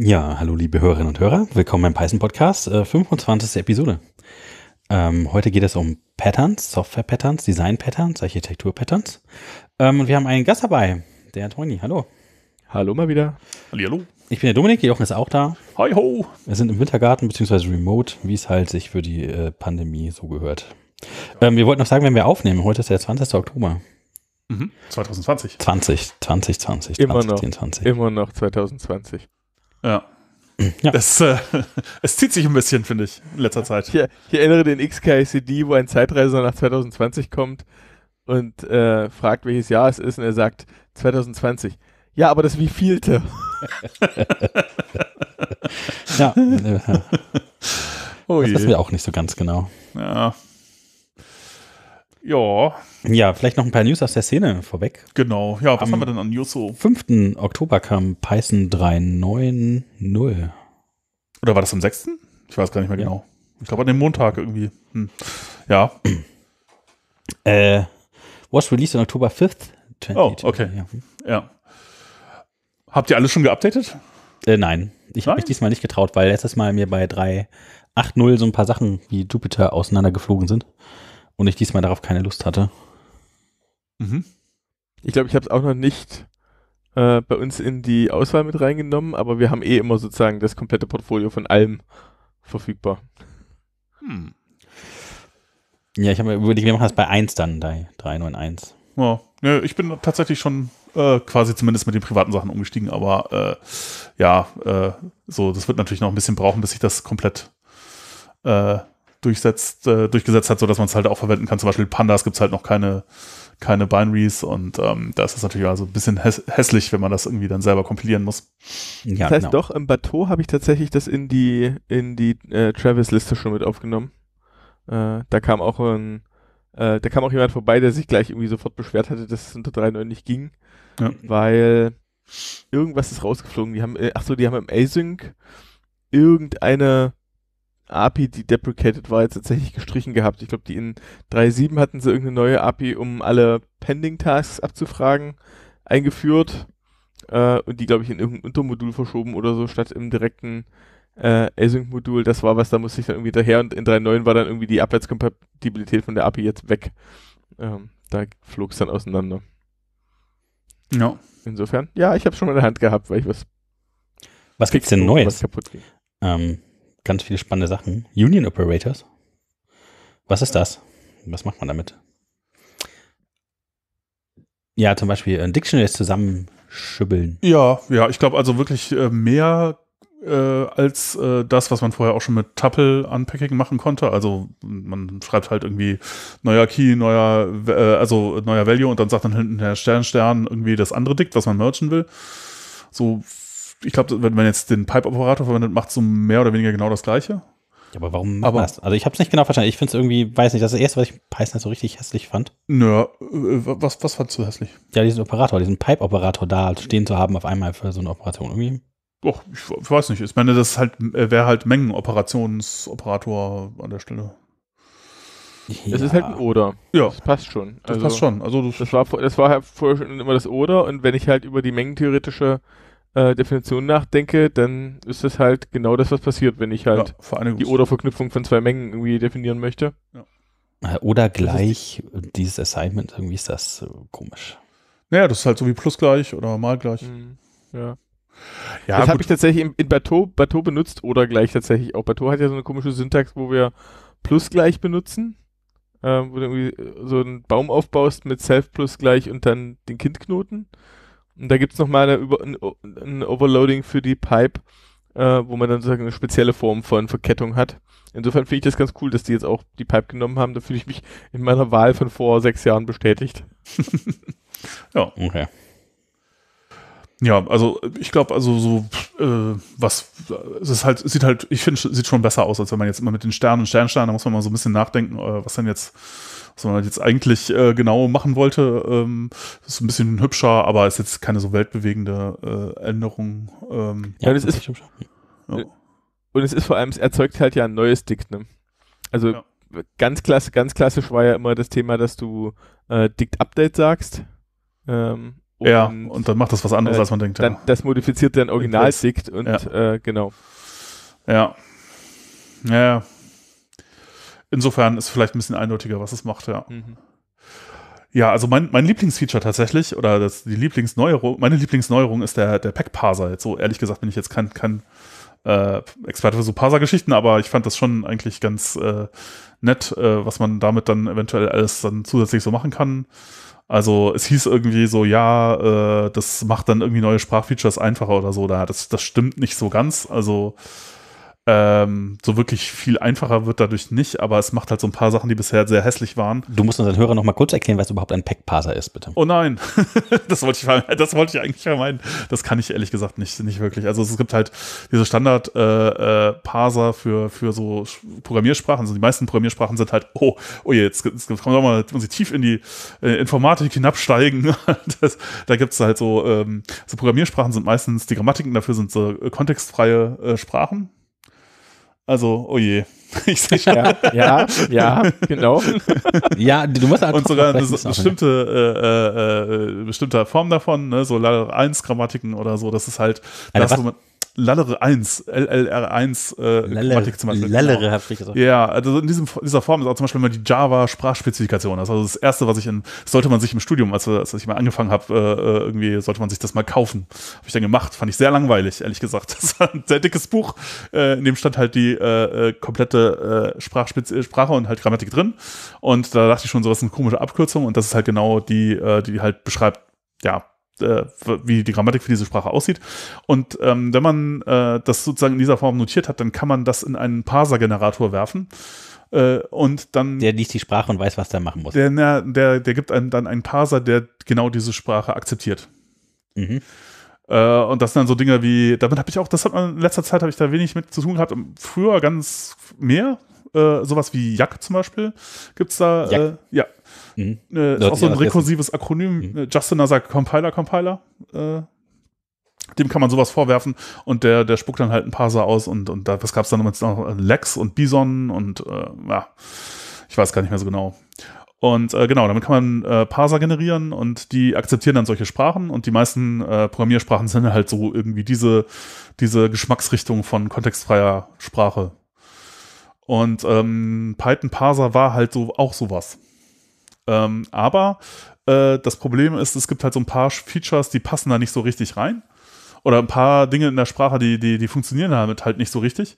Ja, hallo liebe Hörerinnen und Hörer, willkommen beim Python Podcast, äh, 25. Episode. Ähm, heute geht es um Patterns, Software-Patterns, Design-Patterns, Architektur-Patterns. Ähm, und wir haben einen Gast dabei, der Antoni. Hallo. Hallo mal wieder. Hallo. Ich bin der Dominik, Jochen ist auch da. Hi ho. Wir sind im Wintergarten beziehungsweise remote, wie es halt sich für die äh, Pandemie so gehört. Ähm, wir wollten noch sagen, wenn wir aufnehmen, heute ist der 20. Oktober. Mhm. 2020. 20, 2020, 20, Immer noch, Immer noch 2020. Ja. Ja. Das, äh, es zieht sich ein bisschen, finde ich, in letzter Zeit. Ich, ich erinnere den XKCD, wo ein Zeitreisender nach 2020 kommt und äh, fragt, welches Jahr es ist, und er sagt 2020. Ja, aber das wievielte? ja. ja. das oh wissen wir auch nicht so ganz genau. Ja. Ja. Ja, vielleicht noch ein paar News aus der Szene vorweg. Genau. Ja, was Am haben wir denn an News so? 5. Oktober kam Python 3.9.0. Oder war das am 6.? Ich weiß gar nicht mehr ja. genau. Ich glaube an dem Montag irgendwie. Hm. Ja. äh, was released on Oktober 5th. 2020. Oh, okay. Ja. ja. Habt ihr alles schon geupdatet? Äh, nein. Ich habe mich diesmal nicht getraut, weil letztes Mal mir bei 3.8.0 so ein paar Sachen wie Jupiter auseinandergeflogen sind. Und ich diesmal darauf keine Lust hatte. Mhm. Ich glaube, ich habe es auch noch nicht äh, bei uns in die Auswahl mit reingenommen, aber wir haben eh immer sozusagen das komplette Portfolio von allem verfügbar. Hm. Ja, ich habe überlegt, wir machen das bei 1 dann, 391. Ja, ja ich bin tatsächlich schon äh, quasi zumindest mit den privaten Sachen umgestiegen, aber äh, ja, äh, so, das wird natürlich noch ein bisschen brauchen, bis ich das komplett äh, durchsetzt, äh, durchgesetzt hat, sodass man es halt auch verwenden kann. Zum Beispiel Pandas gibt es halt noch keine, keine Binaries und ähm, da ist es natürlich also ein bisschen hässlich, wenn man das irgendwie dann selber kompilieren muss. Ja, das heißt genau. doch, im Bateau habe ich tatsächlich das in die, in die äh, Travis-Liste schon mit aufgenommen. Äh, da kam auch ein, äh, da kam auch jemand vorbei, der sich gleich irgendwie sofort beschwert hatte, dass es unter 3.9 nicht ging. Ja. Weil irgendwas ist rausgeflogen. Die haben, äh, ach so, die haben im Async irgendeine API, die deprecated war, jetzt tatsächlich gestrichen gehabt. Ich glaube, die in 3.7 hatten sie irgendeine neue API, um alle Pending-Tasks abzufragen, eingeführt. Äh, und die, glaube ich, in irgendein Untermodul verschoben oder so, statt im direkten äh, Async-Modul. Das war was, da musste ich dann irgendwie daher. Und in 3.9 war dann irgendwie die Abwärtskompatibilität von der API jetzt weg. Ähm, da flog es dann auseinander. No. Insofern, ja, ich habe schon mal in der Hand gehabt, weil ich was. Was gibt's denn Neues? Was kaputt ging. Ähm, ganz viele spannende Sachen. Union Operators. Was ist das? Was macht man damit? Ja, zum Beispiel ein äh, Dictionary zusammenschübbeln. Ja, ja, ich glaube also wirklich äh, mehr äh, als äh, das, was man vorher auch schon mit Tuple Unpacking machen konnte. Also man schreibt halt irgendwie neuer Key, neuer, äh, also neuer Value und dann sagt dann hinten der Stern, Stern irgendwie das andere Dikt, was man merchen will. So ich glaube, wenn man jetzt den Pipe-Operator verwendet, macht es so mehr oder weniger genau das Gleiche. Ja, aber warum aber, das? Also ich habe es nicht genau verstanden. Ich finde es irgendwie, weiß nicht, das ist das Erste, was ich Python so richtig hässlich fand. Nö, äh, was, was fandst du hässlich? Ja, diesen Operator, diesen Pipe-Operator da stehen zu haben auf einmal für so eine Operation irgendwie. Doch, ich, ich weiß nicht. Ich meine, das halt, äh, wäre halt Mengenoperationsoperator an der Stelle. Ja. Es ist halt ein Oder. Ja. Das passt schon. Also, das passt schon. Also das, das war, das war halt vorher schon immer das Oder und wenn ich halt über die mengentheoretische äh, Definition nachdenke, dann ist das halt genau das, was passiert, wenn ich halt ja, die Oder-Verknüpfung von zwei Mengen irgendwie definieren möchte. Ja. Äh, oder gleich, dieses Assignment, irgendwie ist das äh, komisch. Naja, das ist halt so wie plus gleich oder mal gleich. Mhm. Ja. Ja, das habe ich tatsächlich in, in Bateau, Bateau benutzt oder gleich tatsächlich auch. Bateau hat ja so eine komische Syntax, wo wir plus gleich benutzen, äh, wo du irgendwie so einen Baum aufbaust mit self plus gleich und dann den Kindknoten. Und da gibt es nochmal ein, Overloading für die Pipe, äh, wo man dann sozusagen eine spezielle Form von Verkettung hat. Insofern finde ich das ganz cool, dass die jetzt auch die Pipe genommen haben. Da fühle ich mich in meiner Wahl von vor sechs Jahren bestätigt. ja, okay. Ja, also ich glaube, also so äh, was es ist halt, sieht halt, ich finde, sieht schon besser aus, als wenn man jetzt immer mit den Sternen und Sternsteinen, da muss man mal so ein bisschen nachdenken, äh, was denn jetzt sondern halt jetzt eigentlich äh, genau machen wollte. Ähm, ist ein bisschen hübscher, aber ist jetzt keine so weltbewegende äh, Änderung. Ähm, ja, das, ist hübscher. Ja. Äh, und es ist vor allem, es erzeugt halt ja ein neues Dick. Ne? Also ja. ganz, klass, ganz klassisch war ja immer das Thema, dass du äh, Dict-Update sagst. Ähm, und, ja, und dann macht das was anderes, äh, als man denkt. Dann, ja. Das modifiziert dein Original-Dict und ja. Äh, genau. Ja. Ja, Insofern ist vielleicht ein bisschen eindeutiger, was es macht, ja. Mhm. Ja, also mein, mein Lieblingsfeature tatsächlich, oder das, die Lieblingsneuerung, meine Lieblingsneuerung ist der, der Pack-Parser. Jetzt so ehrlich gesagt bin ich jetzt kein, kein äh, Experte für so Parser-Geschichten, aber ich fand das schon eigentlich ganz äh, nett, äh, was man damit dann eventuell alles dann zusätzlich so machen kann. Also es hieß irgendwie so, ja, äh, das macht dann irgendwie neue Sprachfeatures einfacher oder so. Da, das, das stimmt nicht so ganz. Also ähm, so wirklich viel einfacher wird dadurch nicht, aber es macht halt so ein paar Sachen, die bisher sehr hässlich waren. Du musst unseren Hörern noch mal kurz erklären, was überhaupt ein Pack-Parser ist, bitte. Oh nein, das, wollte ich, das wollte ich eigentlich vermeiden. Das kann ich ehrlich gesagt nicht, nicht wirklich. Also es gibt halt diese Standard-Parser äh, äh, für, für so Programmiersprachen. Also die meisten Programmiersprachen sind halt, oh, oh je, jetzt, jetzt kann man mal muss ich tief in die äh, Informatik hinabsteigen. das, da gibt es halt so, ähm, so Programmiersprachen sind meistens, die Grammatiken dafür sind so äh, kontextfreie äh, Sprachen also, oh je. Ich sehe schon. Ja, ja, ja, genau. ja, du musst halt Und sogar eine bestimmte, äh, äh, äh, bestimmter Form davon, ne? so Lager 1 Grammatiken oder so, das ist halt, also das, was, man, Lallere 1, LLR1 äh, Grammatik zum Beispiel. Lallere, genau. habe ich gesagt. Ja, also in diesem, dieser Form ist auch zum Beispiel mal die Java-Sprachspezifikation. also das Erste, was ich in, sollte man sich im Studium, als, als ich mal angefangen habe, äh, äh, irgendwie sollte man sich das mal kaufen. Habe ich dann gemacht. Fand ich sehr langweilig, ehrlich gesagt. Das war ein sehr dickes Buch. Äh, in dem stand halt die äh, äh, komplette äh, Sprachspez Sprache und halt Grammatik drin. Und da dachte ich schon, so was ist eine komische Abkürzung. Und das ist halt genau die, äh, die halt beschreibt, ja, äh, wie die Grammatik für diese Sprache aussieht. Und ähm, wenn man äh, das sozusagen in dieser Form notiert hat, dann kann man das in einen Parser-Generator werfen. Äh, und dann. Der liest die Sprache und weiß, was der machen muss. Der, der, der gibt einem dann einen Parser, der genau diese Sprache akzeptiert. Mhm. Äh, und das sind dann so Dinge wie, damit habe ich auch, das hat man in letzter Zeit habe ich da wenig mit zu tun gehabt. Früher ganz mehr, äh, sowas wie Jack zum Beispiel gibt es da. Äh, Jack. ja, Mhm. Äh, ist auch so ein rekursives Akronym. Mhm. Äh, Justin sagt Compiler, Compiler. Äh, dem kann man sowas vorwerfen und der, der spuckt dann halt einen Parser aus und, und da, was gab es dann noch? Äh, Lex und Bison und äh, ja, ich weiß gar nicht mehr so genau. Und äh, genau, damit kann man äh, Parser generieren und die akzeptieren dann solche Sprachen und die meisten äh, Programmiersprachen sind halt so irgendwie diese, diese Geschmacksrichtung von kontextfreier Sprache. Und ähm, Python Parser war halt so auch sowas. Ähm, aber äh, das Problem ist, es gibt halt so ein paar Features, die passen da nicht so richtig rein. Oder ein paar Dinge in der Sprache, die, die, die funktionieren damit halt nicht so richtig.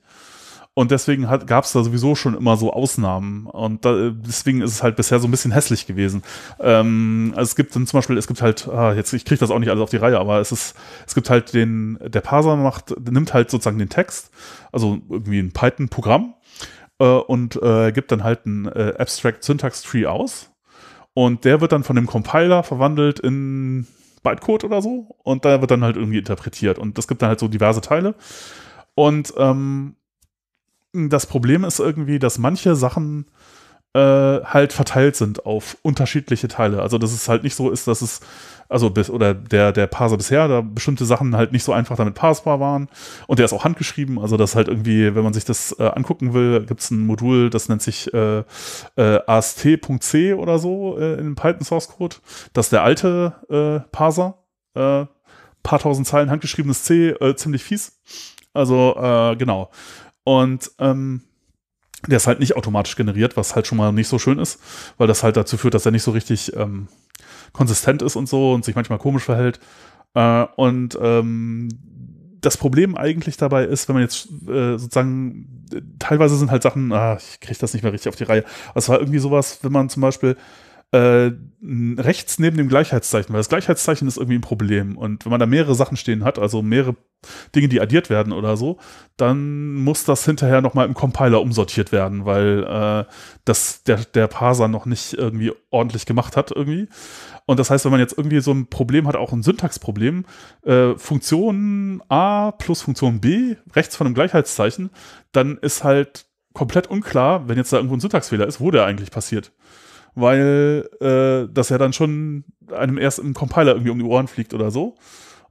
Und deswegen gab es da sowieso schon immer so Ausnahmen. Und da, äh, deswegen ist es halt bisher so ein bisschen hässlich gewesen. Ähm, also es gibt dann zum Beispiel, es gibt halt, ah, jetzt, ich kriege das auch nicht alles auf die Reihe, aber es ist, es gibt halt den, der Parser macht, nimmt halt sozusagen den Text, also irgendwie ein Python-Programm, äh, und äh, gibt dann halt ein äh, Abstract Syntax Tree aus. Und der wird dann von dem Compiler verwandelt in Bytecode oder so. Und da wird dann halt irgendwie interpretiert. Und das gibt dann halt so diverse Teile. Und ähm, das Problem ist irgendwie, dass manche Sachen äh, halt verteilt sind auf unterschiedliche Teile. Also dass es halt nicht so ist, dass es, also bis, oder der, der Parser bisher, da bestimmte Sachen halt nicht so einfach damit parsbar waren. Und der ist auch handgeschrieben, also dass halt irgendwie, wenn man sich das äh, angucken will, gibt es ein Modul, das nennt sich äh, äh, ast.c oder so äh, in Python Source Code. Das ist der alte äh, Parser. Äh, paar tausend Zeilen handgeschriebenes C, äh, ziemlich fies. Also, äh, genau. Und ähm, der ist halt nicht automatisch generiert, was halt schon mal nicht so schön ist, weil das halt dazu führt, dass er nicht so richtig ähm, konsistent ist und so und sich manchmal komisch verhält. Äh, und ähm, das Problem eigentlich dabei ist, wenn man jetzt äh, sozusagen, äh, teilweise sind halt Sachen, ah, ich kriege das nicht mehr richtig auf die Reihe. Also es war irgendwie sowas, wenn man zum Beispiel äh, rechts neben dem Gleichheitszeichen, weil das Gleichheitszeichen ist irgendwie ein Problem. Und wenn man da mehrere Sachen stehen hat, also mehrere Dinge, die addiert werden oder so, dann muss das hinterher nochmal im Compiler umsortiert werden, weil äh, das der, der Parser noch nicht irgendwie ordentlich gemacht hat irgendwie. Und das heißt, wenn man jetzt irgendwie so ein Problem hat, auch ein Syntaxproblem, äh, Funktion A plus Funktion B rechts von einem Gleichheitszeichen, dann ist halt komplett unklar, wenn jetzt da irgendwo ein Syntaxfehler ist, wo der eigentlich passiert weil äh, das ja dann schon einem erst im Compiler irgendwie um die Ohren fliegt oder so.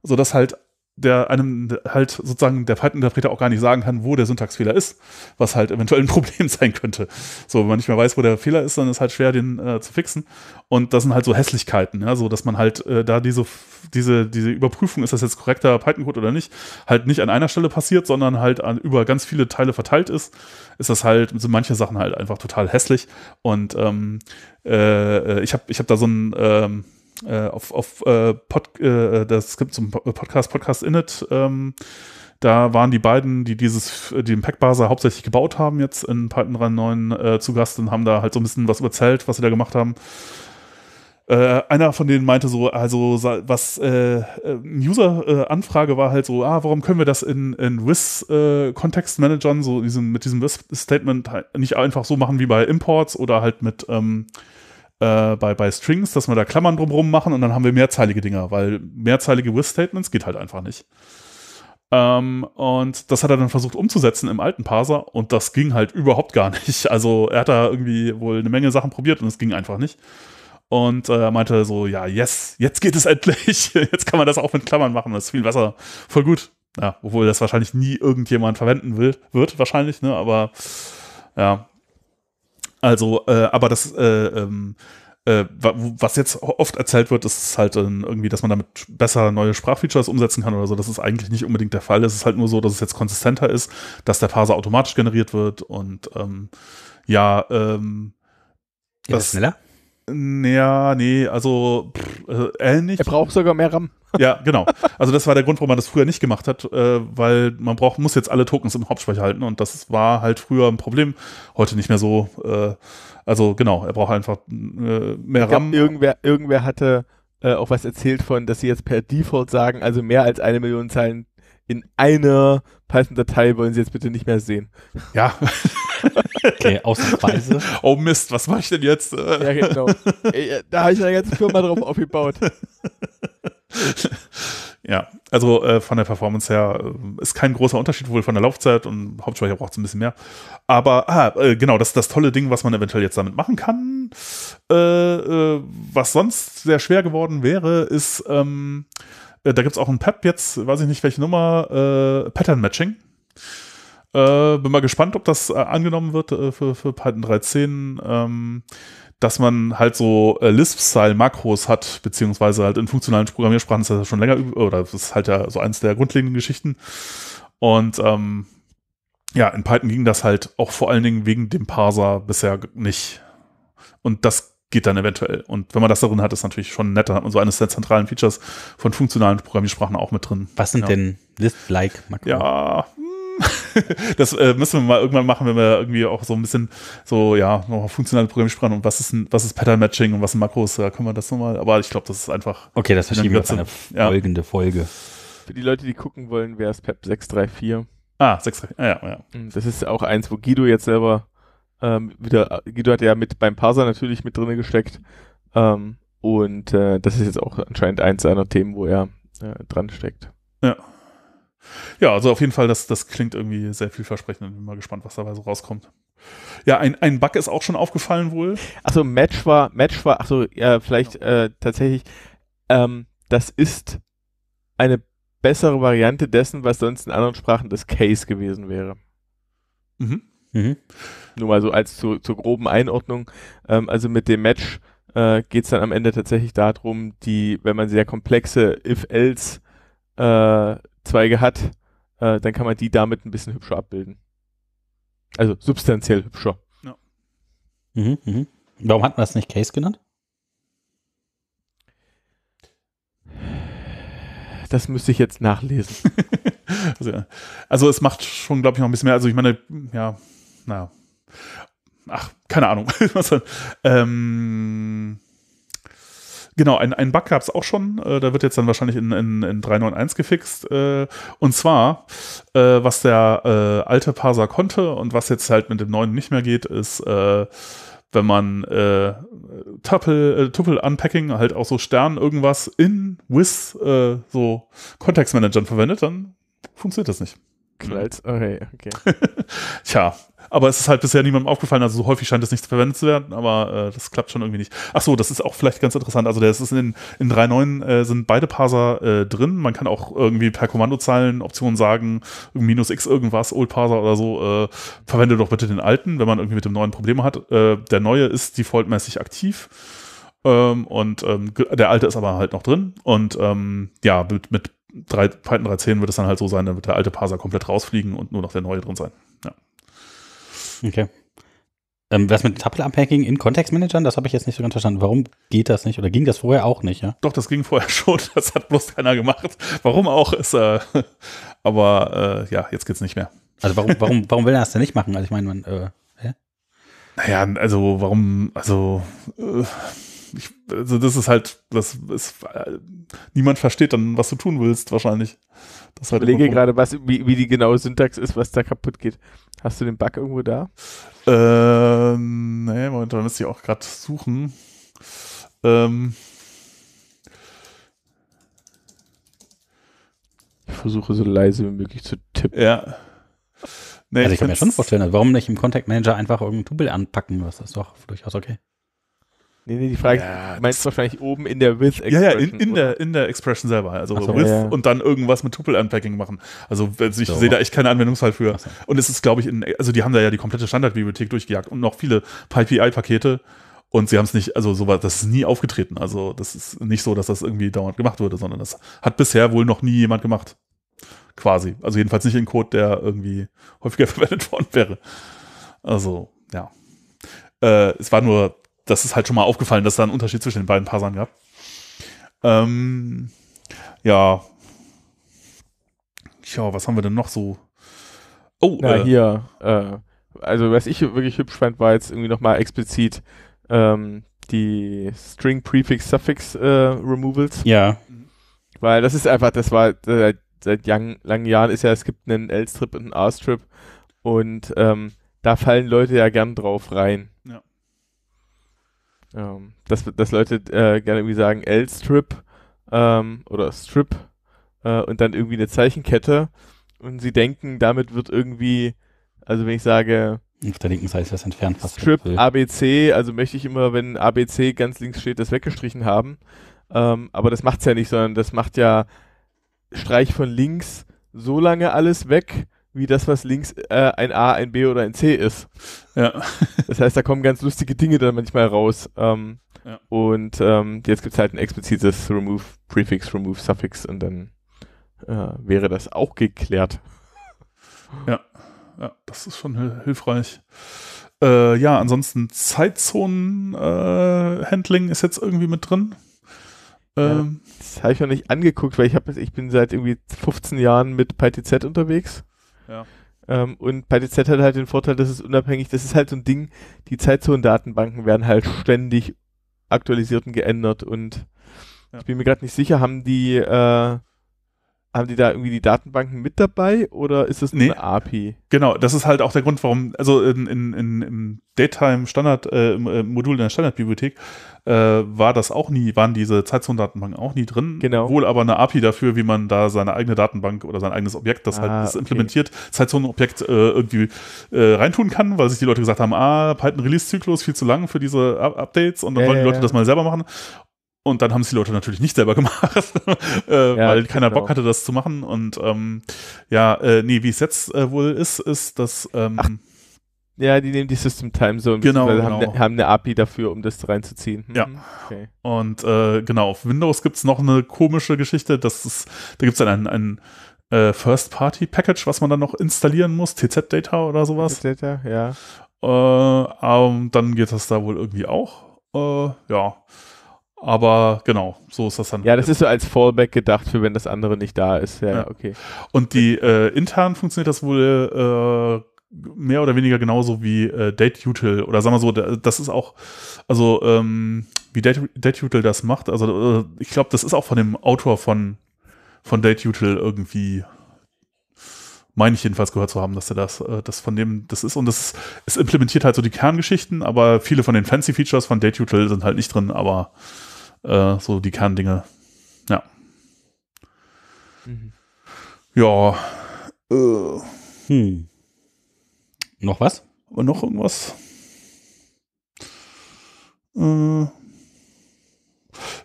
Sodass halt der einem halt sozusagen der Python-Interpreter auch gar nicht sagen kann, wo der Syntaxfehler ist, was halt eventuell ein Problem sein könnte. So, wenn man nicht mehr weiß, wo der Fehler ist, dann ist halt schwer, den äh, zu fixen. Und das sind halt so Hässlichkeiten, ja, so dass man halt äh, da diese, diese, diese Überprüfung, ist das jetzt korrekter Python-Code oder nicht, halt nicht an einer Stelle passiert, sondern halt an, über ganz viele Teile verteilt ist, ist das halt, sind manche Sachen halt einfach total hässlich. Und ähm, äh, äh ich habe ich hab da so ein ähm, äh, auf, auf äh, Pod, äh, das gibt zum äh, Podcast, Podcast Init, ähm, da waren die beiden, die dieses, äh, die den Packbaser hauptsächlich gebaut haben, jetzt in Python 3.9 äh, zu Gast und haben da halt so ein bisschen was überzählt, was sie da gemacht haben. Äh, einer von denen meinte so, also was äh, User-Anfrage äh, äh war halt so, ah, warum können wir das in, in WIS-Kontextmanagern, so diesen, mit diesem WIS-Statement halt nicht einfach so machen wie bei Imports oder halt mit ähm, äh, bei, bei Strings, dass wir da Klammern drumherum machen und dann haben wir mehrzeilige Dinger, weil mehrzeilige with-Statements geht halt einfach nicht. Ähm, und das hat er dann versucht umzusetzen im alten Parser und das ging halt überhaupt gar nicht. Also er hat da irgendwie wohl eine Menge Sachen probiert und es ging einfach nicht. Und äh, er äh, meinte so, ja, yes, jetzt geht es endlich. Jetzt kann man das auch mit Klammern machen. Das ist viel besser. Voll gut. Ja, obwohl das wahrscheinlich nie irgendjemand verwenden will, wird, wahrscheinlich, ne? Aber ja, also, äh, aber das, äh, ähm, äh, was jetzt oft erzählt wird, ist halt irgendwie, dass man damit besser neue Sprachfeatures umsetzen kann oder so. Das ist eigentlich nicht unbedingt der Fall. Es ist halt nur so, dass es jetzt konsistenter ist, dass der Parser automatisch generiert wird und ähm, ja, ähm, ja, das, schneller. Ja, nee, also pff, also, ähnlich. Er braucht sogar mehr RAM. Ja, genau. Also das war der Grund, warum man das früher nicht gemacht hat, äh, weil man braucht, muss jetzt alle Tokens im Hauptspeicher halten und das war halt früher ein Problem, heute nicht mehr so. Äh, also genau, er braucht einfach äh, mehr glaub, RAM. Irgendwer, irgendwer hatte äh, auch was erzählt von, dass sie jetzt per Default sagen, also mehr als eine Million Zeilen in einer Python-Datei wollen Sie jetzt bitte nicht mehr sehen. Ja. okay, ausnahmsweise. Oh Mist, was mache ich denn jetzt? ja, genau. Äh, da habe ich eine ganze Firma drauf aufgebaut. Ja, also äh, von der Performance her äh, ist kein großer Unterschied, wohl von der Laufzeit und Hauptspeicher braucht es ein bisschen mehr. Aber ah, äh, genau, das, ist das tolle Ding, was man eventuell jetzt damit machen kann, äh, was sonst sehr schwer geworden wäre, ist ähm, äh, da gibt es auch ein PEP jetzt, weiß ich nicht welche Nummer, äh, Pattern Matching. Äh, bin mal gespannt, ob das äh, angenommen wird äh, für, für Python 3.10, ähm, dass man halt so äh, Lisp-Style-Makros hat, beziehungsweise halt in funktionalen Programmiersprachen ist das schon länger, oder das ist halt ja so eins der grundlegenden Geschichten. Und ähm, ja, in Python ging das halt auch vor allen Dingen wegen dem Parser bisher nicht. Und das geht dann eventuell. Und wenn man das darin hat, ist natürlich schon nett. Da hat so eines der zentralen Features von funktionalen Programmiersprachen auch mit drin. Was sind ja. denn List-like-Makros? Ja, hm. das äh, müssen wir mal irgendwann machen, wenn wir irgendwie auch so ein bisschen so, ja, nochmal funktionale Programmiersprachen und was ist ein, was ist Pattern Matching und was sind Makros, da können wir das nochmal, aber ich glaube, das ist einfach. Okay, das verschieben wir auf eine folgende ja. Folge. Für die Leute, die gucken wollen, wäre es PEP 634. Ah, 634, ah, ja, ja. Hm, das ist auch eins, wo Guido jetzt selber ähm, wieder, Guido hat ja mit beim Parser natürlich mit drinne gesteckt. Ähm, und äh, das ist jetzt auch anscheinend eins seiner Themen, wo er äh, dran steckt. Ja. Ja, also auf jeden Fall, das, das klingt irgendwie sehr vielversprechend und bin mal gespannt, was dabei so rauskommt. Ja, ein, ein Bug ist auch schon aufgefallen wohl. Achso, Match war, Match war, achso, ja, vielleicht genau. äh, tatsächlich, ähm, das ist eine bessere Variante dessen, was sonst in anderen Sprachen das Case gewesen wäre. Mhm. Mhm. Nur mal so als zu, zur groben Einordnung. Ähm, also mit dem Match äh, geht es dann am Ende tatsächlich darum, die, wenn man sehr komplexe If-Else-Zweige äh, hat, äh, dann kann man die damit ein bisschen hübscher abbilden. Also substanziell hübscher. Ja. Mhm, mh. Warum hat man das nicht Case genannt? Das müsste ich jetzt nachlesen. also, also, es macht schon, glaube ich, noch ein bisschen mehr. Also ich meine, ja, naja. Ach, keine Ahnung. ähm, genau, ein, ein Bug gab es auch schon. Äh, da wird jetzt dann wahrscheinlich in, in, in 3.9.1 gefixt. Äh, und zwar, äh, was der äh, alte Parser konnte und was jetzt halt mit dem neuen nicht mehr geht, ist, äh, wenn man äh, Tuple, äh, Tuple Unpacking, halt auch so Stern irgendwas in with so Kontextmanagern verwendet, dann funktioniert das nicht. Knallt. Mhm. Okay, okay. Tja, aber es ist halt bisher niemandem aufgefallen, also so häufig scheint es nicht verwendet zu werden, aber äh, das klappt schon irgendwie nicht. Ach so, das ist auch vielleicht ganz interessant. Also der ist in, in 3.9 äh, sind beide Parser äh, drin. Man kann auch irgendwie per Kommandozeilenoption sagen, minus x irgendwas, Old Parser oder so, äh, verwende doch bitte den alten, wenn man irgendwie mit dem neuen Probleme hat. Äh, der neue ist defaultmäßig aktiv. Ähm, und ähm, der alte ist aber halt noch drin. Und ähm, ja, mit, mit 3, Python 3.10 wird es dann halt so sein, dann wird der alte Parser komplett rausfliegen und nur noch der neue drin sein. Ja. Okay. Ähm, was mit Tuple-Unpacking in Kontextmanagern, das habe ich jetzt nicht so ganz verstanden. Warum geht das nicht? Oder ging das vorher auch nicht, ja? Doch, das ging vorher schon. Das hat bloß keiner gemacht. Warum auch ist, äh, aber äh, ja, jetzt geht es nicht mehr. Also warum, warum, warum will er das denn nicht machen? Also ich meine, man, äh, hä? Naja, also warum, also, äh, ich, also das ist halt, das ist, äh, niemand versteht dann, was du tun willst, wahrscheinlich. Das halt ich überlege halt gerade, was, wie, wie die genaue Syntax ist, was da kaputt geht. Hast du den Bug irgendwo da? Ähm, nee, Moment, da müsste ich auch gerade suchen. Ähm, ich versuche so leise wie möglich zu tippen. Ja. Nee, also ich kann mir schon vorstellen, also warum nicht im Contact Manager einfach irgendein Double anpacken? Das ist doch durchaus okay. Nee, nee, die Frage, ja, du meinst wahrscheinlich oben in der with Expression. Ja, ja, in, in der, in der Expression selber. Also so, with ja, und dann irgendwas mit Tuple-Unpacking machen. Also, also ich so. sehe da echt keinen Anwendungsfall für. So. Und es ist, glaube ich, in, also die haben da ja die komplette Standardbibliothek durchgejagt und noch viele PyPI-Pakete. Und sie haben es nicht, also sowas, das ist nie aufgetreten. Also das ist nicht so, dass das irgendwie dauernd gemacht wurde, sondern das hat bisher wohl noch nie jemand gemacht. Quasi. Also jedenfalls nicht in Code, der irgendwie häufiger verwendet worden wäre. Also, ja. Äh, es war nur das ist halt schon mal aufgefallen, dass da einen Unterschied zwischen den beiden Parsern gab. Ähm, ja. Tja, was haben wir denn noch so? Oh, Na, äh, hier. Äh, also, was ich wirklich hübsch fand, war jetzt irgendwie nochmal explizit ähm, die String Prefix Suffix äh, Removals. Ja. Weil das ist einfach, das war äh, seit, seit lang, langen Jahren ist ja, es gibt einen L-Strip und einen R-Strip und ähm, da fallen Leute ja gern drauf rein. Ja. Ähm, dass, dass Leute äh, gerne irgendwie sagen L-Strip ähm, oder Strip äh, und dann irgendwie eine Zeichenkette und sie denken, damit wird irgendwie, also wenn ich sage auf der linken Seite ist das entfernt. Was Strip ABC, also möchte ich immer, wenn ABC ganz links steht, das weggestrichen haben. Ähm, aber das macht es ja nicht, sondern das macht ja Streich von links so lange alles weg, wie das, was links äh, ein A, ein B oder ein C ist. Ja. Das heißt, da kommen ganz lustige Dinge dann manchmal raus. Ähm, ja. Und ähm, jetzt gibt es halt ein explizites Remove Prefix, Remove Suffix und dann äh, wäre das auch geklärt. Ja. ja, das ist schon hilfreich. Äh, ja, ansonsten Zeitzonen-Handling äh, ist jetzt irgendwie mit drin. Ähm, ja, das habe ich noch nicht angeguckt, weil ich, hab, ich bin seit irgendwie 15 Jahren mit PyTZ unterwegs. Ähm, und bei DZ hat halt den Vorteil, dass es unabhängig, das ist halt so ein Ding, die Zeitzonen-Datenbanken werden halt ständig aktualisiert und geändert und ja. ich bin mir gerade nicht sicher, haben die äh, haben die da irgendwie die Datenbanken mit dabei oder ist das nee. eine API? Genau, das ist halt auch der Grund, warum, also in, in, in, im Datetime Standard, äh, im äh, Modul in der Standardbibliothek äh, war das auch nie, waren diese Zeitzonendatenbanken auch nie drin. Genau. Wohl aber eine API dafür, wie man da seine eigene Datenbank oder sein eigenes Objekt, das halt ah, halt das okay. implementiert, Zeitzonenobjekt äh, irgendwie äh, reintun kann, weil sich die Leute gesagt haben, ah, Python-Release-Zyklus viel zu lang für diese Updates und dann wollen die Leute das mal selber machen. Und dann haben es die Leute natürlich nicht selber gemacht, äh, ja, weil keiner genau. Bock hatte, das zu machen. Und ähm, ja, äh, nee, wie es jetzt äh, wohl ist, ist, dass. Ähm, Ach, ja, die nehmen die System Time Zone, genau, genau. Ne, haben, haben, eine API dafür, um das reinzuziehen. Hm, ja. Mhm, okay. Und äh, genau, auf Windows gibt es noch eine komische Geschichte, dass es, da gibt es dann ein einen äh, First-Party-Package, was man dann noch installieren muss, TZ-Data oder sowas. TZ-Data, ja. Ähm, dann geht das da wohl irgendwie auch. Äh, ja. Aber genau, so ist das dann. Ja, das halt ist so als Fallback gedacht, für wenn das andere nicht da ist. Ja, ja. okay. Und die äh, intern funktioniert das wohl äh, mehr oder weniger genauso wie äh, Dateutil oder sagen wir so, das ist auch, also ähm, wie Dateutil das macht, also äh, ich glaube, das ist auch von dem Autor von, von Dateutil irgendwie, meine ich jedenfalls gehört zu haben, dass er das, äh, das von dem das ist und das es implementiert halt so die Kerngeschichten, aber viele von den Fancy Features von Dateutil sind halt nicht drin, aber äh, so die Kerndinge. Ja. Mhm. Ja. Äh. Hm. Noch was? Und noch irgendwas? Äh.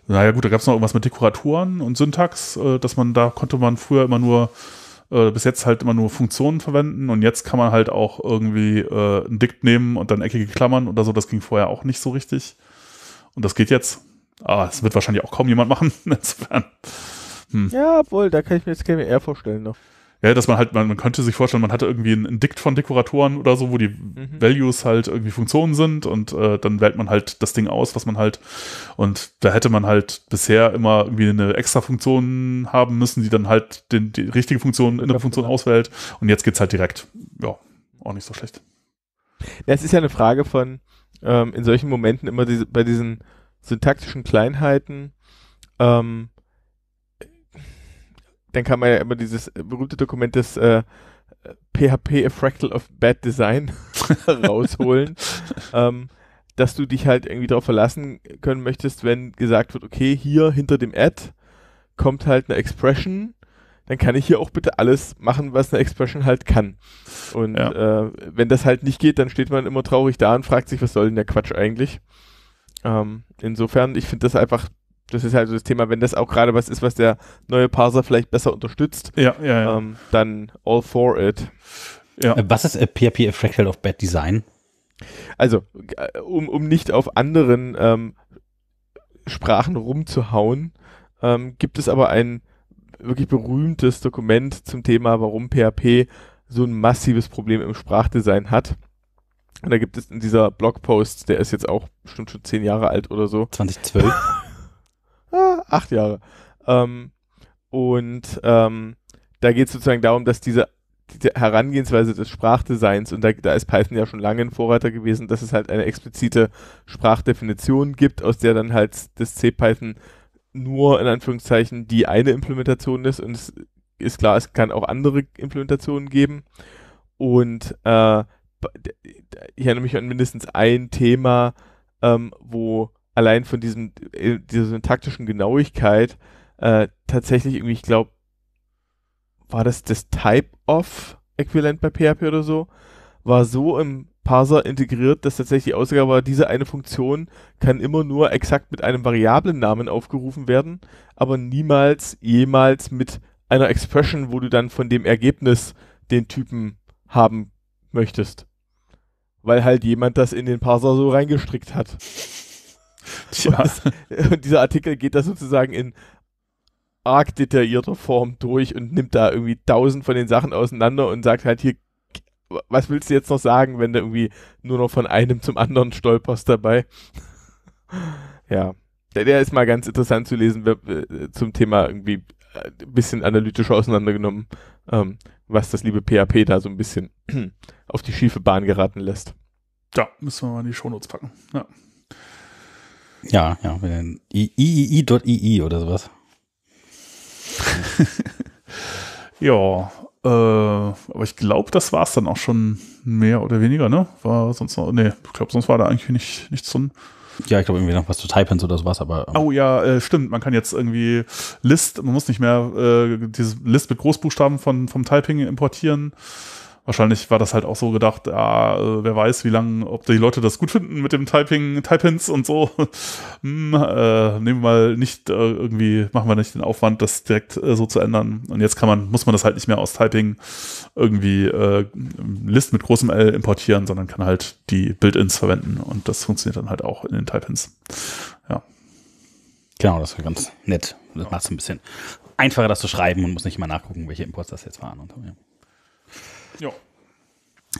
Naja, gut, da gab es noch irgendwas mit Dekoratoren und Syntax, äh, dass man da konnte man früher immer nur, äh, bis jetzt halt immer nur Funktionen verwenden und jetzt kann man halt auch irgendwie äh, ein Dikt nehmen und dann eckige Klammern oder so. Das ging vorher auch nicht so richtig. Und das geht jetzt. Ah, es wird wahrscheinlich auch kaum jemand machen. hm. Ja, obwohl, da kann ich mir jetzt KMR eher vorstellen noch. Ja, dass man halt, man, man, könnte sich vorstellen, man hatte irgendwie ein Dikt von Dekoratoren oder so, wo die mhm. Values halt irgendwie Funktionen sind und äh, dann wählt man halt das Ding aus, was man halt, und da hätte man halt bisher immer irgendwie eine extra Funktion haben müssen, die dann halt den, die richtige Funktion, innere Funktion auswählt und jetzt geht's halt direkt. Ja, auch nicht so schlecht. Ja, es ist ja eine Frage von ähm, in solchen Momenten immer diese, bei diesen syntaktischen Kleinheiten, ähm, dann kann man ja immer dieses berühmte Dokument des äh, PHP A Fractal of Bad Design rausholen, ähm, dass du dich halt irgendwie darauf verlassen können möchtest, wenn gesagt wird, okay, hier hinter dem Ad kommt halt eine Expression, dann kann ich hier auch bitte alles machen, was eine Expression halt kann. Und ja. äh, wenn das halt nicht geht, dann steht man immer traurig da und fragt sich, was soll denn der Quatsch eigentlich? Ähm, insofern, ich finde das einfach, das ist halt so das Thema, wenn das auch gerade was ist, was der neue Parser vielleicht besser unterstützt, ja, ja, ja. Ähm, dann all for it. Äh, was ist a PHP a Fractal of Bad Design? Also, äh, um, um nicht auf anderen ähm, Sprachen rumzuhauen, ähm, gibt es aber ein wirklich berühmtes Dokument zum Thema, warum PHP so ein massives Problem im Sprachdesign hat. Und da gibt es in dieser Blogpost, der ist jetzt auch bestimmt schon zehn Jahre alt oder so. 2012? ah, acht Jahre. Ähm, und ähm, da geht es sozusagen darum, dass diese, diese Herangehensweise des Sprachdesigns, und da, da, ist Python ja schon lange ein Vorreiter gewesen, dass es halt eine explizite Sprachdefinition gibt, aus der dann halt das C-Python nur in Anführungszeichen die eine Implementation ist. Und es ist klar, es kann auch andere Implementationen geben. Und äh, ich erinnere mich an mindestens ein Thema, ähm, wo allein von diesem, äh, dieser syntaktischen Genauigkeit äh, tatsächlich irgendwie, ich glaube, war das das Type-of-Äquivalent bei PHP oder so, war so im Parser integriert, dass tatsächlich die Aussage war, diese eine Funktion kann immer nur exakt mit einem Variablennamen aufgerufen werden, aber niemals jemals mit einer Expression, wo du dann von dem Ergebnis den Typen haben kannst möchtest. Weil halt jemand das in den Parser so reingestrickt hat. Tja. Und, das, und dieser Artikel geht das sozusagen in arg detaillierter Form durch und nimmt da irgendwie tausend von den Sachen auseinander und sagt halt hier, was willst du jetzt noch sagen, wenn du irgendwie nur noch von einem zum anderen stolperst dabei? ja. Der, der, ist mal ganz interessant zu lesen äh, zum Thema irgendwie ein äh, bisschen analytischer auseinandergenommen. Ähm, was das liebe PHP da so ein bisschen auf die schiefe Bahn geraten lässt. Ja, müssen wir mal in die Shownotes packen. Ja, ja, ja mit den iii.ii oder sowas. ja, äh, aber ich glaube, das war es dann auch schon mehr oder weniger, ne? War sonst noch, nee, ich glaube, sonst war da eigentlich nicht, nichts drin. Ja, ich glaube irgendwie noch was zu typen oder sowas, aber. Ähm. Oh ja, äh, stimmt. Man kann jetzt irgendwie List, man muss nicht mehr äh, diese List mit Großbuchstaben von, vom Typing importieren wahrscheinlich war das halt auch so gedacht, ja, ah, äh, wer weiß, wie lange, ob die Leute das gut finden mit dem Typing, Typins und so. hm, äh, nehmen wir mal nicht äh, irgendwie, machen wir nicht den Aufwand, das direkt äh, so zu ändern. Und jetzt kann man, muss man das halt nicht mehr aus Typing irgendwie äh, List mit großem L importieren, sondern kann halt die Build-ins verwenden. Und das funktioniert dann halt auch in den Typins. Ja. Genau, das war ganz nett. Das ja. macht es ein bisschen einfacher, das zu schreiben und muss nicht immer nachgucken, welche Imports das jetzt waren. Und, ja. Jo.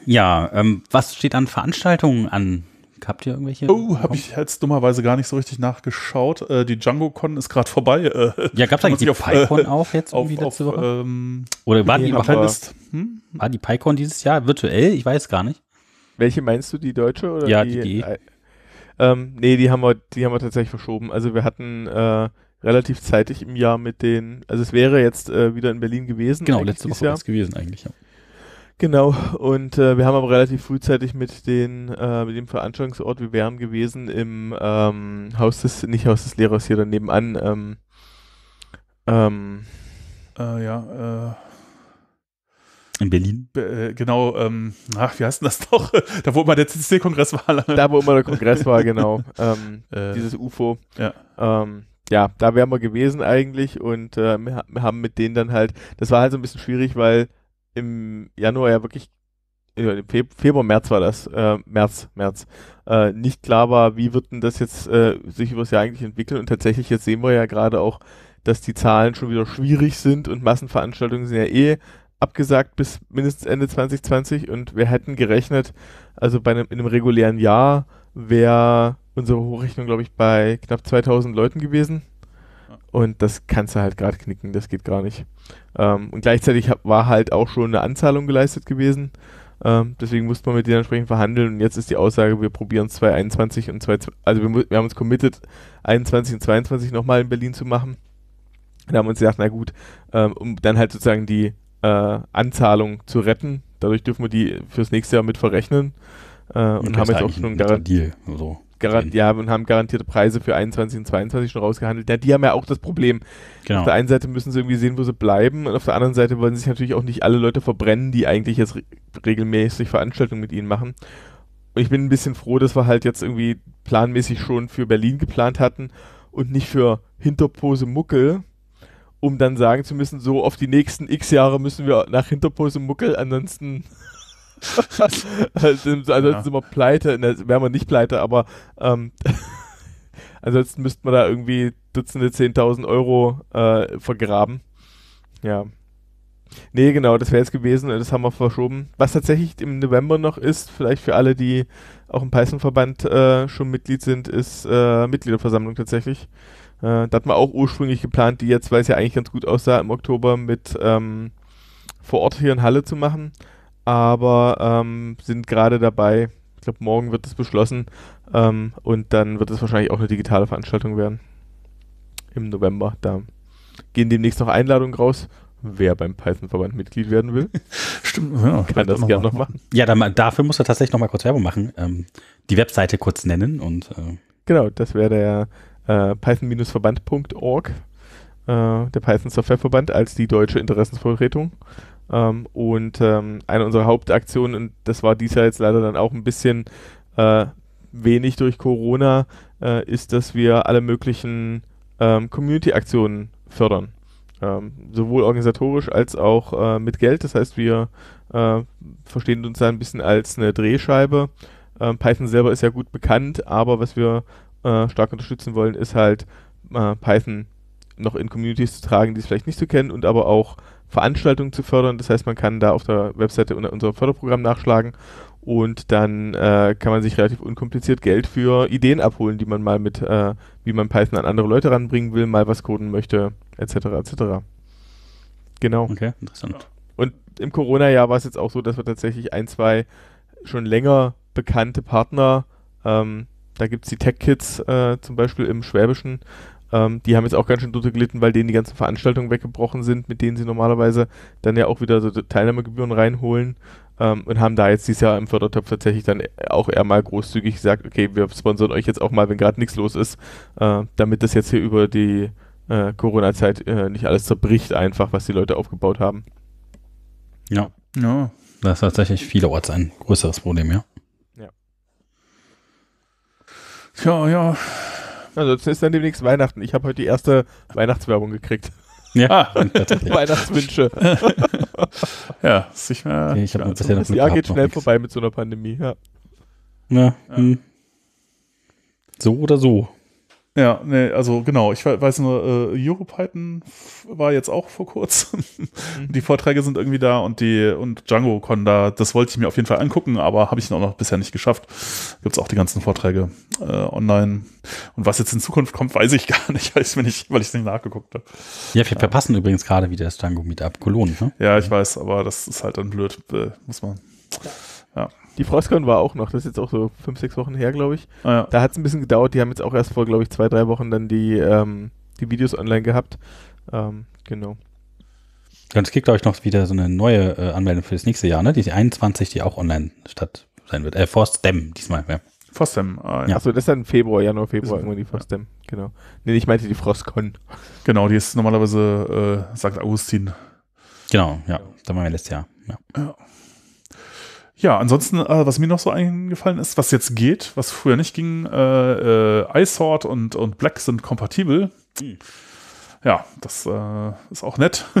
Ja, ähm, was steht an Veranstaltungen an? Habt ihr irgendwelche? Oh, habe ich jetzt dummerweise gar nicht so richtig nachgeschaut. Äh, die DjangoCon ist gerade vorbei. Äh, ja, gab es eigentlich die PyCon äh, auch jetzt auf, letzte Woche? Ähm, Oder war die überhaupt? Hm? War die PyCon dieses Jahr virtuell? Ich weiß gar nicht. Welche meinst du, die deutsche oder ja, die? die äh, ähm, nee, die haben, wir, die haben wir tatsächlich verschoben. Also wir hatten äh, relativ zeitig im Jahr mit den, also es wäre jetzt äh, wieder in Berlin gewesen. Genau, letzte Woche wäre es gewesen eigentlich, ja. Genau, und äh, wir haben aber relativ frühzeitig mit, den, äh, mit dem Veranstaltungsort, wir wären gewesen im ähm, Haus des, nicht Haus des Lehrers hier daneben an. Ähm, ähm, äh, ja, äh, in Berlin? Be äh, genau, ähm, ach, wie heißt denn das noch? da, wo immer der CCC-Kongress war. da, wo immer der Kongress war, genau. Ähm, äh, dieses UFO. Ja. Ähm, ja, da wären wir gewesen eigentlich und äh, haben mit denen dann halt, das war halt so ein bisschen schwierig, weil im Januar ja wirklich, äh, Februar, März war das, äh, März, März, äh, nicht klar war, wie wird denn das jetzt äh, sich das Jahr eigentlich entwickeln und tatsächlich jetzt sehen wir ja gerade auch, dass die Zahlen schon wieder schwierig sind und Massenveranstaltungen sind ja eh abgesagt bis mindestens Ende 2020 und wir hätten gerechnet, also bei einem, in einem regulären Jahr wäre unsere Hochrechnung, glaube ich, bei knapp 2000 Leuten gewesen. Und das kannst du halt gerade knicken, das geht gar nicht. Ähm, und gleichzeitig hab, war halt auch schon eine Anzahlung geleistet gewesen. Ähm, deswegen musste man mit denen entsprechend verhandeln. Und jetzt ist die Aussage, wir probieren 2021 und 22, also wir, wir, haben uns committed, 21 und 22 nochmal in Berlin zu machen. Da haben wir uns gedacht, na gut, ähm, um dann halt sozusagen die äh, Anzahlung zu retten. Dadurch dürfen wir die fürs nächste Jahr mit verrechnen. Äh, und haben jetzt auch schon einen Deal. So. Garant, ja, und haben garantierte Preise für 21 und 22 schon rausgehandelt. Ja, die haben ja auch das Problem. Genau. Auf der einen Seite müssen sie irgendwie sehen, wo sie bleiben, und auf der anderen Seite wollen sie sich natürlich auch nicht alle Leute verbrennen, die eigentlich jetzt re regelmäßig Veranstaltungen mit ihnen machen. Und ich bin ein bisschen froh, dass wir halt jetzt irgendwie planmäßig schon für Berlin geplant hatten und nicht für Hinterpose Muckel, um dann sagen zu müssen, so auf die nächsten x Jahre müssen wir nach Hinterpose Muckel, ansonsten Also, also ansonsten ja. sind wir pleite, ne, wären wir nicht pleite, aber ähm, ansonsten müssten wir da irgendwie Dutzende 10.000 Euro äh, vergraben. Ja. Nee, genau, das wäre es gewesen, das haben wir verschoben. Was tatsächlich im November noch ist, vielleicht für alle, die auch im Python-Verband äh, schon Mitglied sind, ist äh, Mitgliederversammlung tatsächlich. Äh, da hat man auch ursprünglich geplant, die jetzt, weil es ja eigentlich ganz gut aussah, im Oktober mit ähm, vor Ort hier in Halle zu machen aber ähm, sind gerade dabei. Ich glaube, morgen wird es beschlossen ähm, und dann wird es wahrscheinlich auch eine digitale Veranstaltung werden. Im November. Da gehen demnächst noch Einladungen raus wer beim Python-Verband Mitglied werden will. Stimmt, ja, kann das gerne noch machen. Ja, dann, dafür muss er tatsächlich noch mal kurz Werbung machen. Ähm, die Webseite kurz nennen und. Äh genau, das wäre der äh, python-verband.org, äh, der Python-Software-Verband als die deutsche Interessensvertretung. Ähm, und ähm, eine unserer Hauptaktionen, und das war dies Jahr jetzt leider dann auch ein bisschen äh, wenig durch Corona, äh, ist, dass wir alle möglichen ähm, Community-Aktionen fördern. Ähm, sowohl organisatorisch als auch äh, mit Geld. Das heißt, wir äh, verstehen uns da ein bisschen als eine Drehscheibe. Ähm, Python selber ist ja gut bekannt, aber was wir äh, stark unterstützen wollen, ist halt äh, Python noch in Communities zu tragen, die es vielleicht nicht so kennen und aber auch Veranstaltungen zu fördern. Das heißt, man kann da auf der Webseite unter unserem Förderprogramm nachschlagen und dann äh, kann man sich relativ unkompliziert Geld für Ideen abholen, die man mal mit, äh, wie man Python an andere Leute ranbringen will, mal was coden möchte, etc. etc. Genau. Okay, interessant. Und im Corona-Jahr war es jetzt auch so, dass wir tatsächlich ein, zwei schon länger bekannte Partner ähm, da gibt es die Tech Kids äh, zum Beispiel im Schwäbischen ähm, die haben jetzt auch ganz schön drunter gelitten, weil denen die ganzen Veranstaltungen weggebrochen sind, mit denen sie normalerweise dann ja auch wieder so Teilnahmegebühren reinholen ähm, und haben da jetzt dieses Jahr im Fördertopf tatsächlich dann auch eher mal großzügig gesagt, okay, wir sponsern euch jetzt auch mal, wenn gerade nichts los ist, äh, damit das jetzt hier über die äh, Corona-Zeit äh, nicht alles zerbricht einfach, was die Leute aufgebaut haben. Ja. Ja. Das ist tatsächlich vielerorts ein größeres Problem, ja. Ja. Ja, ja. Ansonsten ist dann demnächst Weihnachten. Ich habe heute die erste Weihnachtswerbung gekriegt. Ja, ah. Weihnachtswünsche. ja, sicher. Okay, ich ja, noch das Jahr geht schnell vorbei mit so einer Pandemie. Ja. ja. Hm. So oder so. Ja, nee, also genau, ich weiß nur, äh, Europython war jetzt auch vor kurzem. Mhm. Die Vorträge sind irgendwie da und die und Django Con da, das wollte ich mir auf jeden Fall angucken, aber habe ich auch noch bisher nicht geschafft. Gibt's auch die ganzen Vorträge äh, online. Und was jetzt in Zukunft kommt, weiß ich gar nicht, weil ich mir nicht, nicht nachgeguckt habe. Ja, wir verpassen ja. übrigens gerade wieder das Django Meetup Cologne, ne? Ja, ich weiß, aber das ist halt dann blöd, äh, muss man. ja. Die Frostcon war auch noch, das ist jetzt auch so fünf, sechs Wochen her, glaube ich. Ah, ja. Da hat es ein bisschen gedauert, die haben jetzt auch erst vor, glaube ich, zwei, drei Wochen dann die, ähm, die Videos online gehabt. Ähm, genau. Und es gibt, glaube ich, noch wieder so eine neue äh, Anmeldung für das nächste Jahr, ne? Die 21, die auch online statt sein wird. Äh, Forstem diesmal, ja. Forstem. Äh, ja. Achso, das ist dann Februar, Januar, Februar, irgendwann die Forstem, ja. genau. Nee, ich meinte die Frostcon. Genau, die ist normalerweise äh, St. Augustin. Genau, ja, da waren wir letztes Jahr. Ja. ja. Ja, ansonsten, äh, was mir noch so eingefallen ist, was jetzt geht, was früher nicht ging, äh, äh, iSort und, und Black sind kompatibel. Hm. Ja, das äh, ist auch nett.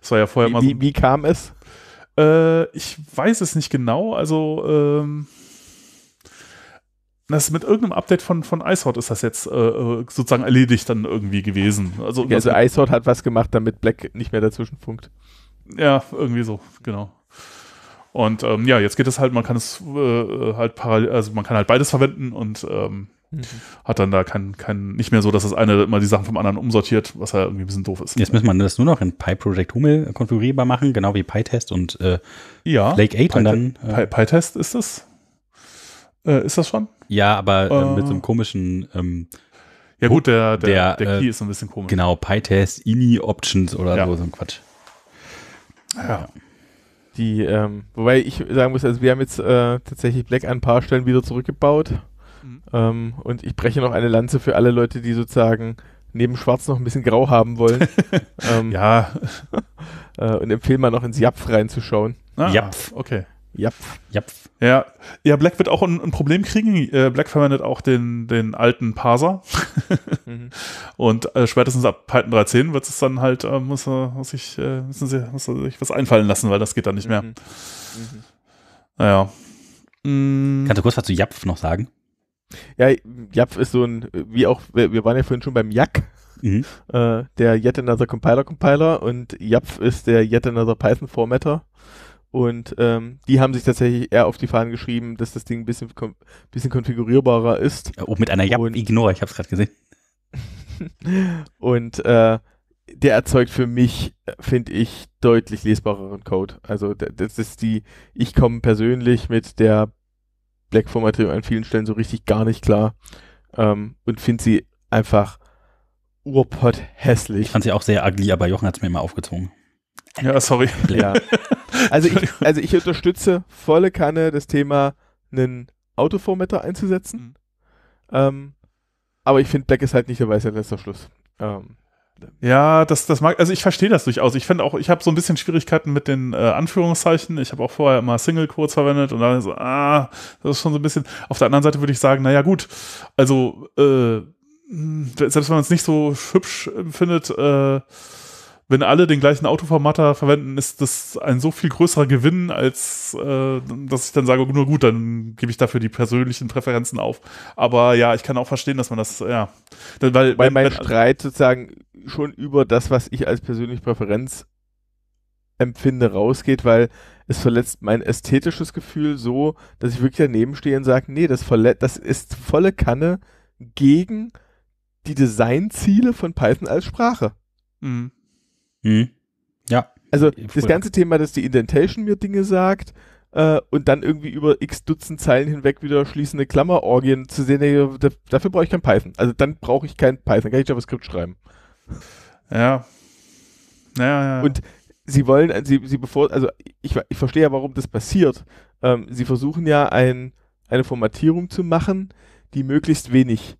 das war ja vorher wie, mal so, wie, wie kam es? Äh, ich weiß es nicht genau. Also, ähm, das mit irgendeinem Update von, von iSort ist das jetzt äh, äh, sozusagen erledigt dann irgendwie gewesen. Also, okay, also iSort hat was gemacht, damit Black nicht mehr dazwischen funkt. Ja, irgendwie so, genau. Und ähm, ja, jetzt geht es halt, man kann es äh, äh, halt parallel, also man kann halt beides verwenden und ähm, mhm. hat dann da kein, kein, nicht mehr so, dass das eine immer die Sachen vom anderen umsortiert, was ja halt irgendwie ein bisschen doof ist. Jetzt müsste man das nur noch in PyProject Hummel konfigurierbar machen, genau wie PyTest und äh, ja, Lake 8 Py und dann. Äh, PyTest ist das? Äh, ist das schon? Ja, aber äh, mit so einem ah. komischen ähm, ja gut, der, der, der, der Key äh, ist so ein bisschen komisch. Genau, PyTest, INI Options oder ja. so, so ein Quatsch. ja. ja die, ähm, wobei ich sagen muss, also wir haben jetzt äh, tatsächlich Black an ein paar Stellen wieder zurückgebaut. Mhm. Ähm, und ich breche noch eine Lanze für alle Leute, die sozusagen neben Schwarz noch ein bisschen grau haben wollen. ähm, ja. Äh, und empfehle mal noch ins Japf reinzuschauen. Ah, Japf. Okay. Japf, japf. Ja, ja, Black wird auch ein, ein Problem kriegen. Äh, Black verwendet auch den, den alten Parser. mhm. Und äh, spätestens ab Python 3.10 wird es dann halt, äh, muss, muss ich, äh, müssen sie, muss sich was einfallen lassen, weil das geht dann nicht mehr. Mhm. Mhm. Naja. Mhm. Kannst du kurz was zu Japf noch sagen? Ja, Japf ist so ein, wie auch, wir, wir waren ja vorhin schon beim Jack. Mhm. Äh, der Yet Another Compiler Compiler und Japf ist der Yet Another Python Formatter. Und ähm, die haben sich tatsächlich eher auf die Fahnen geschrieben, dass das Ding ein bisschen, bisschen konfigurierbarer ist. Ja, oh, mit einer Jap Ignore, ich habe es gerade gesehen. und äh, der erzeugt für mich, finde ich, deutlich lesbareren Code. Also das ist die, ich komme persönlich mit der Black Formatierung an vielen Stellen so richtig gar nicht klar ähm, und finde sie einfach urpott hässlich. Ich fand sie auch sehr ugly, aber Jochen hat es mir immer aufgezwungen. Ja, sorry. Ja. Also, ich, also ich unterstütze volle Kanne das Thema, einen Autoformatter einzusetzen. Mhm. Ähm, aber ich finde, Black ist halt nicht der weiße Restersschluss. Ähm, ja, das, das mag, also ich verstehe das durchaus. Ich finde auch, ich habe so ein bisschen Schwierigkeiten mit den äh, Anführungszeichen. Ich habe auch vorher immer Single Quotes verwendet und dann so, ah, das ist schon so ein bisschen. Auf der anderen Seite würde ich sagen, naja, gut, also, äh, selbst wenn man es nicht so hübsch empfindet, äh, wenn alle den gleichen Autoformatter verwenden, ist das ein so viel größerer Gewinn, als äh, dass ich dann sage, nur gut, dann gebe ich dafür die persönlichen Präferenzen auf. Aber ja, ich kann auch verstehen, dass man das, ja. Weil, Weil mein wenn, Streit sozusagen schon über das, was ich als persönliche Präferenz empfinde, rausgeht, weil es verletzt mein ästhetisches Gefühl so, dass ich wirklich daneben stehe und sage, nee, das, verletzt, das ist volle Kanne gegen die Designziele von Python als Sprache. Mhm. Mhm. Ja. Also Früher. das ganze Thema, dass die Indentation mir Dinge sagt äh, und dann irgendwie über x Dutzend Zeilen hinweg wieder schließende Klammerorgien zu sehen, nee, dafür brauche ich kein Python. Also dann brauche ich kein Python, dann kann ich JavaScript schreiben. Ja. Ja, ja. Und sie wollen, sie, sie bevor, also ich, ich verstehe ja, warum das passiert. Ähm, sie versuchen ja ein, eine Formatierung zu machen, die möglichst wenig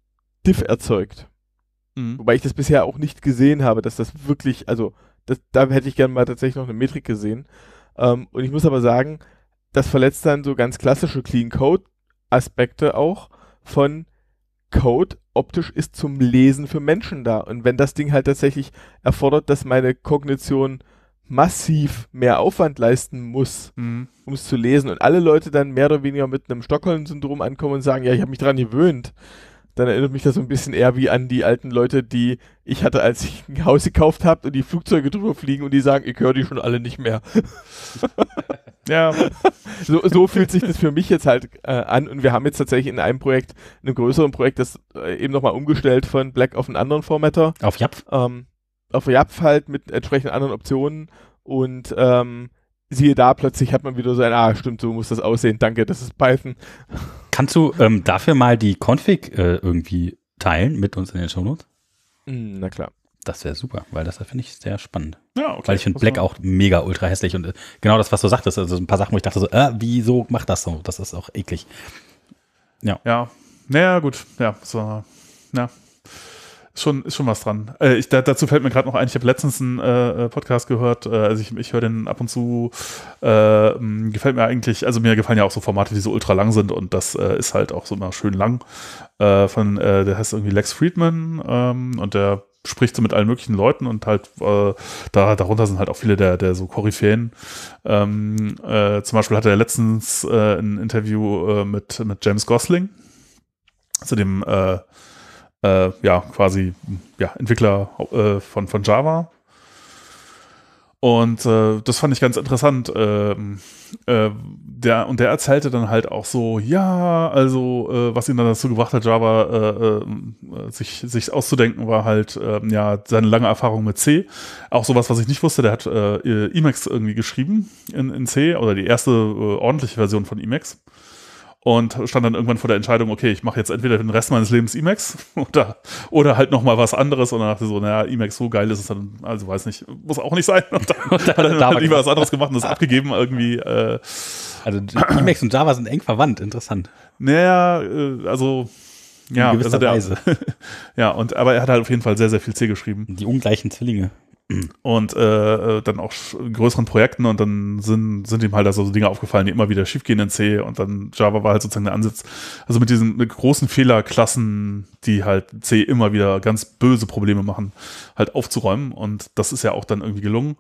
Diff erzeugt. Mhm. Wobei ich das bisher auch nicht gesehen habe, dass das wirklich, also das, da hätte ich gerne mal tatsächlich noch eine Metrik gesehen. Ähm, und ich muss aber sagen, das verletzt dann so ganz klassische Clean Code Aspekte auch von Code optisch ist zum Lesen für Menschen da. Und wenn das Ding halt tatsächlich erfordert, dass meine Kognition massiv mehr Aufwand leisten muss, mhm. um es zu lesen und alle Leute dann mehr oder weniger mit einem Stockholm-Syndrom ankommen und sagen, ja, ich habe mich daran gewöhnt, dann erinnert mich das so ein bisschen eher wie an die alten Leute, die ich hatte, als ich ein Haus gekauft habe und die Flugzeuge drüber fliegen und die sagen, ich höre die schon alle nicht mehr. ja. So, so, fühlt sich das für mich jetzt halt äh, an und wir haben jetzt tatsächlich in einem Projekt, in einem größeren Projekt, das äh, eben nochmal umgestellt von Black auf einen anderen Formatter. Auf Japf? Ähm, auf Japf halt mit entsprechenden anderen Optionen und ähm, siehe da, plötzlich hat man wieder so ein, ah, stimmt, so muss das aussehen, danke, das ist Python. Kannst du ähm, dafür mal die Config äh, irgendwie teilen mit uns in den Show Notes? Hm, na klar. Das wäre super, weil das finde ich sehr spannend. Ja, okay. Weil ich finde Black auch mega ultra hässlich und äh, genau das, was du sagtest, also ein paar Sachen, wo ich dachte so, äh, wieso macht das so? Das ist auch eklig. Ja. Ja. Naja, gut. Ja, so. Ja schon, ist schon was dran. Äh, ich, da, dazu fällt mir gerade noch ein, ich habe letztens einen äh, äh, Podcast gehört, äh, also ich, ich höre den ab und zu, äh, gefällt mir eigentlich, also mir gefallen ja auch so Formate, die so ultra lang sind und das äh, ist halt auch so immer schön lang. von, der heißt irgendwie Lex Friedman ähm, und der spricht so mit allen möglichen Leuten und halt äh, da darunter sind halt auch viele der der so Koryphäen. Ähm, äh, zum Beispiel hatte er letztens äh, ein Interview mit mit James Gosling zu dem äh, ja, quasi ja, Entwickler äh, von, von Java. Und äh, das fand ich ganz interessant. Ähm, äh, der, und der erzählte dann halt auch so, ja, also äh, was ihn dann dazu gebracht hat, Java äh, äh, sich, sich auszudenken, war halt ähm, ja seine lange Erfahrung mit C. Auch sowas, was ich nicht wusste, der hat äh, Emacs irgendwie geschrieben in, in C oder die erste ordentliche Version von Emacs und stand dann irgendwann vor der Entscheidung, okay, ich mache jetzt entweder den Rest meines Lebens Emacs oder, oder halt nochmal was anderes und dann dachte ich so, naja, Emacs, so geil ist es dann, also weiß nicht, muss auch nicht sein. Und dann, und dann hat er halt lieber was anderes gemacht und das abgegeben irgendwie. Äh, also Emacs und Java sind eng verwandt, interessant. Naja, äh, also ja, also der, ja, und aber er hat halt auf jeden Fall sehr, sehr viel C geschrieben. Die ungleichen Zwillinge und äh, äh, dann auch größeren Projekten und dann sind, sind ihm halt also so Dinge aufgefallen, die immer wieder schiefgehen in C und dann Java war halt sozusagen der Ansatz. Also mit diesen mit großen Fehlerklassen, die halt C immer wieder ganz böse Probleme machen, halt aufzuräumen und das ist ja auch dann irgendwie gelungen.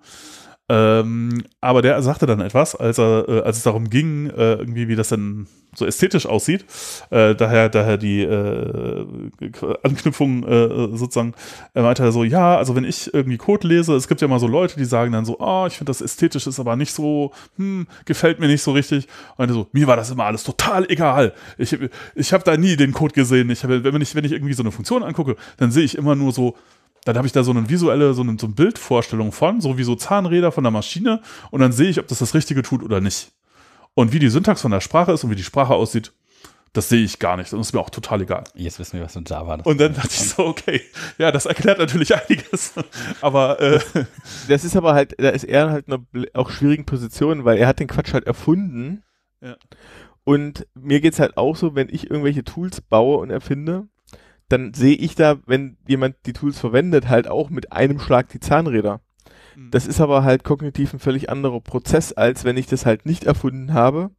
Ähm, aber der sagte dann etwas, als, er, äh, als es darum ging, äh, irgendwie, wie das denn so ästhetisch aussieht. Äh, daher, daher die äh, Anknüpfung äh, sozusagen. Er meinte so, ja, also wenn ich irgendwie Code lese, es gibt ja mal so Leute, die sagen dann so, oh, ich finde das ästhetisch ist aber nicht so, hm, gefällt mir nicht so richtig. Und er so, mir war das immer alles total egal. Ich, ich habe da nie den Code gesehen. Ich hab, wenn, ich, wenn ich irgendwie so eine Funktion angucke, dann sehe ich immer nur so, dann habe ich da so eine visuelle, so eine, so eine Bildvorstellung von, so wie so Zahnräder von der Maschine und dann sehe ich, ob das das Richtige tut oder nicht. Und wie die Syntax von der Sprache ist und wie die Sprache aussieht, das sehe ich gar nicht. Und ist mir auch total egal. Jetzt wissen wir, was in Java ist. Und dann dachte ich so, okay, ja, das erklärt natürlich einiges. aber äh, das, das, ist aber halt, da ist er halt in einer auch schwierigen Position, weil er hat den Quatsch halt erfunden. Ja. Und mir geht es halt auch so, wenn ich irgendwelche Tools baue und erfinde, dann sehe ich da, wenn jemand die Tools verwendet, halt auch mit einem Schlag die Zahnräder. Mhm. Das ist aber halt kognitiv ein völlig anderer Prozess, als wenn ich das halt nicht erfunden habe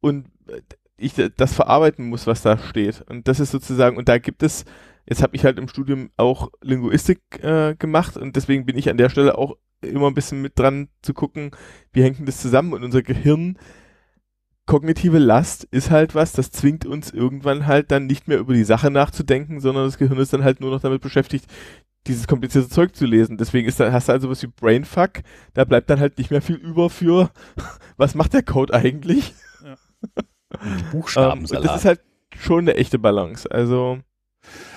und äh, ich äh, das verarbeiten muss, was da steht. Und das ist sozusagen, und da gibt es, jetzt habe ich halt im Studium auch Linguistik äh, gemacht und deswegen bin ich an der Stelle auch immer ein bisschen mit dran zu gucken, wie hängt denn das zusammen und unser Gehirn kognitive Last ist halt was, das zwingt uns irgendwann halt dann nicht mehr über die Sache nachzudenken, sondern das Gehirn ist dann halt nur noch damit beschäftigt, dieses komplizierte Zeug zu lesen. Deswegen ist da, hast du also was wie Brainfuck, da bleibt dann halt nicht mehr viel über für, was macht der Code eigentlich? Ja. Buchstaben. ähm, das ist halt schon eine echte Balance. Also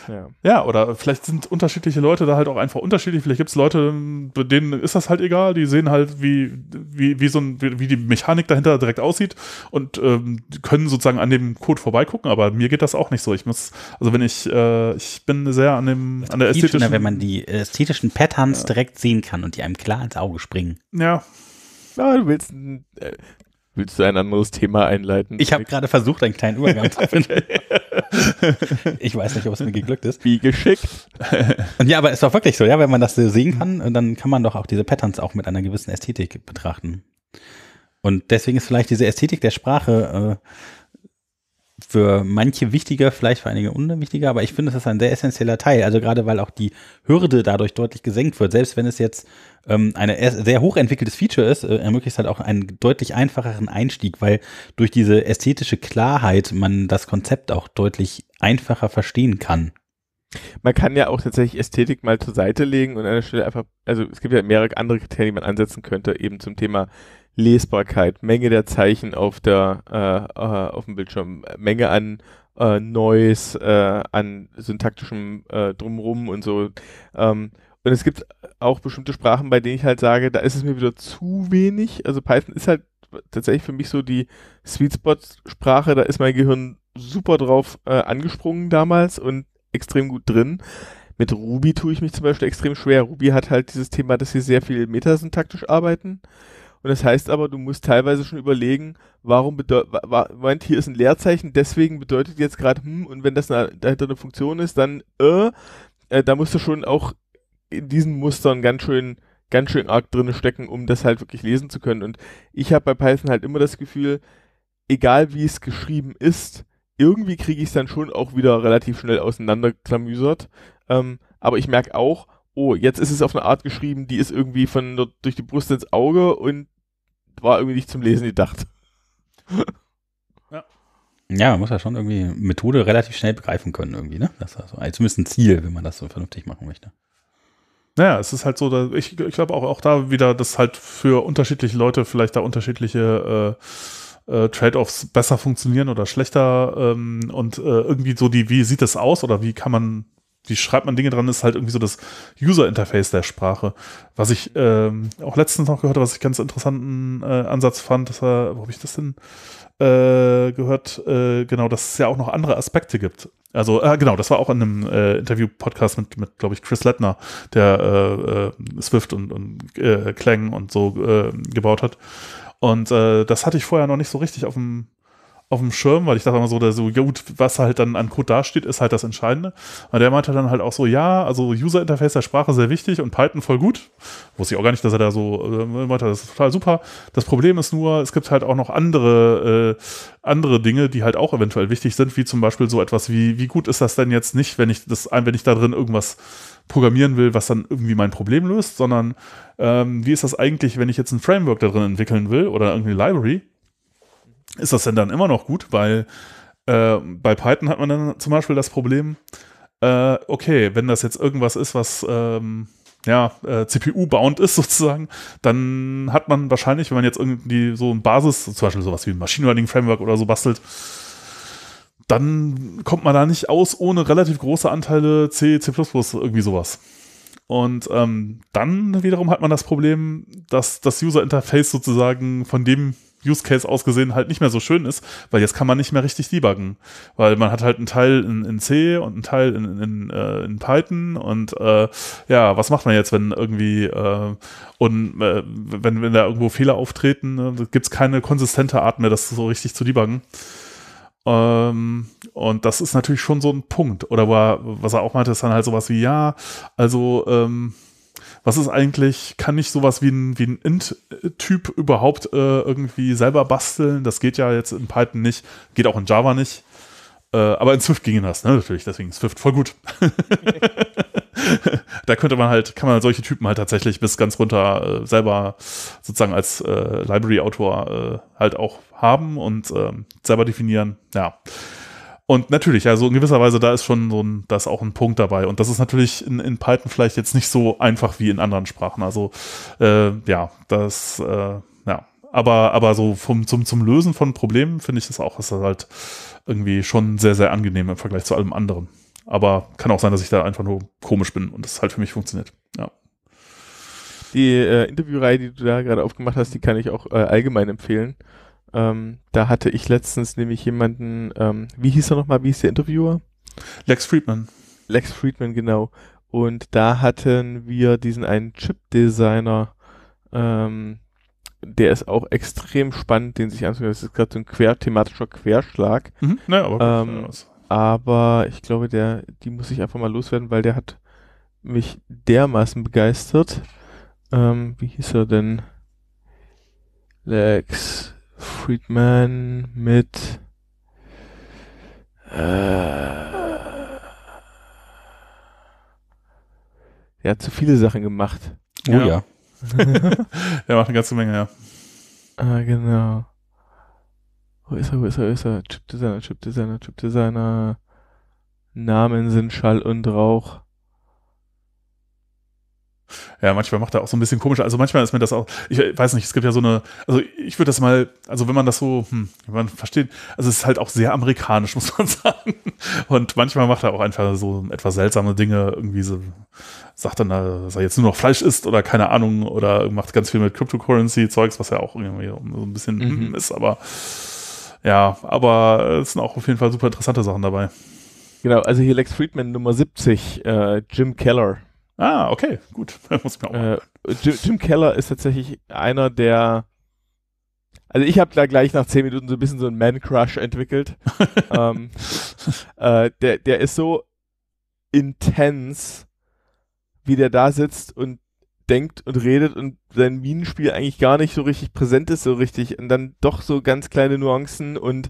ja. ja, oder vielleicht sind unterschiedliche Leute da halt auch einfach unterschiedlich. Vielleicht gibt es Leute, denen ist das halt egal. Die sehen halt, wie, wie, wie, so ein, wie, wie die Mechanik dahinter direkt aussieht und ähm, können sozusagen an dem Code vorbeigucken. Aber mir geht das auch nicht so. Ich muss, also wenn ich, äh, ich bin sehr an dem, das an der ne, ästhetischen. Schöner, wenn man die ästhetischen Patterns ja. direkt sehen kann und die einem klar ins Auge springen. Ja, ja, du willst, äh, Willst du ein anderes Thema einleiten? Ich habe gerade versucht, einen kleinen Übergang zu finden. ich weiß nicht, ob es mir geglückt ist. Wie geschickt. Und ja, aber es war wirklich so, ja, wenn man das sehen kann, dann kann man doch auch diese Patterns auch mit einer gewissen Ästhetik betrachten. Und deswegen ist vielleicht diese Ästhetik der Sprache äh, für manche wichtiger, vielleicht für einige unwichtiger, aber ich finde, es ist ein sehr essentieller Teil. Also gerade weil auch die Hürde dadurch deutlich gesenkt wird. Selbst wenn es jetzt ähm, ein sehr hochentwickeltes Feature ist, äh, ermöglicht halt auch einen deutlich einfacheren Einstieg, weil durch diese ästhetische Klarheit man das Konzept auch deutlich einfacher verstehen kann. Man kann ja auch tatsächlich Ästhetik mal zur Seite legen und an der Stelle einfach, also es gibt ja mehrere andere Kriterien, die man ansetzen könnte, eben zum Thema Lesbarkeit, Menge der Zeichen auf, der, äh, äh auf dem Bildschirm, Menge an äh, Noise, äh, an syntaktischem äh, Drumrum und so. Ähm, und es gibt auch bestimmte Sprachen, bei denen ich halt sage, da ist es mir wieder zu wenig. Also Python ist halt tatsächlich für mich so die Sweet Spot-Sprache, da ist mein Gehirn super drauf äh, angesprungen damals und extrem gut drin. Mit Ruby tue ich mich zum Beispiel extrem schwer. Ruby hat halt dieses Thema, dass sie sehr viel metasyntaktisch arbeiten. Und das heißt aber, du musst teilweise schon überlegen, warum bedeutet, wa hier ist ein Leerzeichen, deswegen bedeutet jetzt gerade hm, und wenn das eine, dahinter eine Funktion ist, dann äh, äh, da musst du schon auch in diesen Mustern ganz schön ganz schön arg drin stecken, um das halt wirklich lesen zu können. Und ich habe bei Python halt immer das Gefühl, egal wie es geschrieben ist, irgendwie kriege ich es dann schon auch wieder relativ schnell auseinanderklamüsert. Ähm, aber ich merke auch, oh, jetzt ist es auf eine Art geschrieben, die ist irgendwie von durch die Brust ins Auge und war irgendwie nicht zum Lesen gedacht. Ja. man muss ja schon irgendwie Methode relativ schnell begreifen können, irgendwie, ne? Das ist also zumindest ein Ziel, wenn man das so vernünftig machen möchte. Naja, es ist halt so, ich, ich glaube auch, auch da wieder, dass halt für unterschiedliche Leute vielleicht da unterschiedliche äh, äh, Trade-offs besser funktionieren oder schlechter ähm, und äh, irgendwie so die, wie sieht das aus oder wie kann man wie schreibt man Dinge dran, ist halt irgendwie so das User-Interface der Sprache. Was ich ähm, auch letztens noch gehört habe, was ich ganz interessanten äh, Ansatz fand, dass er, wo habe ich das denn äh, gehört? Äh, genau, dass es ja auch noch andere Aspekte gibt. Also, äh, genau, das war auch in einem äh, Interview-Podcast mit, mit glaube ich, Chris Lettner, der äh, äh, Swift und, und äh, Clang und so äh, gebaut hat. Und äh, das hatte ich vorher noch nicht so richtig auf dem auf dem Schirm, weil ich dachte immer so, der so, ja gut, was halt dann an Code dasteht, ist halt das Entscheidende. Und der meinte dann halt auch so, ja, also User Interface der Sprache sehr wichtig und Python voll gut. Wusste ich auch gar nicht, dass er da so äh, meinte, das ist total super. Das Problem ist nur, es gibt halt auch noch andere, äh, andere Dinge, die halt auch eventuell wichtig sind, wie zum Beispiel so etwas wie, wie gut ist das denn jetzt nicht, wenn ich das, wenn ich da drin irgendwas programmieren will, was dann irgendwie mein Problem löst, sondern ähm, wie ist das eigentlich, wenn ich jetzt ein Framework da drin entwickeln will oder irgendwie Library? ist das denn dann immer noch gut, weil äh, bei Python hat man dann zum Beispiel das Problem, äh, okay, wenn das jetzt irgendwas ist, was ähm, ja, äh, CPU-bound ist sozusagen, dann hat man wahrscheinlich, wenn man jetzt irgendwie so ein Basis, zum Beispiel sowas wie ein Machine Learning Framework oder so bastelt, dann kommt man da nicht aus ohne relativ große Anteile C, C++, irgendwie sowas. Und ähm, dann wiederum hat man das Problem, dass das User Interface sozusagen von dem Use Case ausgesehen halt nicht mehr so schön ist, weil jetzt kann man nicht mehr richtig debuggen. Weil man hat halt einen Teil in, in C und einen Teil in, in, äh, in Python und äh, ja, was macht man jetzt, wenn irgendwie äh, und äh, wenn, wenn da irgendwo Fehler auftreten, ne, gibt es keine konsistente Art mehr, das so richtig zu debuggen. Ähm, und das ist natürlich schon so ein Punkt. Oder war, was er auch meinte, ist dann halt sowas wie, ja, also ähm, was ist eigentlich, kann ich sowas wie ein, wie ein Int-Typ überhaupt äh, irgendwie selber basteln? Das geht ja jetzt in Python nicht, geht auch in Java nicht. Äh, aber in Swift ging das, ne? natürlich, deswegen Swift voll gut. da könnte man halt, kann man solche Typen halt tatsächlich bis ganz runter äh, selber sozusagen als äh, Library-Autor äh, halt auch haben und ähm, selber definieren. Ja. Und natürlich, also in gewisser Weise, da ist schon so ein, da ist auch ein Punkt dabei. Und das ist natürlich in, in Python vielleicht jetzt nicht so einfach wie in anderen Sprachen. Also äh, ja, das, äh, ja. Aber, aber so vom, zum, zum Lösen von Problemen finde ich das auch, ist das halt irgendwie schon sehr, sehr angenehm im Vergleich zu allem anderen. Aber kann auch sein, dass ich da einfach nur komisch bin und das halt für mich funktioniert. Ja. Die äh, Interviewreihe, die du da gerade aufgemacht hast, die kann ich auch äh, allgemein empfehlen. Ähm, da hatte ich letztens nämlich jemanden, ähm, wie hieß er nochmal, wie hieß der Interviewer? Lex Friedman. Lex Friedman, genau. Und da hatten wir diesen einen Chip-Designer, ähm, der ist auch extrem spannend, den sich anzusehen. Das ist gerade so ein quer thematischer Querschlag. Mhm. Naja, aber, ähm, aber ich glaube, der, die muss ich einfach mal loswerden, weil der hat mich dermaßen begeistert. Ähm, wie hieß er denn? Lex Friedman mit äh, er hat zu viele Sachen gemacht. Oh ja. ja. er macht eine ganze Menge, ja. Ah, genau. Wo ist er, wo ist er, wo ist er? Chip Designer, Chip Designer, Chip Designer. Namen sind Schall und Rauch. Ja, manchmal macht er auch so ein bisschen komisch. Also manchmal ist mir das auch, ich weiß nicht, es gibt ja so eine, also ich würde das mal, also wenn man das so, hm, wenn man versteht, also es ist halt auch sehr amerikanisch, muss man sagen. Und manchmal macht er auch einfach so etwas seltsame Dinge, irgendwie so, sagt dann, dass er jetzt nur noch Fleisch isst oder keine Ahnung, oder macht ganz viel mit Cryptocurrency-Zeugs, was ja auch irgendwie so ein bisschen mhm. Hm, ist, aber ja, aber es sind auch auf jeden Fall super interessante Sachen dabei. Genau, also hier Lex Friedman Nummer 70, äh, Jim Keller. Ah, okay, gut. Muss ich mir auch äh, Jim, Jim, Keller ist tatsächlich einer der. Also ich habe da gleich nach zehn Minuten so ein bisschen so einen Man-Crush entwickelt. ähm, äh, der, der ist so intens, wie der da sitzt und denkt und redet und sein Minenspiel eigentlich gar nicht so richtig präsent ist, so richtig. Und dann doch so ganz kleine Nuancen und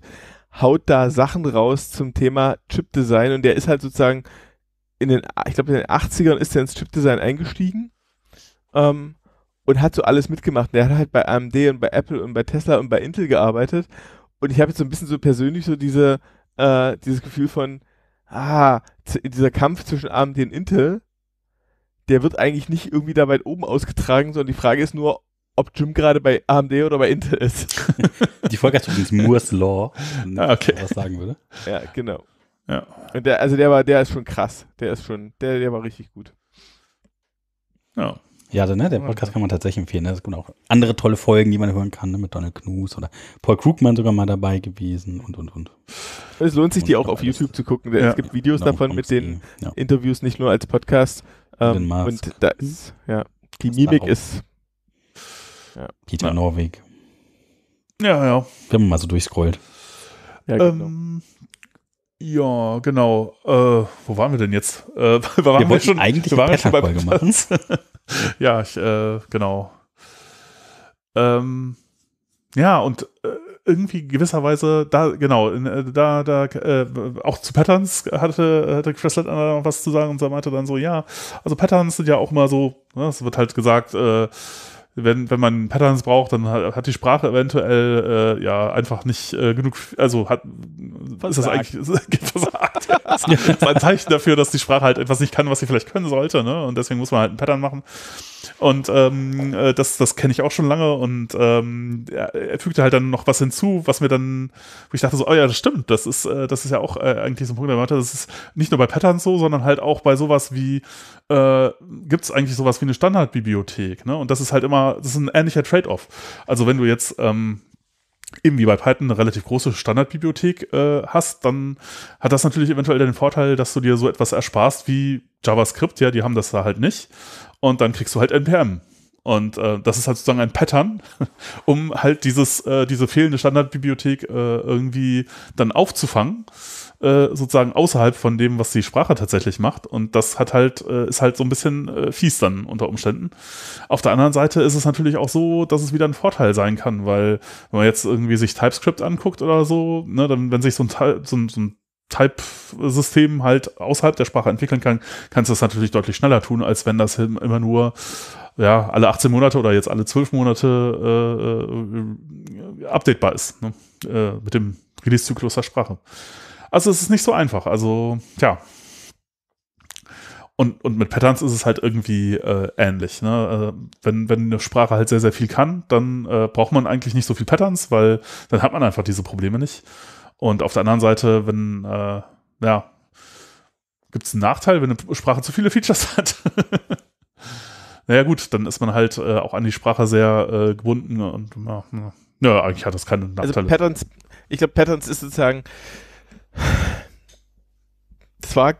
haut da Sachen raus zum Thema Chip-Design. Und der ist halt sozusagen in den, ich glaube, in den 80ern ist er ins Chipdesign eingestiegen ähm, und hat so alles mitgemacht. Der hat halt bei AMD und bei Apple und bei Tesla und bei Intel gearbeitet. Und ich habe jetzt so ein bisschen so persönlich so diese, äh, dieses Gefühl von, ah, dieser Kampf zwischen AMD und Intel, der wird eigentlich nicht irgendwie da weit oben ausgetragen, sondern die Frage ist nur, ob Jim gerade bei AMD oder bei Intel ist. Die Folge hat übrigens Moore's Law, wenn ah, okay. was sagen würde. Ja, genau. Ja. Und der, also der war, der ist schon krass. Der ist schon, der, der war richtig gut. Ja. Ja, also, ne, der Podcast kann man tatsächlich empfehlen. Ne? Es gibt auch andere tolle Folgen, die man hören kann, ne? mit Donald Knus oder Paul Krugman sogar mal dabei gewesen und, und, und. Es lohnt sich, und die auch auf YouTube zu gucken. Ne? Ja. Es gibt Videos ja, genau, davon mit den ja. Interviews, nicht nur als Podcast. Ähm, und da mhm. ist, ja, die das Mimik ist. Peter Norweg. Ja, ja. Wenn man mal so durchscrollt. Ja, ähm, genau. Ähm, ja, genau. Äh, wo waren wir denn jetzt? Äh, waren wir, wir schon, eigentlich wir waren schon bei machen. ja, ich, äh, genau. Ähm, ja, und äh, irgendwie gewisserweise, da, genau, in, äh, da, da, äh, auch zu Patterns hatte, hatte Chris Lett was zu sagen und so meinte dann so, ja, also Patterns sind ja auch immer so, ne, es wird halt gesagt, äh, wenn, wenn man Patterns braucht, dann hat, hat die Sprache eventuell äh, ja einfach nicht äh, genug, also hat, was ist das eigentlich ist, das ist ein Zeichen dafür, dass die Sprache halt etwas nicht kann, was sie vielleicht können sollte, ne? Und deswegen muss man halt ein Pattern machen. Und ähm, äh, das, das kenne ich auch schon lange und ähm, er, er, fügte halt dann noch was hinzu, was mir dann, wo ich dachte so, oh ja, das stimmt, das ist, äh, das ist ja auch äh, eigentlich so ein Punkt, der meinte, das ist nicht nur bei Patterns so, sondern halt auch bei sowas wie, äh, gibt es eigentlich sowas wie eine Standardbibliothek, ne? Und das ist halt immer das ist ein ähnlicher Trade-off. Also wenn du jetzt ähm, eben wie bei Python eine relativ große Standardbibliothek äh, hast, dann hat das natürlich eventuell den Vorteil, dass du dir so etwas ersparst wie JavaScript, ja, die haben das da halt nicht. Und dann kriegst du halt NPM. Und äh, das ist halt sozusagen ein Pattern, um halt dieses, äh, diese fehlende Standardbibliothek äh, irgendwie dann aufzufangen. Äh, sozusagen außerhalb von dem, was die Sprache tatsächlich macht. Und das hat halt, äh, ist halt so ein bisschen äh, fies dann unter Umständen. Auf der anderen Seite ist es natürlich auch so, dass es wieder ein Vorteil sein kann, weil wenn man jetzt irgendwie sich TypeScript anguckt oder so, ne, dann, wenn sich so ein, so ein, so ein Type-System halt außerhalb der Sprache entwickeln kann, kannst du das natürlich deutlich schneller tun, als wenn das immer nur ja, alle 18 Monate oder jetzt alle 12 Monate äh, äh updatebar ist ne? äh, mit dem Release-Zyklus der Sprache. Also es ist nicht so einfach. Also, tja. Und, und mit Patterns ist es halt irgendwie äh, ähnlich. Ne? Äh, wenn, wenn eine Sprache halt sehr, sehr viel kann, dann äh, braucht man eigentlich nicht so viel Patterns, weil dann hat man einfach diese Probleme nicht. Und auf der anderen Seite, wenn, äh, ja, gibt es einen Nachteil, wenn eine Sprache zu viele Features hat. naja, gut, dann ist man halt äh, auch an die Sprache sehr äh, gebunden und ja, ja, eigentlich hat das keinen Nachteil. Also Patterns, ich glaube, Patterns ist sozusagen das war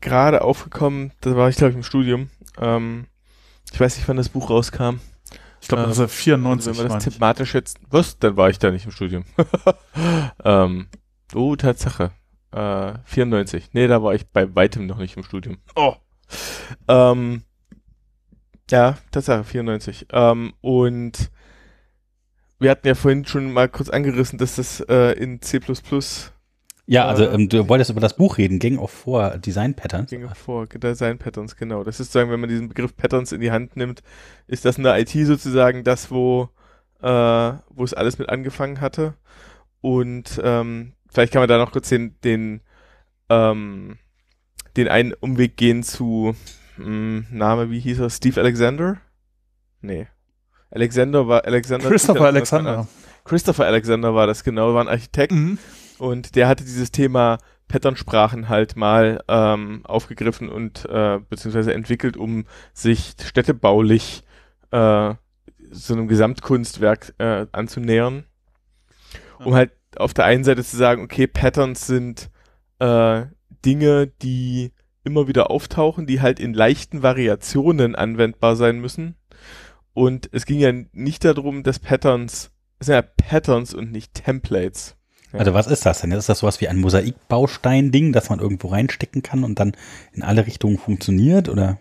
gerade aufgekommen, da war ich glaube ich im Studium. Ähm, ich weiß nicht, wann das Buch rauskam. Ich glaube, war 1994. Ähm, wenn man das thematisch jetzt, was? Dann war ich da nicht im Studium. ähm, oh, Tatsache. Äh, 94. Nee, da war ich bei weitem noch nicht im Studium. Oh. Ähm, ja, Tatsache, 94. Ähm, und wir hatten ja vorhin schon mal kurz angerissen, dass das äh, in C++ ja, also äh. ähm, du wolltest über das Buch reden, Gang of Four äh, Design Patterns. Gang of Four Design Patterns, genau. Das ist sozusagen, wenn man diesen Begriff Patterns in die Hand nimmt, ist das in der IT sozusagen das, wo, äh, wo es alles mit angefangen hatte. Und ähm, vielleicht kann man da noch kurz den, den, ähm, den einen Umweg gehen zu mh, hm, Name, wie hieß er? Steve Alexander? Nee. Alexander war Alexander. Christopher Alexander. Christopher Alexander war das genau, war ein Architekt. Mhm. Und der hatte dieses Thema Patternsprachen halt mal ähm, aufgegriffen und äh, beziehungsweise entwickelt, um sich städtebaulich äh, so einem Gesamtkunstwerk äh, anzunähern. Um mhm. halt auf der einen Seite zu sagen, okay, Patterns sind äh, Dinge, die immer wieder auftauchen, die halt in leichten Variationen anwendbar sein müssen. Und es ging ja nicht darum, dass Patterns, es sind ja Patterns und nicht Templates. Also was ist das denn? Ist das sowas wie ein Mosaikbaustein-Ding, das man irgendwo reinstecken kann und dann in alle Richtungen funktioniert oder?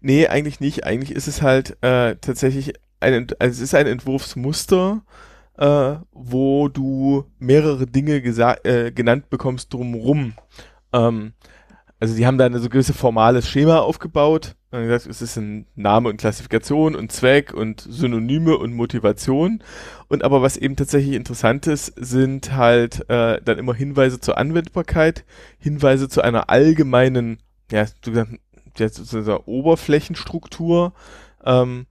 Nee, eigentlich nicht. Eigentlich ist es halt äh, tatsächlich ein, also es ist ein Entwurfsmuster, äh, wo du mehrere Dinge äh, genannt bekommst drumrum. Ähm, also die haben da eine so gewisse formales Schema aufgebaut, und gesagt, es ist ein Name und Klassifikation und Zweck und Synonyme und Motivation. Und aber was eben tatsächlich interessant ist, sind halt äh, dann immer Hinweise zur Anwendbarkeit, Hinweise zu einer allgemeinen, ja, sogenannten, ja, sozusagen Oberflächenstruktur, ähm,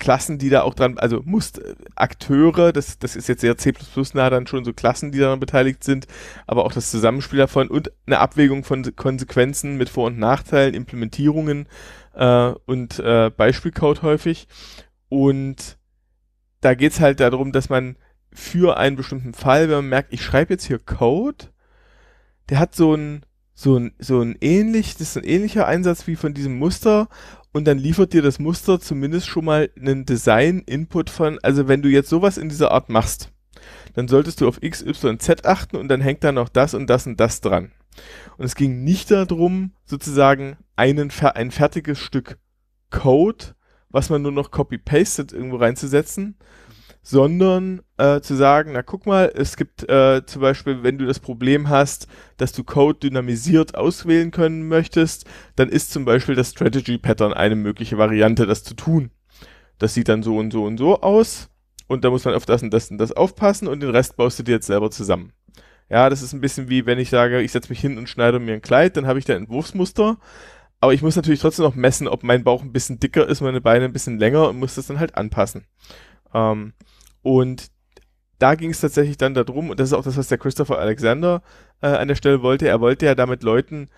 Klassen, die da auch dran, also musst äh, Akteure, das, das ist jetzt sehr C++-nah dann schon so Klassen, die daran beteiligt sind, aber auch das Zusammenspiel davon und eine Abwägung von Konsequenzen mit Vor- und Nachteilen, Implementierungen äh, und äh, Beispielcode häufig. Und da geht's halt darum, dass man für einen bestimmten Fall, wenn man merkt, ich schreibe jetzt hier Code, der hat so ein so ein, so ein ähnlich, das ist ein ähnlicher Einsatz wie von diesem Muster und dann liefert dir das Muster zumindest schon mal einen Design-Input von, also wenn du jetzt sowas in dieser Art machst, dann solltest du auf X, Y, Z achten und dann hängt da noch das und das und das dran. Und es ging nicht darum, sozusagen einen, ein fertiges Stück Code, was man nur noch copy-pasted irgendwo reinzusetzen, sondern äh, zu sagen, na guck mal, es gibt äh, zum Beispiel, wenn du das Problem hast, dass du Code dynamisiert auswählen können möchtest, dann ist zum Beispiel das Strategy Pattern eine mögliche Variante, das zu tun. Das sieht dann so und so und so aus und da muss man auf das und das und das aufpassen und den Rest baust du dir jetzt selber zusammen. Ja, das ist ein bisschen wie, wenn ich sage, ich setze mich hin und schneide mir ein Kleid, dann habe ich da Entwurfsmuster, aber ich muss natürlich trotzdem noch messen, ob mein Bauch ein bisschen dicker ist, meine Beine ein bisschen länger und muss das dann halt anpassen. Ähm, und da ging es tatsächlich dann darum, und das ist auch das, was der Christopher Alexander äh, an der Stelle wollte, er wollte ja damit Leuten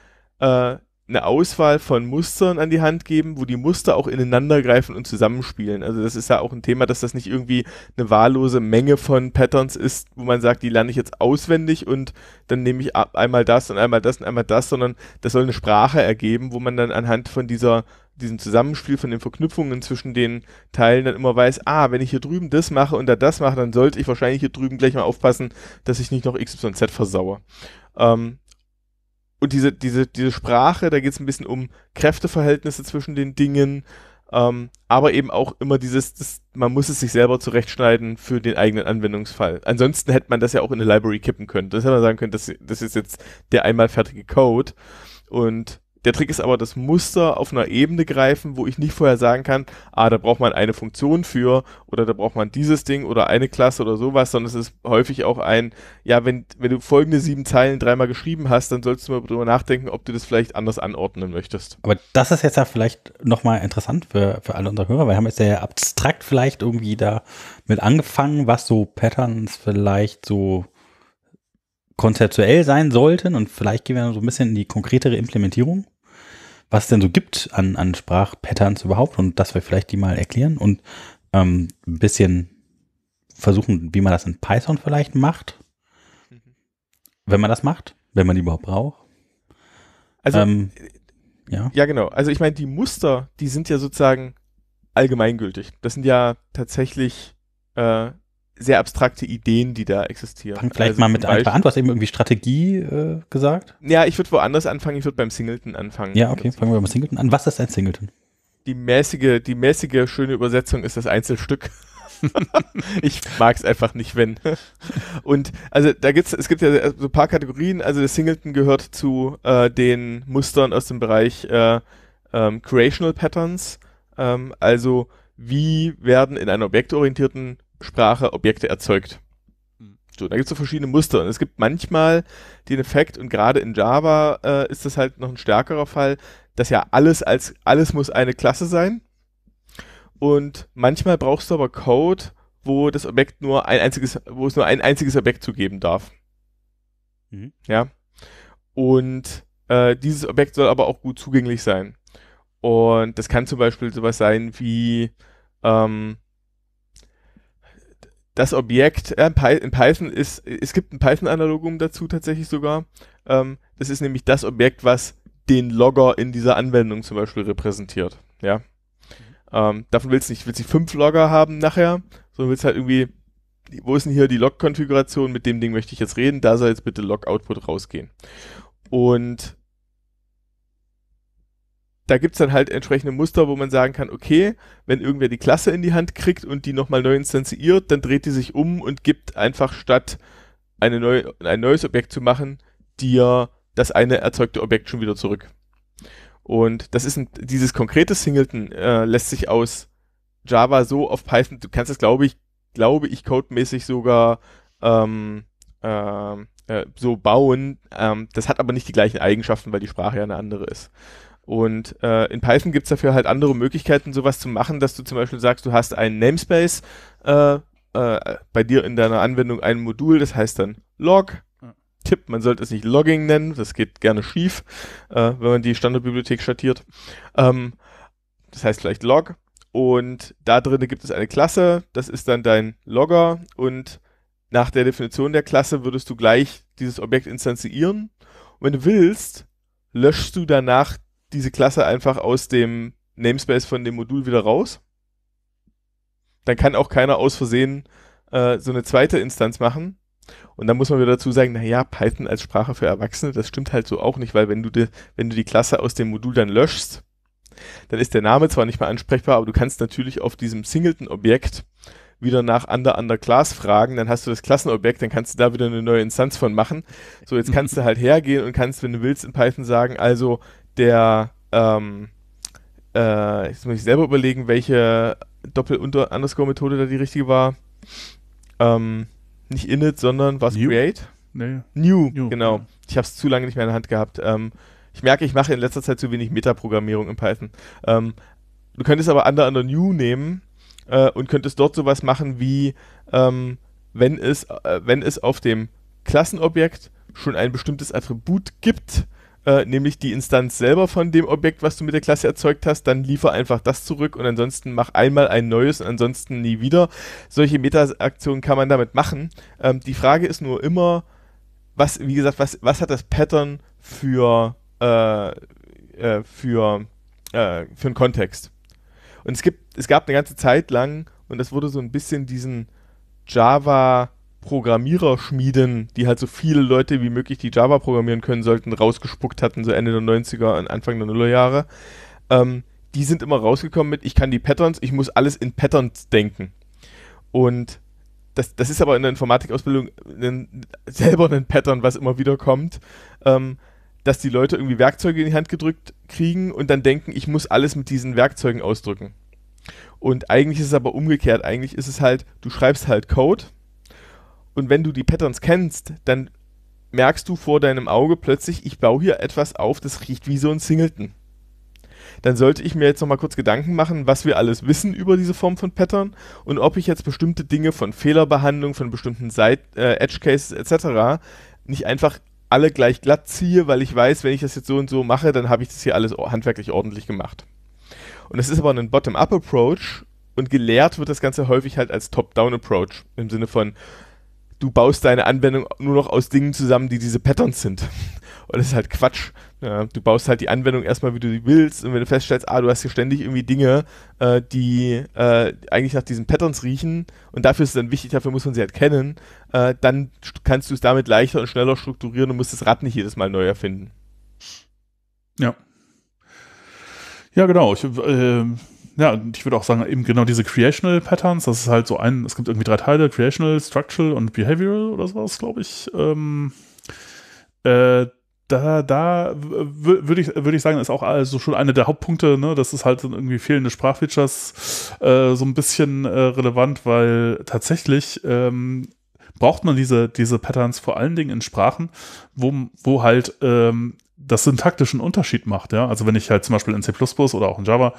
äh, eine Auswahl von Mustern an die Hand geben, wo die Muster auch ineinandergreifen und zusammenspielen. Also das ist ja auch ein Thema, dass das nicht irgendwie eine wahllose Menge von Patterns ist, wo man sagt, die lerne ich jetzt auswendig und dann nehme ich ab einmal das und einmal das und einmal das, sondern das soll eine Sprache ergeben, wo man dann anhand von dieser diesem Zusammenspiel von den Verknüpfungen zwischen den Teilen dann immer weiß, ah, wenn ich hier drüben das mache und da das mache, dann sollte ich wahrscheinlich hier drüben gleich mal aufpassen, dass ich nicht noch XYZ versauere. Ähm, und diese, diese, diese Sprache, da geht es ein bisschen um Kräfteverhältnisse zwischen den Dingen, ähm, aber eben auch immer dieses, das, man muss es sich selber zurechtschneiden für den eigenen Anwendungsfall. Ansonsten hätte man das ja auch in eine Library kippen können. Das hätte man sagen können, das, das ist jetzt der einmal fertige Code und der Trick ist aber das Muster auf einer Ebene greifen, wo ich nicht vorher sagen kann, ah, da braucht man eine Funktion für oder da braucht man dieses Ding oder eine Klasse oder sowas, sondern es ist häufig auch ein, ja, wenn, wenn du folgende sieben Zeilen dreimal geschrieben hast, dann solltest du mal drüber nachdenken, ob du das vielleicht anders anordnen möchtest. Aber das ist jetzt ja vielleicht nochmal interessant für, für alle unsere Hörer, weil wir haben jetzt ja abstrakt vielleicht irgendwie da mit angefangen, was so Patterns vielleicht so konzeptuell sein sollten und vielleicht gehen wir so ein bisschen in die konkretere Implementierung was es denn so gibt an, an Sprachpatterns überhaupt und dass wir vielleicht die mal erklären und ähm, ein bisschen versuchen, wie man das in Python vielleicht macht. Mhm. Wenn man das macht, wenn man die überhaupt braucht. Also, ähm, äh, ja. ja, genau. Also ich meine, die Muster, die sind ja sozusagen allgemeingültig. Das sind ja tatsächlich äh, sehr abstrakte Ideen, die da existieren. Fang vielleicht also mal mit einfach an. Du hast eben irgendwie Strategie äh, gesagt. Ja, ich würde woanders anfangen. Ich würde beim Singleton anfangen. Ja, okay. Fangen wir beim Singleton an. Was ist ein Singleton? Die mäßige, die mäßige schöne Übersetzung ist das Einzelstück. ich mag es einfach nicht, wenn. Und also da gibt es gibt ja so ein paar Kategorien. Also der Singleton gehört zu äh, den Mustern aus dem Bereich äh, ähm, Creational Patterns. Ähm, also wie werden in einer objektorientierten Sprache Objekte erzeugt. Mhm. So, da gibt es so verschiedene Muster. Und es gibt manchmal den Effekt, und gerade in Java äh, ist das halt noch ein stärkerer Fall, dass ja alles als alles muss eine Klasse sein. Und manchmal brauchst du aber Code, wo das Objekt nur ein einziges, wo es nur ein einziges Objekt zugeben darf. Mhm. Ja. Und äh, dieses Objekt soll aber auch gut zugänglich sein. Und das kann zum Beispiel sowas sein wie, ähm, das Objekt äh, in Python ist, es gibt ein Python-Analogum dazu tatsächlich sogar. Ähm, das ist nämlich das Objekt, was den Logger in dieser Anwendung zum Beispiel repräsentiert. Ja. Mhm. Ähm, davon willst du nicht, willst du fünf Logger haben nachher, sondern willst halt irgendwie, wo ist denn hier die Log-Konfiguration? Mit dem Ding möchte ich jetzt reden, da soll jetzt bitte Log-Output rausgehen. Und da gibt es dann halt entsprechende Muster, wo man sagen kann, okay, wenn irgendwer die Klasse in die Hand kriegt und die nochmal neu instanziert, dann dreht die sich um und gibt einfach statt eine neue, ein neues Objekt zu machen, dir das eine erzeugte Objekt schon wieder zurück. Und das ist ein, dieses konkrete Singleton äh, lässt sich aus Java so auf Python, du kannst es glaube ich, glaube ich, codemäßig sogar ähm, ähm äh, so bauen. Ähm, das hat aber nicht die gleichen Eigenschaften, weil die Sprache ja eine andere ist. Und äh, in Python gibt es dafür halt andere Möglichkeiten, sowas zu machen, dass du zum Beispiel sagst, du hast einen Namespace äh, äh, bei dir in deiner Anwendung ein Modul, das heißt dann Log. Tipp, man sollte es nicht Logging nennen, das geht gerne schief, äh, wenn man die Standardbibliothek schattiert. Ähm, das heißt vielleicht Log. Und da drin gibt es eine Klasse, das ist dann dein Logger und nach der Definition der Klasse würdest du gleich dieses Objekt instanziieren. Und wenn du willst, löschst du danach diese Klasse einfach aus dem Namespace von dem Modul wieder raus. Dann kann auch keiner aus Versehen äh, so eine zweite Instanz machen. Und dann muss man wieder dazu sagen, naja, Python als Sprache für Erwachsene, das stimmt halt so auch nicht, weil wenn du, die, wenn du die Klasse aus dem Modul dann löschst, dann ist der Name zwar nicht mehr ansprechbar, aber du kannst natürlich auf diesem Singleton-Objekt wieder nach under under class fragen, dann hast du das Klassenobjekt, dann kannst du da wieder eine neue Instanz von machen. So, jetzt kannst du halt hergehen und kannst, wenn du willst, in Python sagen, also der, ähm, äh, jetzt muss ich selber überlegen, welche Doppel-Underscore-Methode da die richtige war. Ähm, nicht init, sondern was New? create? Nee. New, New genau. Ich habe es zu lange nicht mehr in der Hand gehabt. Ähm, ich merke, ich mache in letzter Zeit zu wenig Metaprogrammierung in Python. Ähm, du könntest aber under under new nehmen äh, und könntest dort sowas machen wie, ähm, wenn, es, äh, wenn es auf dem Klassenobjekt schon ein bestimmtes Attribut gibt, äh, nämlich die Instanz selber von dem Objekt, was du mit der Klasse erzeugt hast, dann liefer einfach das zurück und ansonsten mach einmal ein neues und ansonsten nie wieder. Solche Meta-Aktionen kann man damit machen. Ähm, die Frage ist nur immer, was, wie gesagt, was, was hat das Pattern für, äh, äh, für, äh, für einen Kontext? Und es gibt, es gab eine ganze Zeit lang, und das wurde so ein bisschen diesen Java Programmiererschmieden, die halt so viele Leute wie möglich, die Java programmieren können sollten, rausgespuckt hatten, so Ende der 90er und Anfang der Nullerjahre. Ähm, die sind immer rausgekommen mit, ich kann die Patterns, ich muss alles in Patterns denken. Und das, das ist aber in der Informatikausbildung ein, selber ein Pattern, was immer wieder kommt, ähm, dass die Leute irgendwie Werkzeuge in die Hand gedrückt kriegen und dann denken, ich muss alles mit diesen Werkzeugen ausdrücken. Und eigentlich ist es aber umgekehrt. Eigentlich ist es halt, du schreibst halt Code und wenn du die Patterns kennst, dann merkst du vor deinem Auge plötzlich, ich baue hier etwas auf, das riecht wie so ein Singleton. Dann sollte ich mir jetzt nochmal kurz Gedanken machen, was wir alles wissen über diese Form von Pattern und ob ich jetzt bestimmte Dinge von Fehlerbehandlung, von bestimmten Side, äh, Edge Cases etc. nicht einfach alle gleich glatt ziehe, weil ich weiß, wenn ich das jetzt so und so mache, dann habe ich das hier alles handwerklich ordentlich gemacht. Und es ist aber ein Bottom-up-Approach und gelehrt wird das Ganze häufig halt als Top-Down-Approach im Sinne von, du baust deine Anwendung nur noch aus Dingen zusammen, die diese Patterns sind. Und das ist halt Quatsch. Ja, du baust halt die Anwendung erstmal, wie du sie willst. Und wenn du feststellst, ah, du hast hier ständig irgendwie Dinge, äh, die äh, eigentlich nach diesen Patterns riechen und dafür ist es dann wichtig, dafür muss man sie halt kennen, äh, dann kannst du es damit leichter und schneller strukturieren und musst das Rad nicht jedes Mal neu erfinden. Ja. Ja, genau. Ich, äh, ja, ich würde auch sagen, eben genau diese Creational Patterns, das ist halt so ein, es gibt irgendwie drei Teile, Creational, Structural und Behavioral oder sowas, glaube ich. Ähm, äh, da, da würde ich, würd ich sagen, ist auch also schon einer der Hauptpunkte, ne? das ist halt irgendwie fehlende Sprachfeatures äh, so ein bisschen äh, relevant, weil tatsächlich ähm, braucht man diese, diese Patterns vor allen Dingen in Sprachen, wo, wo halt ähm, das syntaktischen Unterschied macht. Ja? Also wenn ich halt zum Beispiel in C oder auch in Java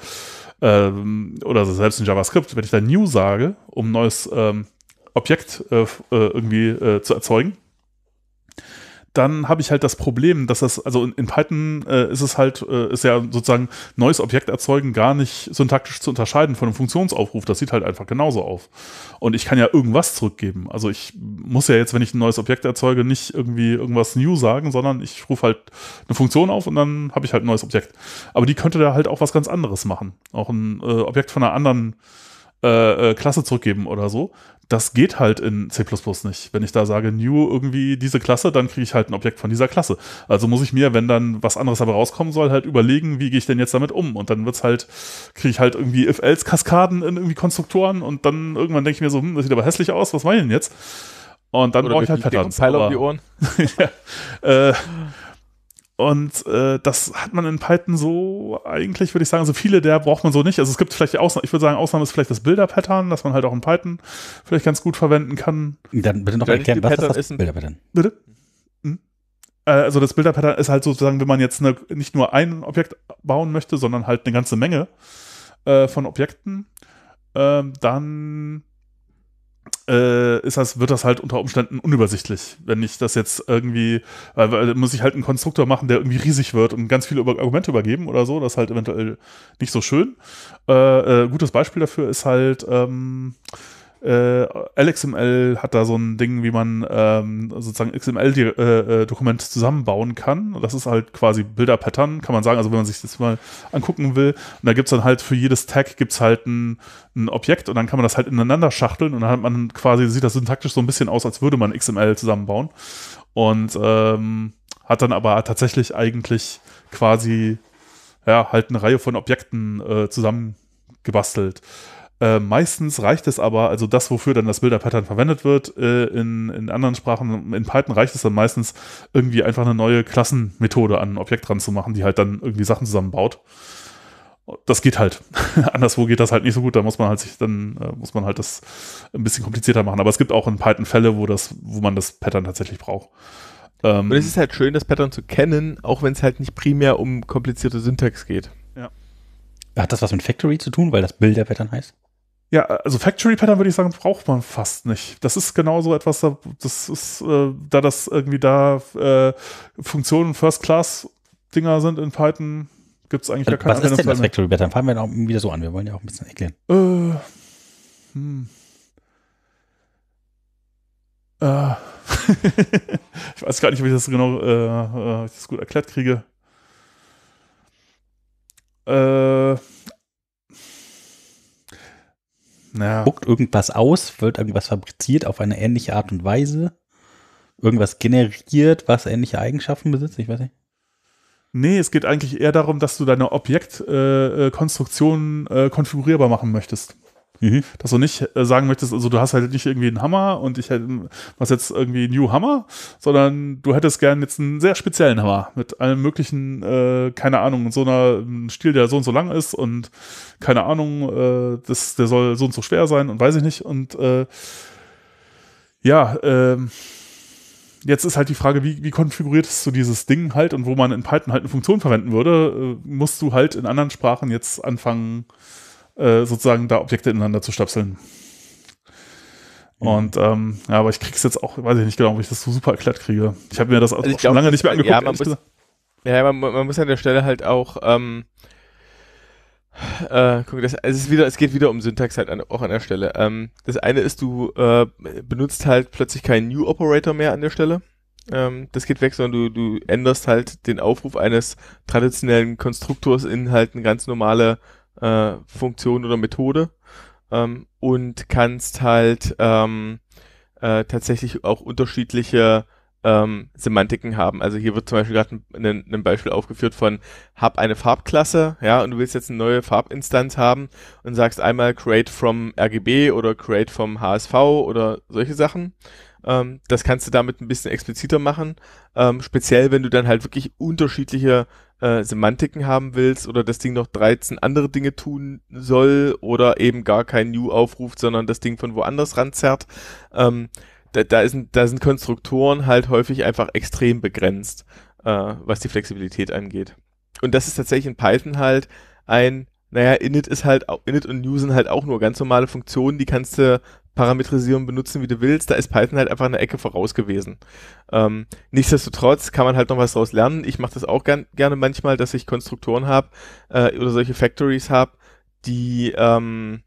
ähm, oder selbst in JavaScript, wenn ich da New sage, um ein neues ähm, Objekt äh, äh irgendwie äh, zu erzeugen, dann habe ich halt das Problem, dass das, also in, Python äh, ist es halt, äh, ist ja sozusagen neues Objekt erzeugen gar nicht syntaktisch zu unterscheiden von einem Funktionsaufruf. Das sieht halt einfach genauso auf. Und ich kann ja irgendwas zurückgeben. Also ich muss ja jetzt, wenn ich ein neues Objekt erzeuge, nicht irgendwie irgendwas new sagen, sondern ich rufe halt eine Funktion auf und dann habe ich halt ein neues Objekt. Aber die könnte da halt auch was ganz anderes machen. Auch ein äh, Objekt von einer anderen äh, äh, Klasse zurückgeben oder so das geht halt in C nicht. Wenn ich da sage, new irgendwie diese Klasse, dann kriege ich halt ein Objekt von dieser Klasse. Also muss ich mir, wenn dann was anderes aber rauskommen soll, halt überlegen, wie gehe ich denn jetzt damit um? Und dann wird's halt, kriege ich halt irgendwie if-else-Kaskaden in irgendwie Konstruktoren und dann irgendwann denke ich mir so, hm, das sieht aber hässlich aus, was mache ich denn jetzt? Und dann brauche ich halt Patterns. Pfeil um die Ohren. ja, äh, und äh, das hat man in Python so, eigentlich würde ich sagen, so viele der braucht man so nicht. Also es gibt vielleicht Ausnahmen, ich würde sagen, Ausnahme ist vielleicht das Bilder-Pattern, das man halt auch in Python vielleicht ganz gut verwenden kann. Dann bitte noch erklären, was Pattern das ist Bilder-Pattern. Bitte? Hm? Äh, also das Bilder-Pattern ist halt sozusagen, wenn man jetzt eine, nicht nur ein Objekt bauen möchte, sondern halt eine ganze Menge äh, von Objekten, ähm, dann äh, ist das, wird das halt unter Umständen unübersichtlich, wenn ich das jetzt irgendwie, weil, weil muss ich halt einen Konstruktor machen, der irgendwie riesig wird und ganz viele über Argumente übergeben oder so, das ist halt eventuell nicht so schön. Äh, äh, gutes Beispiel dafür ist halt ähm, äh, LXML hat da so ein Ding, wie man ähm, sozusagen XML-Dokument äh, äh zusammenbauen kann. Das ist halt quasi Bilder-Pattern, kann man sagen, also wenn man sich das mal angucken will. Und da gibt es dann halt für jedes Tag gibt es halt ein, ein, Objekt und dann kann man das halt ineinander schachteln und dann hat man quasi, sieht das syntaktisch so ein bisschen aus, als würde man XML zusammenbauen. Und ähm, hat dann aber tatsächlich eigentlich quasi ja, halt eine Reihe von Objekten äh, zusammengebastelt. Äh, meistens reicht es aber, also das, wofür dann das Bilder-Pattern verwendet wird, äh, in, in anderen Sprachen, in Python reicht es dann meistens irgendwie einfach eine neue Klassenmethode an ein Objekt dran zu machen, die halt dann irgendwie Sachen zusammenbaut. Das geht halt. Anderswo geht das halt nicht so gut. Da muss man halt sich dann, äh, muss man halt das ein bisschen komplizierter machen. Aber es gibt auch in Python Fälle, wo das, wo man das Pattern tatsächlich braucht. Ähm, Und es ist halt schön, das Pattern zu kennen, auch wenn es halt nicht primär um komplizierte Syntax geht. Ja. Hat das was mit Factory zu tun, weil das Bilder-Pattern heißt? Ja, also Factory Pattern würde ich sagen, braucht man fast nicht. Das ist genau so etwas, das ist, äh, da das irgendwie da äh, Funktionen First Class Dinger sind in Python, gibt es eigentlich also, gar keine Was ist denn das Factory Pattern? Fangen wir auch wieder so an. Wir wollen ja auch ein bisschen erklären. Äh, hm. äh. ich weiß gar nicht, ob ich das genau äh, äh ich das gut erklärt kriege. Äh ja. guckt irgendwas aus, wird irgendwas fabriziert auf eine ähnliche Art und Weise, irgendwas generiert, was ähnliche Eigenschaften besitzt, ich weiß nicht. Nee, es geht eigentlich eher darum, dass du deine Objektkonstruktion äh, äh, äh, konfigurierbar machen möchtest. Mhm. Dass du nicht äh, sagen möchtest, also du hast halt nicht irgendwie einen Hammer und ich hätte was jetzt irgendwie New Hammer, sondern du hättest gern jetzt einen sehr speziellen Hammer mit allem möglichen, äh, keine Ahnung, so einer Stil, der so und so lang ist und keine Ahnung, äh, das, der soll so und so schwer sein und weiß ich nicht. Und äh, ja, ähm, jetzt ist halt die Frage, wie, wie konfiguriertest du dieses Ding halt und wo man in Python halt eine Funktion verwenden würde, äh, musst du halt in anderen Sprachen jetzt anfangen, äh, sozusagen da Objekte ineinander zu stapseln. Mhm. Und ähm, ja, aber ich krieg's jetzt auch, weiß ich nicht genau, ob ich das so super erklärt kriege. Ich habe mir das also auch schon lange nicht mehr angeguckt. Ja, man, muss, ja man, man, muss an der Stelle halt auch ähm, äh, guck, das, also es, wieder, es, geht wieder um Syntax halt an, auch an der Stelle. Ähm, das eine ist, du äh, benutzt halt plötzlich keinen New Operator mehr an der Stelle. Ähm, das geht weg, sondern du, du änderst halt den Aufruf eines traditionellen Konstruktors in halt eine ganz normale äh, Funktion oder Methode ähm, und kannst halt ähm, äh, tatsächlich auch unterschiedliche ähm, Semantiken haben. Also hier wird zum Beispiel gerade ein, ein, Beispiel aufgeführt von hab eine Farbklasse, ja, und du willst jetzt eine neue Farbinstanz haben und sagst einmal create from RGB oder create from HSV oder solche Sachen. Ähm, das kannst du damit ein bisschen expliziter machen. Ähm, speziell, wenn du dann halt wirklich unterschiedliche äh, Semantiken haben willst oder das Ding noch 13 andere Dinge tun soll oder eben gar kein New aufruft, sondern das Ding von woanders ranzerrt. Ähm, da, da, ist, da sind Konstruktoren halt häufig einfach extrem begrenzt, äh, was die Flexibilität angeht. Und das ist tatsächlich in Python halt ein naja, init ist halt, init und new sind halt auch nur ganz normale Funktionen, die kannst du parametrisieren, benutzen, wie du willst. Da ist Python halt einfach eine Ecke voraus gewesen. Ähm, nichtsdestotrotz kann man halt noch was draus lernen. Ich mache das auch gern, gerne manchmal, dass ich Konstruktoren habe äh, oder solche Factories habe, die ähm,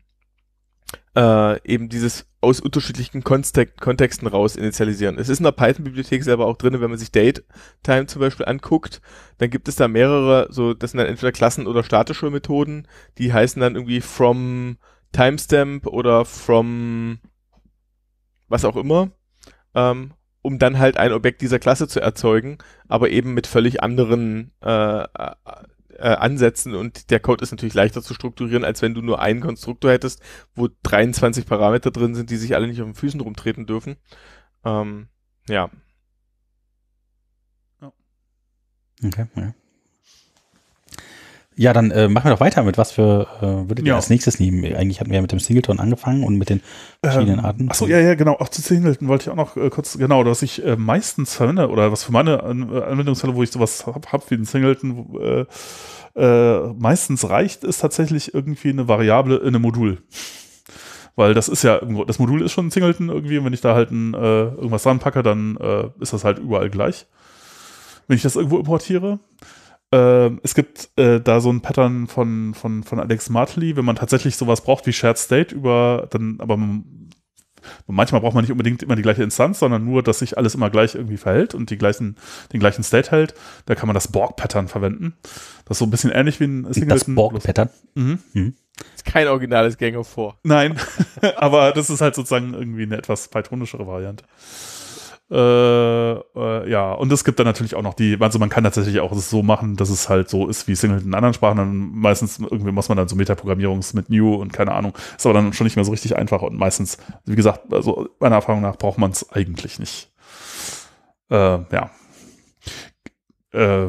äh, eben dieses aus unterschiedlichen Kontext Kontexten raus initialisieren. Es ist in der Python-Bibliothek selber auch drin, wenn man sich DateTime zum Beispiel anguckt, dann gibt es da mehrere, so das sind dann entweder Klassen oder statische Methoden, die heißen dann irgendwie from Timestamp oder from was auch immer, ähm, um dann halt ein Objekt dieser Klasse zu erzeugen, aber eben mit völlig anderen äh, äh äh, ansetzen und der Code ist natürlich leichter zu strukturieren, als wenn du nur einen Konstruktor hättest, wo 23 Parameter drin sind, die sich alle nicht auf den Füßen rumtreten dürfen. Ähm, ja. Okay, ja. Ja, dann äh, machen wir doch weiter mit was für äh, würdet ihr ja. als nächstes nehmen? Eigentlich hatten wir ja mit dem Singleton angefangen und mit den verschiedenen ähm, Arten. Ähm, Achso, ja, ja, genau. Auch zu Singleton wollte ich auch noch äh, kurz, genau, was ich äh, meistens verwende oder was für meine An Anwendungsfälle, wo ich sowas habe hab wie den Singleton, äh, äh, meistens reicht, ist tatsächlich irgendwie eine Variable in einem Modul. Weil das ist ja, das Modul ist schon ein Singleton irgendwie und wenn ich da halt ein, äh, irgendwas dran packe, dann äh, ist das halt überall gleich. Wenn ich das irgendwo importiere. Ähm, es gibt äh, da so ein Pattern von, von, von Alex Martley, wenn man tatsächlich sowas braucht wie Shared State über, dann, aber man, manchmal braucht man nicht unbedingt immer die gleiche Instanz, sondern nur, dass sich alles immer gleich irgendwie verhält und die gleichen, den gleichen State hält. Da kann man das Borg-Pattern verwenden. Das ist so ein bisschen ähnlich wie ein Singleton. Das Borg-Pattern? Mhm. mhm. Ist kein originales Gang of Four. Nein, aber das ist halt sozusagen irgendwie eine etwas pythonischere Variante. Äh, äh, ja, und es gibt dann natürlich auch noch die, also man kann tatsächlich auch es so machen, dass es halt so ist wie Singleton in anderen Sprachen. Dann meistens irgendwie muss man dann so Metaprogrammierungs mit New und keine Ahnung. Ist aber dann schon nicht mehr so richtig einfach und meistens, wie gesagt, also meiner Erfahrung nach braucht man es eigentlich nicht. Äh, ja. Äh,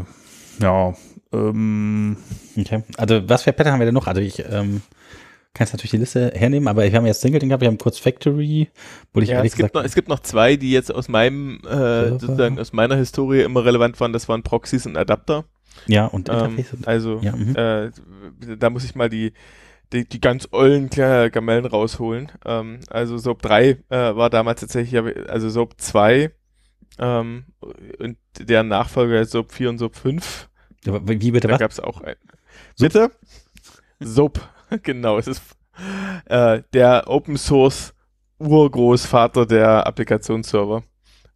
ja. Ähm, okay. Also was für Pattern haben wir denn noch? Also ich, ähm kannst natürlich die Liste hernehmen, aber wir haben jetzt Singleton gehabt, wir haben kurz Factory, wo ich ja, ehrlich es gibt Noch, es gibt noch zwei, die jetzt aus meinem, äh, sozusagen aus meiner Historie immer relevant waren, das waren Proxys und Adapter. Ja, und ähm, Interface. Ähm, also, ja, mhm. äh, da muss ich mal die, die, die ganz ollen Gamellen rausholen. Ähm, also Soap 3 äh, war damals tatsächlich, also Soap 2 ähm, und der Nachfolger Soap 4 und Soap 5. Wie bitte, da gab es auch ein... Bitte? Soap genau, es ist äh, der Open Source Urgroßvater der Applikationsserver.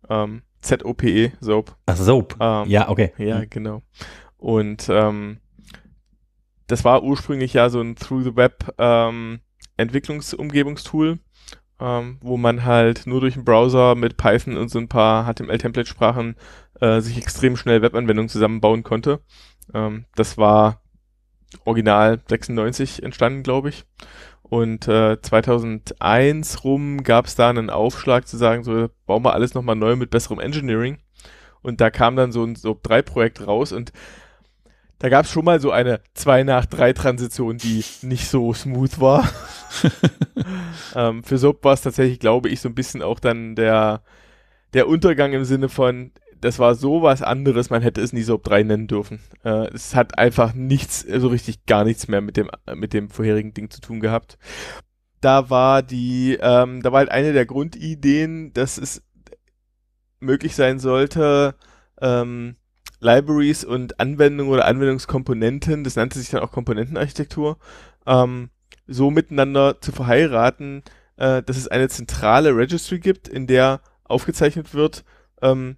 Ähm, ZOPE, SOAP. Ach, SOAP. Ähm, ja, okay. Ja, mhm. genau. Und ähm, das war ursprünglich ja so ein Through the Web ähm, Entwicklungsumgebungstool, ähm, wo man halt nur durch einen Browser mit Python und so ein paar HTML-Template-Sprachen äh, sich extrem schnell Webanwendungen zusammenbauen konnte. Ähm, das war original 96 entstanden, glaube ich. Und äh, 2001 rum gab es da einen Aufschlag zu sagen, so bauen wir alles nochmal neu mit besserem Engineering. Und da kam dann so ein SOAP-3-Projekt raus und da gab es schon mal so eine 2 nach 3 Transition, die nicht so smooth war. ähm, für SOAP war es tatsächlich, glaube ich, so ein bisschen auch dann der, der Untergang im Sinne von, das war so was anderes, man hätte es nie so 3 nennen dürfen. Äh, es hat einfach nichts, äh, so also richtig gar nichts mehr mit dem, äh, mit dem vorherigen Ding zu tun gehabt. Da war die, ähm, da war halt eine der Grundideen, dass es möglich sein sollte, ähm, Libraries und Anwendungen oder Anwendungskomponenten, das nannte sich dann auch Komponentenarchitektur, ähm, so miteinander zu verheiraten, äh, dass es eine zentrale Registry gibt, in der aufgezeichnet wird, ähm,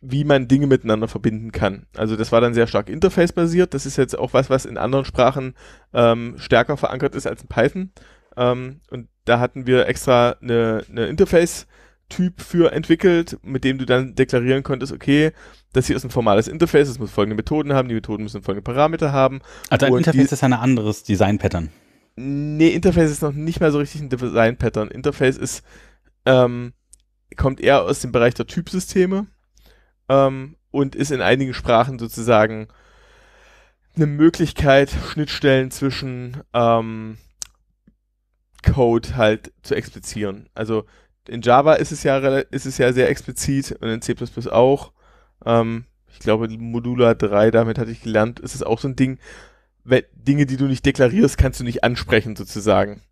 wie man Dinge miteinander verbinden kann. Also das war dann sehr stark interface-basiert. Das ist jetzt auch was, was in anderen Sprachen ähm, stärker verankert ist als in Python. Ähm, und da hatten wir extra eine, eine Interface- Typ für entwickelt, mit dem du dann deklarieren konntest, okay, das hier ist ein formales Interface, es muss folgende Methoden haben, die Methoden müssen folgende Parameter haben. Also ein Interface ist ein anderes Design-Pattern. Nee, Interface ist noch nicht mal so richtig ein Design-Pattern. Interface ist, ähm, kommt eher aus dem Bereich der Typsysteme ähm, und ist in einigen Sprachen sozusagen eine Möglichkeit, Schnittstellen zwischen ähm, Code halt zu explizieren. Also in Java ist es ja ist es ja sehr explizit und in C auch. Ähm, ich glaube, Modula 3, damit hatte ich gelernt, ist es auch so ein Ding. Dinge, die du nicht deklarierst, kannst du nicht ansprechen, sozusagen.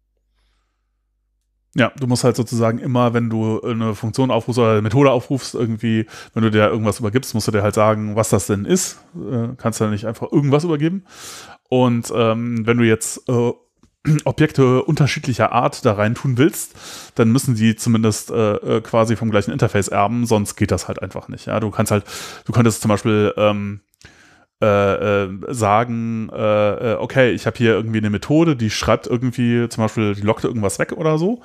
Ja, du musst halt sozusagen immer, wenn du eine Funktion aufrufst oder eine Methode aufrufst, irgendwie, wenn du dir irgendwas übergibst, musst du dir halt sagen, was das denn ist. Äh, kannst du nicht einfach irgendwas übergeben. Und ähm, wenn du jetzt äh, Objekte unterschiedlicher Art da rein tun willst, dann müssen die zumindest äh, äh, quasi vom gleichen Interface erben, sonst geht das halt einfach nicht. Ja, du kannst halt, du könntest zum Beispiel ähm, äh, äh, sagen, äh, äh okay, ich habe hier irgendwie eine Methode, die schreibt irgendwie zum Beispiel, die lockt irgendwas weg oder so.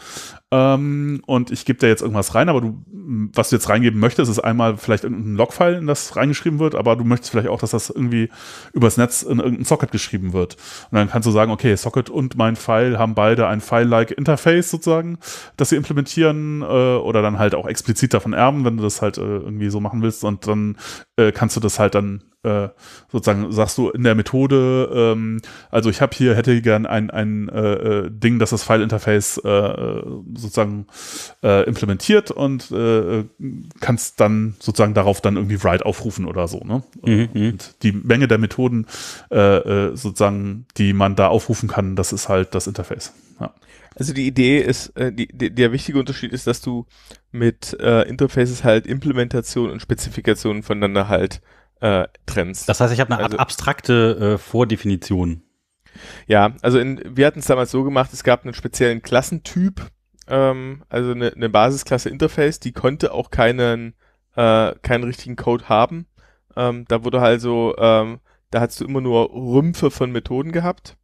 Ähm, und ich gebe da jetzt irgendwas rein, aber du, was du jetzt reingeben möchtest, ist einmal vielleicht irgendein Logfile, in das reingeschrieben wird, aber du möchtest vielleicht auch, dass das irgendwie übers Netz in irgendein Socket geschrieben wird. Und dann kannst du sagen, okay, Socket und mein File haben beide ein File-like Interface sozusagen, das sie implementieren äh, oder dann halt auch explizit davon erben, wenn du das halt äh, irgendwie so machen willst. Und dann äh, kannst du das halt dann äh, sozusagen sagst du in der Methode, ähm, also ich habe hier, hätte gern ein, ein äh, äh Ding, das das File-Interface äh, äh sozusagen äh, implementiert und äh, kannst dann sozusagen darauf dann irgendwie Write aufrufen oder so. Ne? Mhm. mhm. Und die Menge der Methoden äh, äh, sozusagen, die man da aufrufen kann, das ist halt das Interface. Ja. Also die Idee ist, äh, die, die, der wichtige Unterschied ist, dass du mit äh, Interfaces halt Implementation und Spezifikation voneinander halt trennst. Das heißt, ich habe eine also, abstrakte Vordefinition. Ja, also in, wir hatten es damals so gemacht, es gab einen speziellen Klassentyp, ähm, also eine, eine Basisklasse Interface, die konnte auch keinen, äh, keinen richtigen Code haben. Ähm, da wurde also, ähm, da hast du immer nur Rümpfe von Methoden gehabt.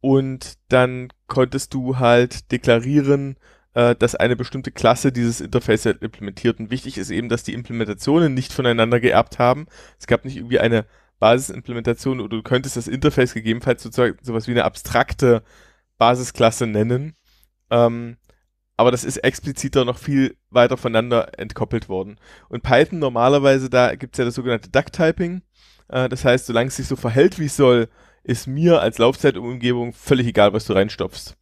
Und dann konntest du halt deklarieren, äh, dass eine bestimmte Klasse dieses Interface halt implementiert. Und wichtig ist eben, dass die Implementationen nicht voneinander geerbt haben. Es gab nicht irgendwie eine Basisimplementation oder du könntest das Interface gegebenenfalls sozusagen sowas wie eine abstrakte Basisklasse nennen, ähm, aber das ist expliziter noch viel weiter voneinander entkoppelt worden. Und Python normalerweise, da gibt es ja das sogenannte Duck-Typing. Äh, das heißt, solange es sich so verhält, wie es soll, ist mir als Laufzeitumgebung völlig egal, was du reinstopfst.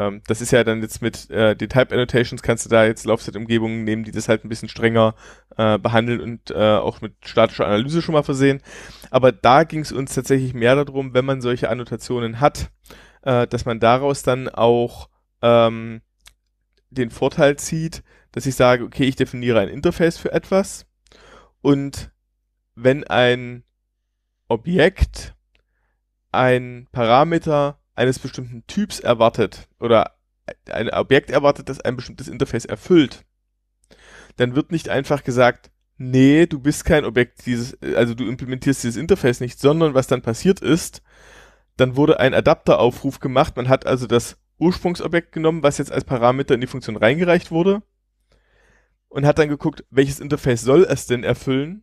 Ähm, das ist ja dann jetzt mit äh, den Type Annotations kannst du da jetzt Laufzeitumgebungen nehmen, die das halt ein bisschen strenger äh, behandeln und äh, auch mit statischer Analyse schon mal versehen. Aber da ging es uns tatsächlich mehr darum, wenn man solche Annotationen hat, äh, dass man daraus dann auch ähm, den Vorteil zieht, dass ich sage, okay, ich definiere ein Interface für etwas und wenn ein Objekt ein Parameter eines bestimmten Typs erwartet oder ein Objekt erwartet, das ein bestimmtes Interface erfüllt, dann wird nicht einfach gesagt, nee, du bist kein Objekt dieses, also du implementierst dieses Interface nicht, sondern was dann passiert ist, dann wurde ein Adapteraufruf gemacht, man hat also das Ursprungsobjekt genommen, was jetzt als Parameter in die Funktion reingereicht wurde und hat dann geguckt, welches Interface soll es denn erfüllen,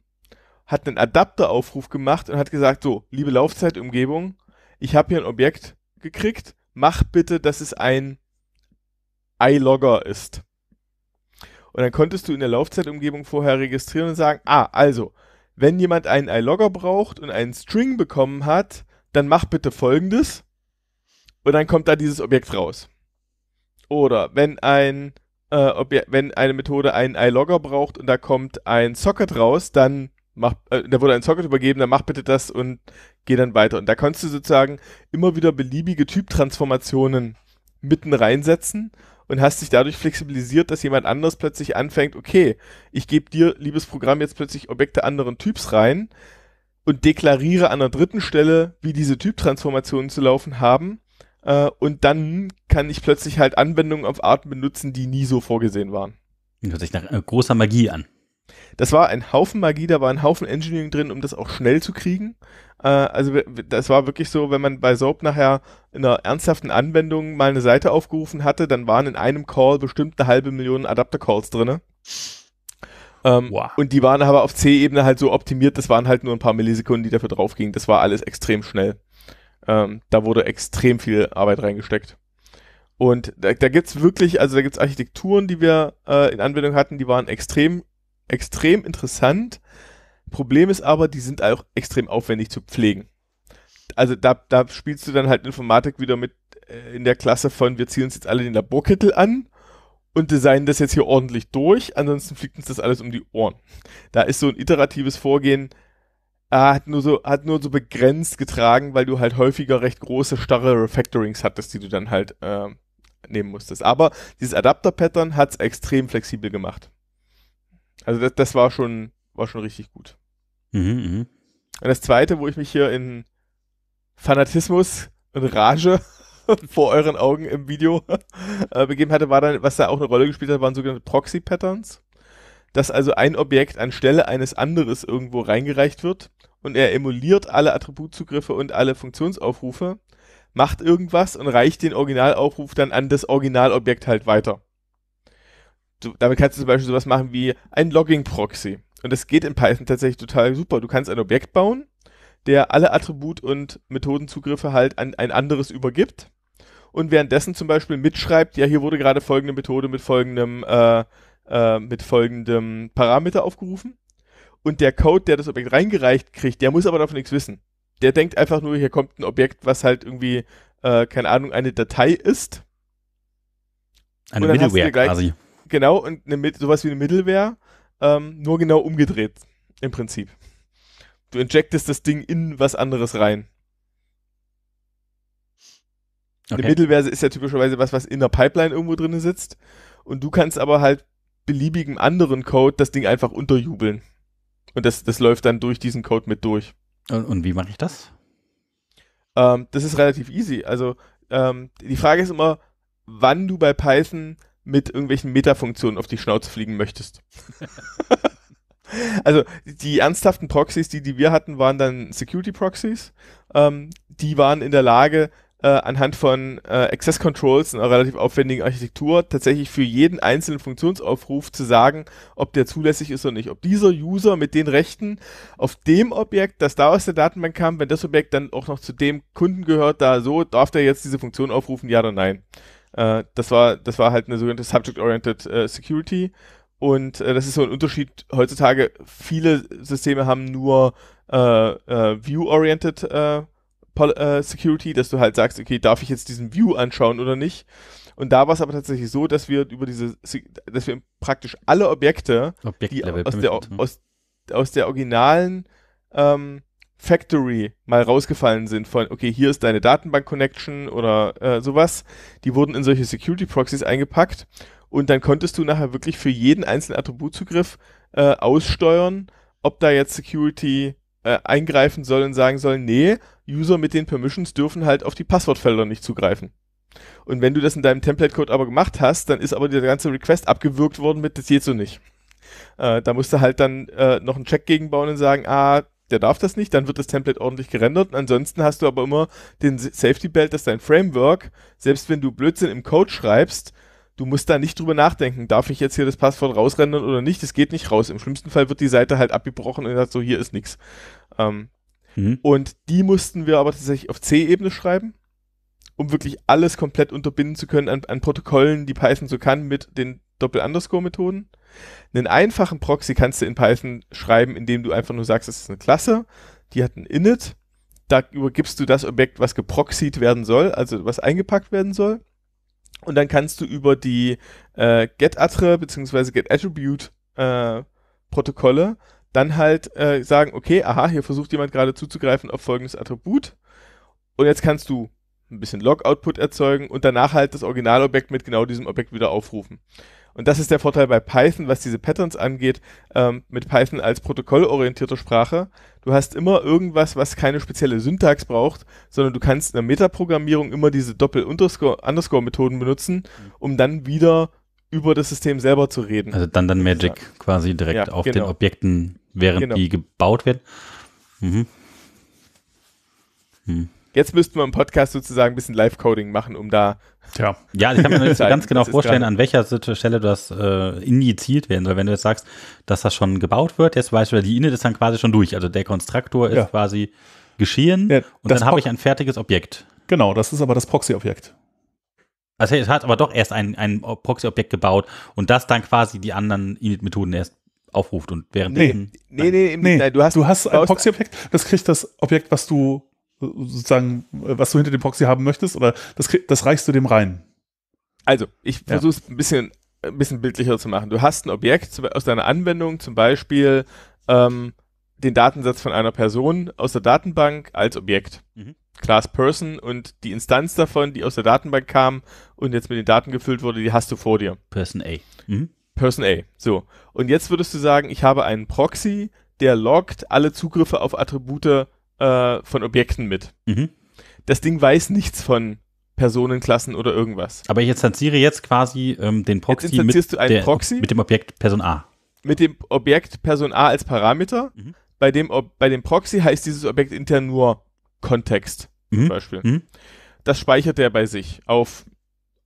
hat einen Adapteraufruf gemacht und hat gesagt, so, liebe Laufzeitumgebung, ich habe hier ein Objekt gekriegt, mach bitte, dass es ein iLogger ist. Und dann konntest du in der Laufzeitumgebung vorher registrieren und sagen, ah, also, wenn jemand einen iLogger braucht und einen String bekommen hat, dann mach bitte folgendes und dann kommt da dieses Objekt raus. Oder wenn ein äh, Objekt, wenn eine Methode einen iLogger braucht und da kommt ein Socket raus, dann macht, äh, da wurde ein Socket übergeben, dann mach bitte das und geh dann weiter. Und da kannst du sozusagen immer wieder beliebige Typtransformationen mitten reinsetzen und hast dich dadurch flexibilisiert, dass jemand anders plötzlich anfängt, okay, ich gebe dir, liebes Programm, jetzt plötzlich Objekte anderen Typs rein und deklariere an der dritten Stelle, wie diese Typtransformationen zu laufen haben äh, und dann kann ich plötzlich halt Anwendungen auf Arten benutzen, die nie so vorgesehen waren. Hört sich nach äh, großer Magie an. Das war ein Haufen Magie, da war ein Haufen Engineering drin, um das auch schnell zu kriegen. Äh, also das war wirklich so, wenn man bei Soap nachher in einer ernsthaften Anwendung mal eine Seite aufgerufen hatte, dann waren in einem Call bestimmt eine halbe Million Adapter-Calls drin. Ähm, wow. Und die waren aber auf C-Ebene halt so optimiert, das waren halt nur ein paar Millisekunden, die dafür draufgingen. Das war alles extrem schnell. Ähm, da wurde extrem viel Arbeit reingesteckt. Und da, da gibt es wirklich, also da gibt es Architekturen, die wir äh, in Anwendung hatten, die waren extrem, extrem interessant. Problem ist aber, die sind auch extrem aufwendig zu pflegen. Also da, da spielst du dann halt Informatik wieder mit äh, in der Klasse von, wir ziehen uns jetzt alle den Laborkittel an und designen das jetzt hier ordentlich durch, ansonsten fliegt uns das alles um die Ohren. Da ist so ein iteratives Vorgehen Ah, hat nur so, hat nur so begrenzt getragen, weil du halt häufiger recht große, starre Refactorings hattest, die du dann halt äh, nehmen musstest. Aber dieses Adapter-Pattern hat es extrem flexibel gemacht. Also das, das war schon, war schon richtig gut. Mhm, mh. Und das zweite, wo ich mich hier in Fanatismus und Rage vor euren Augen im Video äh, begeben hatte, war dann, was da auch eine Rolle gespielt hat, waren sogenannte Proxy-Patterns dass also ein Objekt anstelle eines anderes irgendwo reingereicht wird und er emuliert alle Attributzugriffe und alle Funktionsaufrufe, macht irgendwas und reicht den Originalaufruf dann an das Originalobjekt halt weiter. Du, damit kannst du zum Beispiel sowas machen wie ein Logging-Proxy. Und das geht in Python tatsächlich total super. Du kannst ein Objekt bauen, der alle Attribut- und Methodenzugriffe halt an ein anderes übergibt und währenddessen zum Beispiel mitschreibt, ja, hier wurde gerade folgende Methode mit folgendem äh, äh, mit folgendem Parameter aufgerufen. Und der Code, der das Objekt reingereicht kriegt, der muss aber davon nichts wissen. Der denkt einfach nur, hier kommt ein Objekt, was halt irgendwie, äh, keine Ahnung, eine Datei ist. Eine Middleware gleich, quasi. Genau, und eine, sowas wie eine Middleware, ähm, nur genau umgedreht, im Prinzip. Du injectest das Ding in was anderes rein. Okay. Eine Middleware ist ja typischerweise was, was in der Pipeline irgendwo drin sitzt. Und du kannst aber halt beliebigem anderen Code das Ding einfach unterjubeln. Und das, das läuft dann durch diesen Code mit durch. Und, und wie mache ich das? Ähm, das ist relativ easy. Also ähm, die Frage ist immer, wann du bei Python mit irgendwelchen Metafunktionen auf die Schnauze fliegen möchtest. also die ernsthaften Proxys, die, die wir hatten, waren dann Security-Proxys. Ähm, die waren in der Lage, äh, anhand von äh, Access Controls einer relativ aufwendigen Architektur tatsächlich für jeden einzelnen Funktionsaufruf zu sagen, ob der zulässig ist oder nicht. Ob dieser User mit den Rechten auf dem Objekt, das da aus der Datenbank kam, wenn das Objekt dann auch noch zu dem Kunden gehört, da so, darf der jetzt diese Funktion aufrufen, ja oder nein. Äh, das, war, das war halt eine sogenannte Subject-Oriented äh, Security. Und äh, das ist so ein Unterschied. Heutzutage viele Systeme haben nur äh, äh, View-oriented äh, äh, security, dass du halt sagst, okay, darf ich jetzt diesen View anschauen oder nicht? Und da war es aber tatsächlich so, dass wir über diese, dass wir praktisch alle Objekte, die aus der, aus, aus der originalen ähm, Factory mal rausgefallen sind von, okay, hier ist deine Datenbank-Connection oder äh, sowas, die wurden in solche security proxies eingepackt und dann konntest du nachher wirklich für jeden einzelnen Attributzugriff äh, aussteuern, ob da jetzt Security äh, eingreifen soll und sagen soll, nee, User mit den Permissions dürfen halt auf die Passwortfelder nicht zugreifen. Und wenn du das in deinem Template-Code aber gemacht hast, dann ist aber der ganze Request abgewürgt worden mit, das geht so nicht. Äh, da musst du halt dann äh, noch einen Check gegenbauen und sagen, ah, der darf das nicht, dann wird das Template ordentlich gerendert. Und ansonsten hast du aber immer den Safety Belt, dass dein Framework, selbst wenn du Blödsinn im Code schreibst, du musst da nicht drüber nachdenken, darf ich jetzt hier das Passwort rausrennen oder nicht, es geht nicht raus. Im schlimmsten Fall wird die Seite halt abgebrochen und sagt so, hier ist nichts. Ähm, mhm. Und die mussten wir aber tatsächlich auf C-Ebene schreiben, um wirklich alles komplett unterbinden zu können an, an Protokollen, die Python so kann, mit den Doppel-Underscore-Methoden. Einen einfachen Proxy kannst du in Python schreiben, indem du einfach nur sagst, es ist eine Klasse, die hat ein Init, da übergibst du das Objekt, was geproxied werden soll, also was eingepackt werden soll. Und dann kannst du über die äh, GetAtre bzw. GetAttribute äh, Protokolle dann halt äh, sagen, okay, aha, hier versucht jemand gerade zuzugreifen auf folgendes Attribut. Und jetzt kannst du ein bisschen Log-Output erzeugen und danach halt das Originalobjekt mit genau diesem Objekt wieder aufrufen. Und das ist der Vorteil bei Python, was diese Patterns angeht, ähm, mit Python als protokollorientierte Sprache. Du hast immer irgendwas, was keine spezielle Syntax braucht, sondern du kannst in der Metaprogrammierung immer diese Doppel-Underscore-Methoden benutzen, mhm. um dann wieder über das System selber zu reden. Also dann dann Magic sagen. quasi direkt ja, auf genau. den Objekten, während genau. die gebaut werden. Mhm. Hm. Jetzt müssten wir im Podcast sozusagen ein bisschen Live-Coding machen, um da. Tja. Ja, ich kann mir nicht ganz genau vorstellen, an welcher Stelle das äh, injiziert werden soll. Wenn du jetzt sagst, dass das schon gebaut wird, jetzt weißt du, die Init ist dann quasi schon durch. Also der Konstruktor ist ja. quasi geschehen ja, und dann habe ich ein fertiges Objekt. Genau, das ist aber das Proxy-Objekt. Also es hat aber doch erst ein, ein Proxy-Objekt gebaut und das dann quasi die anderen Init-Methoden erst aufruft und während nee, nee, nee, nee, du hast, du hast ein Proxy-Objekt, das kriegt das Objekt, was du sozusagen, äh, was du hinter dem Proxy haben möchtest, oder das, das reichst du dem rein? Also, ich versuche es ein bisschen ein bisschen bildlicher zu machen. Du hast ein Objekt aus deiner Anwendung, zum Beispiel ähm, den Datensatz von einer Person aus der Datenbank als Objekt. Mhm. Class Person und die Instanz davon, die aus der Datenbank kam und jetzt mit den Daten gefüllt wurde, die hast du vor dir. Person A. Mhm. Person A. So. Und jetzt würdest du sagen, ich habe einen Proxy, der loggt alle Zugriffe auf Attribute äh, von Objekten mit. Mhm. Das Ding weiß nichts von Personenklassen oder irgendwas. Aber ich instanziere jetzt quasi ähm, den Proxy mit, der, Proxy mit, dem Objekt Person A. Mit dem Objekt Person A als Parameter. Mhm. Bei, dem, ob, bei dem Proxy heißt dieses Objekt intern nur Kontext mhm. zum Beispiel. Mhm. Das speichert er bei sich auf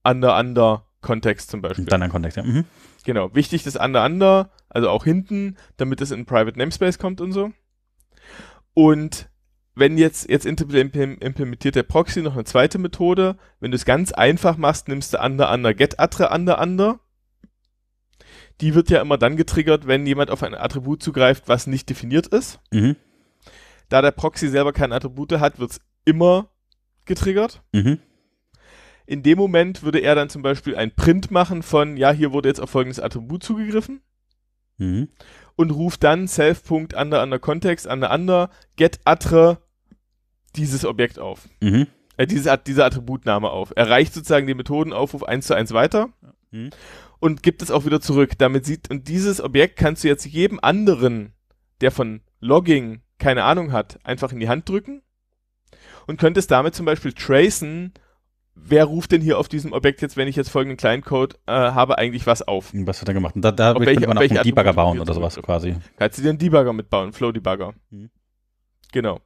under under Kontext zum Beispiel. Dann ein Kontext, ja. Mhm. Genau. Wichtig ist under under, also auch hinten, damit es in Private Namespace kommt und so. Und wenn jetzt, jetzt implementiert der Proxy noch eine zweite Methode, wenn du es ganz einfach machst, nimmst du under under get atre under under. Die wird ja immer dann getriggert, wenn jemand auf ein Attribut zugreift, was nicht definiert ist. Mhm. Da der Proxy selber keine Attribute hat, wird es immer getriggert. Mhm. In dem Moment würde er dann zum Beispiel ein Print machen von, ja, hier wurde jetzt auf folgendes Attribut zugegriffen. Mhm. Und ruft dann self.under under context, under under, get atre dieses Objekt auf. Mhm. Äh, dieses, dieser Attributname auf. Er reicht sozusagen den Methodenaufruf eins zu eins weiter mhm. und gibt es auch wieder zurück. Damit sieht, und dieses Objekt kannst du jetzt jedem anderen, der von Logging keine Ahnung hat, einfach in die Hand drücken und könntest damit zum Beispiel tracen, wer ruft denn hier auf diesem Objekt jetzt, wenn ich jetzt folgenden Kleincode äh, habe, eigentlich was auf? Was hat er gemacht? da, da welche, man auch einen Debugger bauen oder sowas quasi. Kannst du dir einen Debugger mitbauen, Flow-Debugger. Mhm. Genau.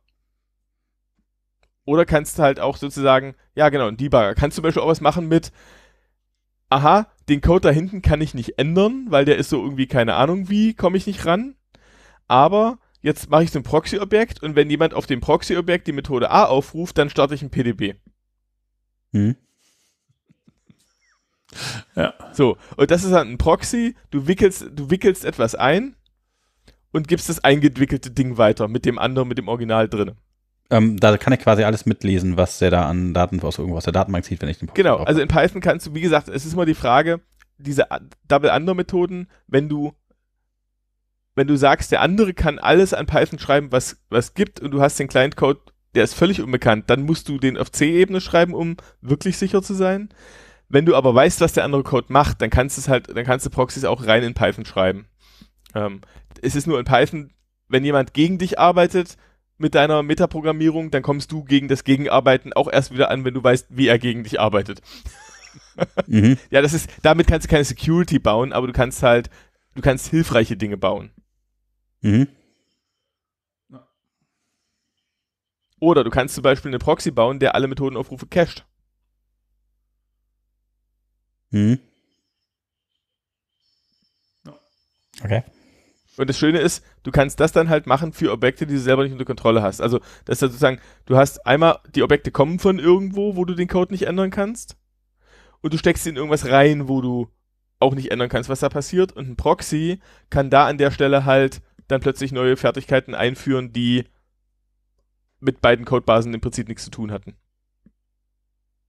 Oder kannst halt auch sozusagen, ja genau, ein Debugger. Kannst zum Beispiel auch was machen mit, aha, den Code da hinten kann ich nicht ändern, weil der ist so irgendwie keine Ahnung wie, komme ich nicht ran. Aber jetzt mache ich so ein Proxy-Objekt und wenn jemand auf dem Proxy-Objekt die Methode A aufruft, dann starte ich ein PDB. Hm. Ja. So, und das ist dann halt ein Proxy, du wickelst, du wickelst etwas ein und gibst das eingewickelte Ding weiter mit dem anderen, mit dem Original drin. Ähm, da kann ich quasi alles mitlesen, was der da an Daten aus irgendwo aus der Datenbank zieht, wenn ich den Podcast Genau, also in Python kannst du, wie gesagt, es ist immer die Frage, diese Double-Under-Methoden, wenn du wenn du sagst, der andere kann alles an Python schreiben, was was gibt, und du hast den Client-Code, der ist völlig unbekannt, dann musst du den auf C-Ebene schreiben, um wirklich sicher zu sein. Wenn du aber weißt, was der andere Code macht, dann kannst es halt, dann kannst du Proxys auch rein in Python schreiben. Ähm, es ist nur in Python, wenn jemand gegen dich arbeitet, mit deiner Metaprogrammierung, dann kommst du gegen das Gegenarbeiten auch erst wieder an, wenn du weißt, wie er gegen dich arbeitet. mhm. Ja, das ist, damit kannst du keine Security bauen, aber du kannst halt, du kannst hilfreiche Dinge bauen. Mhm. Oder du kannst zum Beispiel eine Proxy bauen, der alle Methodenaufrufe cached. Mhm. Okay. Und das Schöne ist, du kannst das dann halt machen für Objekte, die du selber nicht unter Kontrolle hast. Also, das ist ja sozusagen, du hast einmal, die Objekte kommen von irgendwo, wo du den Code nicht ändern kannst. Und du steckst sie in irgendwas rein, wo du auch nicht ändern kannst, was da passiert. Und ein Proxy kann da an der Stelle halt dann plötzlich neue Fertigkeiten einführen, die mit beiden Codebasen im Prinzip nichts zu tun hatten.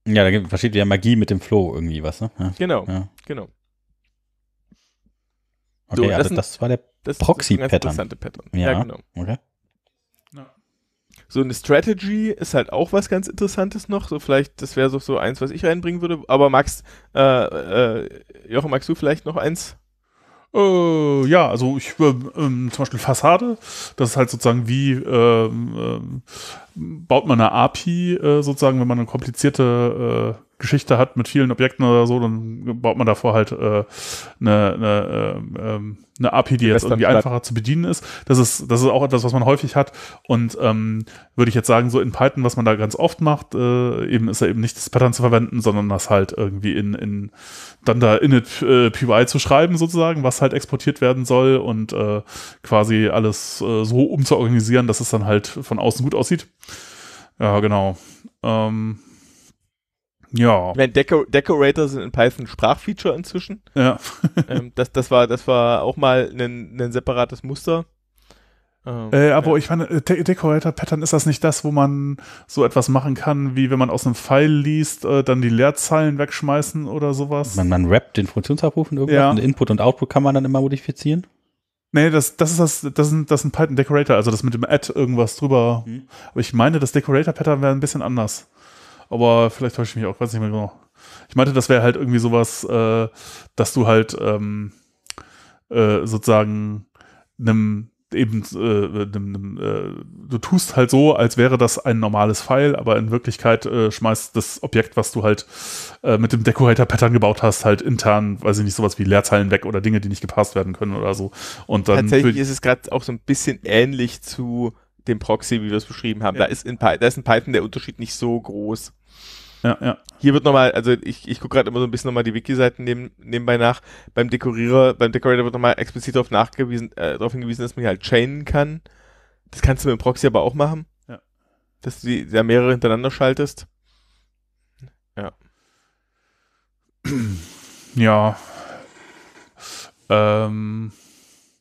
Ja, da versteht ja Magie mit dem Flow irgendwie was, ne? Ja. Genau, ja. genau. Okay, so, das, also das war der Proxy-Pattern. Das Pattern. Ja, ja, genau. Okay. So eine Strategy ist halt auch was ganz Interessantes noch. So vielleicht, das wäre so, so eins, was ich reinbringen würde. Aber Max, äh, äh, Jochen, magst du vielleicht noch eins? Äh, ja, also ich äh, zum Beispiel Fassade, das ist halt sozusagen wie äh, baut man eine API äh, sozusagen, wenn man eine komplizierte äh, Geschichte hat mit vielen Objekten oder so, dann baut man davor halt äh, eine, eine, äh, ähm, eine API, die jetzt irgendwie einfacher zu bedienen ist. Das ist, das ist auch etwas, was man häufig hat. Und ähm, würde ich jetzt sagen, so in Python, was man da ganz oft macht, äh, eben ist ja eben nicht das Pattern zu verwenden, sondern das halt irgendwie in, in dann da init äh, PY zu schreiben, sozusagen, was halt exportiert werden soll und äh, quasi alles äh, so umzuorganisieren, dass es dann halt von außen gut aussieht. Ja, genau. Ähm, ja. Ich meine, Decor Decorator sind in Python Sprachfeature inzwischen. Ja. ähm, das, das, war, das war auch mal ein, ein separates Muster. Ähm, äh, aber ja. ich meine, äh, Decorator-Pattern ist das nicht das, wo man so etwas machen kann, wie wenn man aus einem Pfeil liest, äh, dann die Leerzeilen wegschmeißen oder sowas? Man, man rappt den Funktionsabruf in irgendwas ja. und Input und Output kann man dann immer modifizieren? Nee, das, das ist das, das sind das ist ein Python Decorator, also das mit dem Add irgendwas drüber. Mhm. Aber ich meine, das Decorator-Pattern wäre ein bisschen anders. Aber vielleicht täusche ich mich auch, weiß nicht mehr genau. Ich meinte, das wäre halt irgendwie sowas, äh, dass du halt ähm, äh, sozusagen einem eben äh, dem, dem, äh, du tust halt so, als wäre das ein normales Pfeil, aber in Wirklichkeit äh, schmeißt das Objekt, was du halt äh, mit dem Decorator-Pattern gebaut hast, halt intern, weiß ich nicht, sowas wie Leerzeilen weg oder Dinge, die nicht gepasst werden können oder so. Und dann Tatsächlich ist es gerade auch so ein bisschen ähnlich zu dem Proxy, wie wir es beschrieben haben. Ja. Da, ist in da ist in Python der Unterschied nicht so groß ja, ja. Hier wird nochmal, also ich, ich gucke gerade immer so ein bisschen nochmal die Wiki-Seiten neben, nebenbei nach. Beim Dekorierer, beim Decorator wird nochmal explizit darauf nachgewiesen, äh, darauf hingewiesen, dass man hier halt chainen kann. Das kannst du mit dem Proxy aber auch machen. Ja. Dass du da mehrere hintereinander schaltest. Ja. Ja. Ähm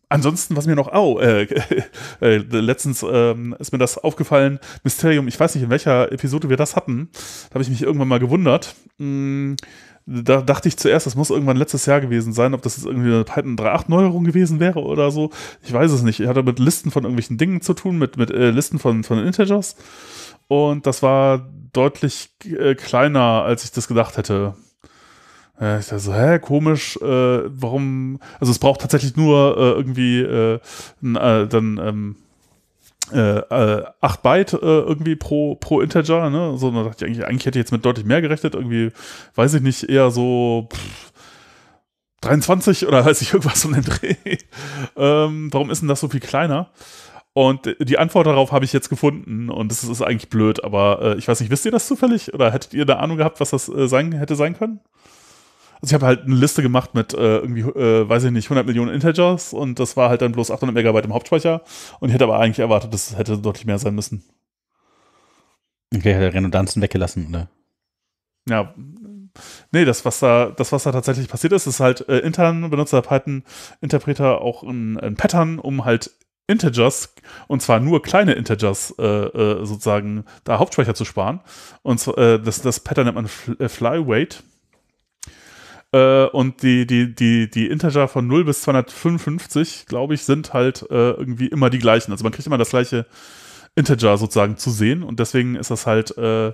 ansonsten, was mir noch, au, oh, äh, äh, letztens ähm, ist mir das aufgefallen, Mysterium, ich weiß nicht, in welcher Episode wir das hatten, da habe ich mich irgendwann mal gewundert. Mm, da dachte ich zuerst, das muss irgendwann letztes Jahr gewesen sein, ob das jetzt irgendwie eine Python 3.8-Neuerung gewesen wäre oder so. Ich weiß es nicht. Ich hatte mit Listen von irgendwelchen Dingen zu tun, mit, mit äh, Listen von, von Integers. Und das war deutlich äh, kleiner, als ich das gedacht hätte. Äh, ich dachte so, hä, komisch, äh, warum, also es braucht tatsächlich nur äh, irgendwie äh, äh dann ähm, äh, 8 äh, Byte äh, irgendwie pro, pro Integer, ne? So, dachte ich eigentlich, eigentlich hätte ich jetzt mit deutlich mehr gerechnet, irgendwie, weiß ich nicht, eher so pff, 23 oder weiß ich irgendwas um den Dreh. ähm, warum ist denn das so viel kleiner? Und die Antwort darauf habe ich jetzt gefunden und das ist eigentlich blöd, aber äh, ich weiß nicht, wisst ihr das zufällig oder hättet ihr eine Ahnung gehabt, was das äh, sein, hätte sein können? Also ich habe halt eine Liste gemacht mit äh, irgendwie, äh, weiß ich nicht, 100 Millionen Integers und das war halt dann bloß 800 Megabyte im Hauptspeicher und ich hätte aber eigentlich erwartet, das hätte deutlich mehr sein müssen. Okay, hat er Redundanzen weggelassen, ne? Ja, Nee, das, was da, das, was da tatsächlich passiert ist, ist halt äh, intern benutzt der Python-Interpreter auch ein, ein, Pattern, um halt Integers, und zwar nur kleine Integers, äh, äh, sozusagen da Hauptspeicher zu sparen. Und so, äh, das, das Pattern nennt man äh, Flyweight. Äh, und die, die, die, die Integer von 0 bis 255, glaube ich, sind halt äh, irgendwie immer die gleichen. Also man kriegt immer das gleiche Integer sozusagen zu sehen und deswegen ist das halt äh,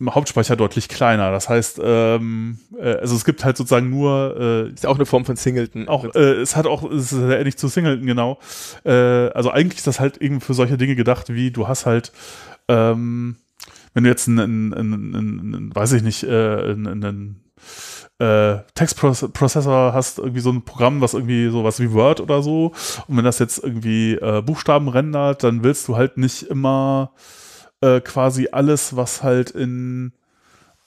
im Hauptspeicher deutlich kleiner. Das heißt, ähm, äh, also es gibt halt sozusagen nur. Äh, ist auch eine Form von Singleton. Auch, äh, es hat auch, es ist sehr ähnlich zu Singleton, genau. Äh, also eigentlich ist das halt eben für solche Dinge gedacht, wie du hast halt. Ähm, wenn du jetzt einen, einen, einen, einen weiß ich nicht, äh, einen, einen äh, Textprozessor hast, irgendwie so ein Programm, was irgendwie sowas wie Word oder so. Und wenn das jetzt irgendwie äh, Buchstaben rendert, dann willst du halt nicht immer äh, quasi alles, was halt in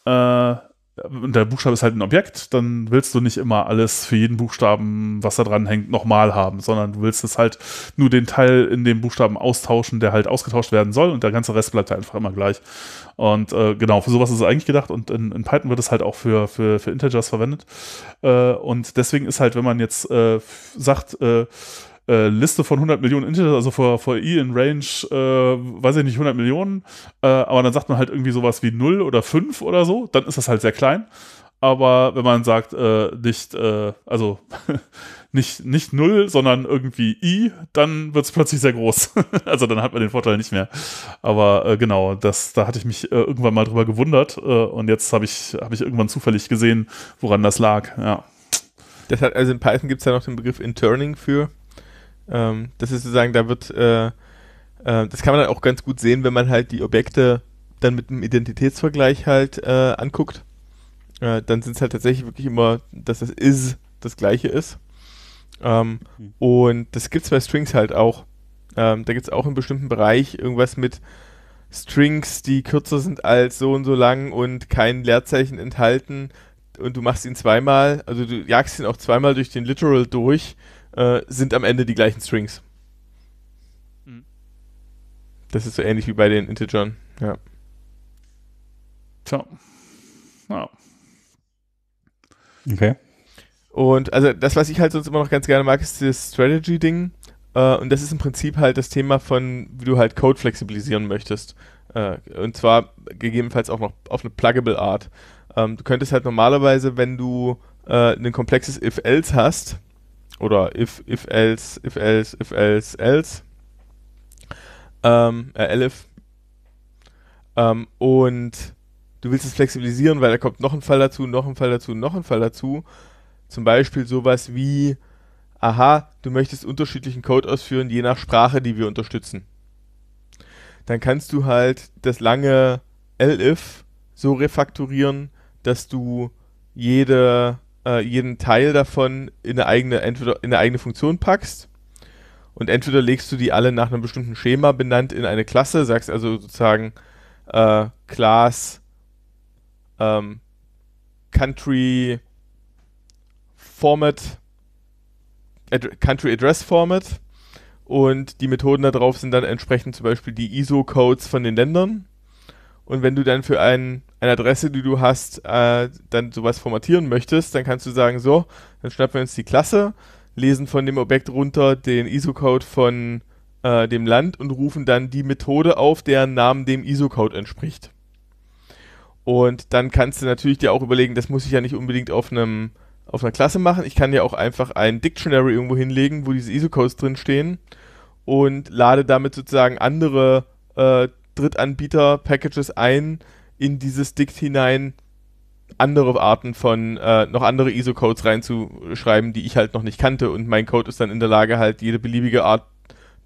äh, und der Buchstabe ist halt ein Objekt, dann willst du nicht immer alles für jeden Buchstaben, was da dran hängt, nochmal haben, sondern du willst es halt nur den Teil in dem Buchstaben austauschen, der halt ausgetauscht werden soll und der ganze Rest bleibt halt einfach immer gleich. Und äh, genau, für sowas ist es eigentlich gedacht und in, in Python wird es halt auch für, für, für Integers verwendet. Äh, und deswegen ist halt, wenn man jetzt äh, sagt, äh, äh, Liste von 100 Millionen Internet, also vor, vor E in Range, äh, weiß ich nicht, 100 Millionen, äh, aber dann sagt man halt irgendwie sowas wie 0 oder 5 oder so, dann ist das halt sehr klein. Aber wenn man sagt, äh, nicht, äh, also nicht, nicht 0, sondern irgendwie I, dann wird es plötzlich sehr groß. also dann hat man den Vorteil nicht mehr. Aber genau, das, da hatte ich mich irgendwann mal drüber gewundert und jetzt habe ich, hab ich irgendwann zufällig gesehen, woran das lag. Ja. Das hat, also in Python gibt es ja noch den Begriff Interning für. Ähm, das ist sozusagen, da wird, äh, äh, das kann man dann auch ganz gut sehen, wenn man halt die Objekte dann mit einem Identitätsvergleich halt äh, anguckt. Äh, dann sind es halt tatsächlich wirklich immer, dass das is das gleiche ist. Ähm, mhm. Und das gibt es bei Strings halt auch. Ähm, da gibt es auch im bestimmten Bereich irgendwas mit Strings, die kürzer sind als so und so lang und kein Leerzeichen enthalten. Und du machst ihn zweimal, also du jagst ihn auch zweimal durch den Literal durch äh, sind am Ende die gleichen Strings. Mhm. Das ist so ähnlich wie bei den Integern, ja. So. Wow. Okay. Und also das, was ich halt sonst immer noch ganz gerne mag, ist das Strategy-Ding. Äh, und das ist im Prinzip halt das Thema von, wie du halt Code flexibilisieren möchtest. Äh, und zwar gegebenenfalls auch noch auf eine pluggable Art. Ähm, du könntest halt normalerweise, wenn du ein komplexes If-Else hast, oder if, if else, if else, if else, else. Ähm, äh, elif. Ähm, und du willst es flexibilisieren, weil da kommt noch ein Fall dazu, noch ein Fall dazu, noch ein Fall dazu. Zum Beispiel sowas wie, aha, du möchtest unterschiedlichen Code ausführen, je nach Sprache, die wir unterstützen. Dann kannst du halt das lange elif so refakturieren, dass du jede äh, jeden Teil davon in eine eigene, entweder in eine eigene Funktion packst. Und entweder legst du die alle nach einem bestimmten Schema benannt in eine Klasse, sagst also sozusagen äh, Class ähm, Country Format, Ad Country Address Format und die Methoden darauf sind dann entsprechend zum Beispiel die ISO-Codes von den Ländern und wenn du dann für ein, eine Adresse, die du hast, äh, dann sowas formatieren möchtest, dann kannst du sagen, so, dann schnappen wir uns die Klasse, lesen von dem Objekt runter den ISO-Code von äh, dem Land und rufen dann die Methode auf, deren Namen dem ISO-Code entspricht. Und dann kannst du natürlich dir auch überlegen, das muss ich ja nicht unbedingt auf einem auf einer Klasse machen. Ich kann ja auch einfach ein Dictionary irgendwo hinlegen, wo diese ISO-Codes drinstehen und lade damit sozusagen andere äh, Drittanbieter-Packages ein in dieses Dict hinein andere Arten von, äh, noch andere ISO-Codes reinzuschreiben, die ich halt noch nicht kannte und mein Code ist dann in der Lage, halt jede beliebige Art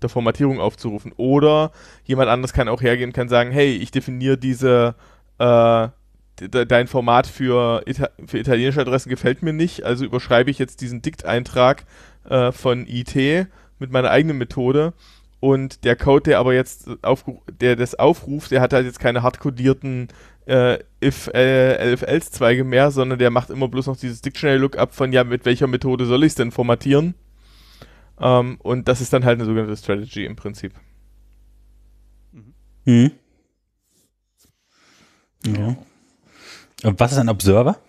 der Formatierung aufzurufen. Oder jemand anderes kann auch hergehen und kann sagen, hey, ich definiere diese, äh, dein Format für, Ita für italienische Adressen gefällt mir nicht, also überschreibe ich jetzt diesen Dict-Eintrag äh, von IT mit meiner eigenen Methode und der Code, der aber jetzt der das aufruft, der hat halt jetzt keine hardcodierten äh, if äh, LFLs Zweige mehr, sondern der macht immer bloß noch dieses Dictionary Lookup von ja, mit welcher Methode soll ich es denn formatieren? Ähm, und das ist dann halt eine sogenannte Strategy im Prinzip. Mhm. mhm. Ja. Und was ist ein Observer?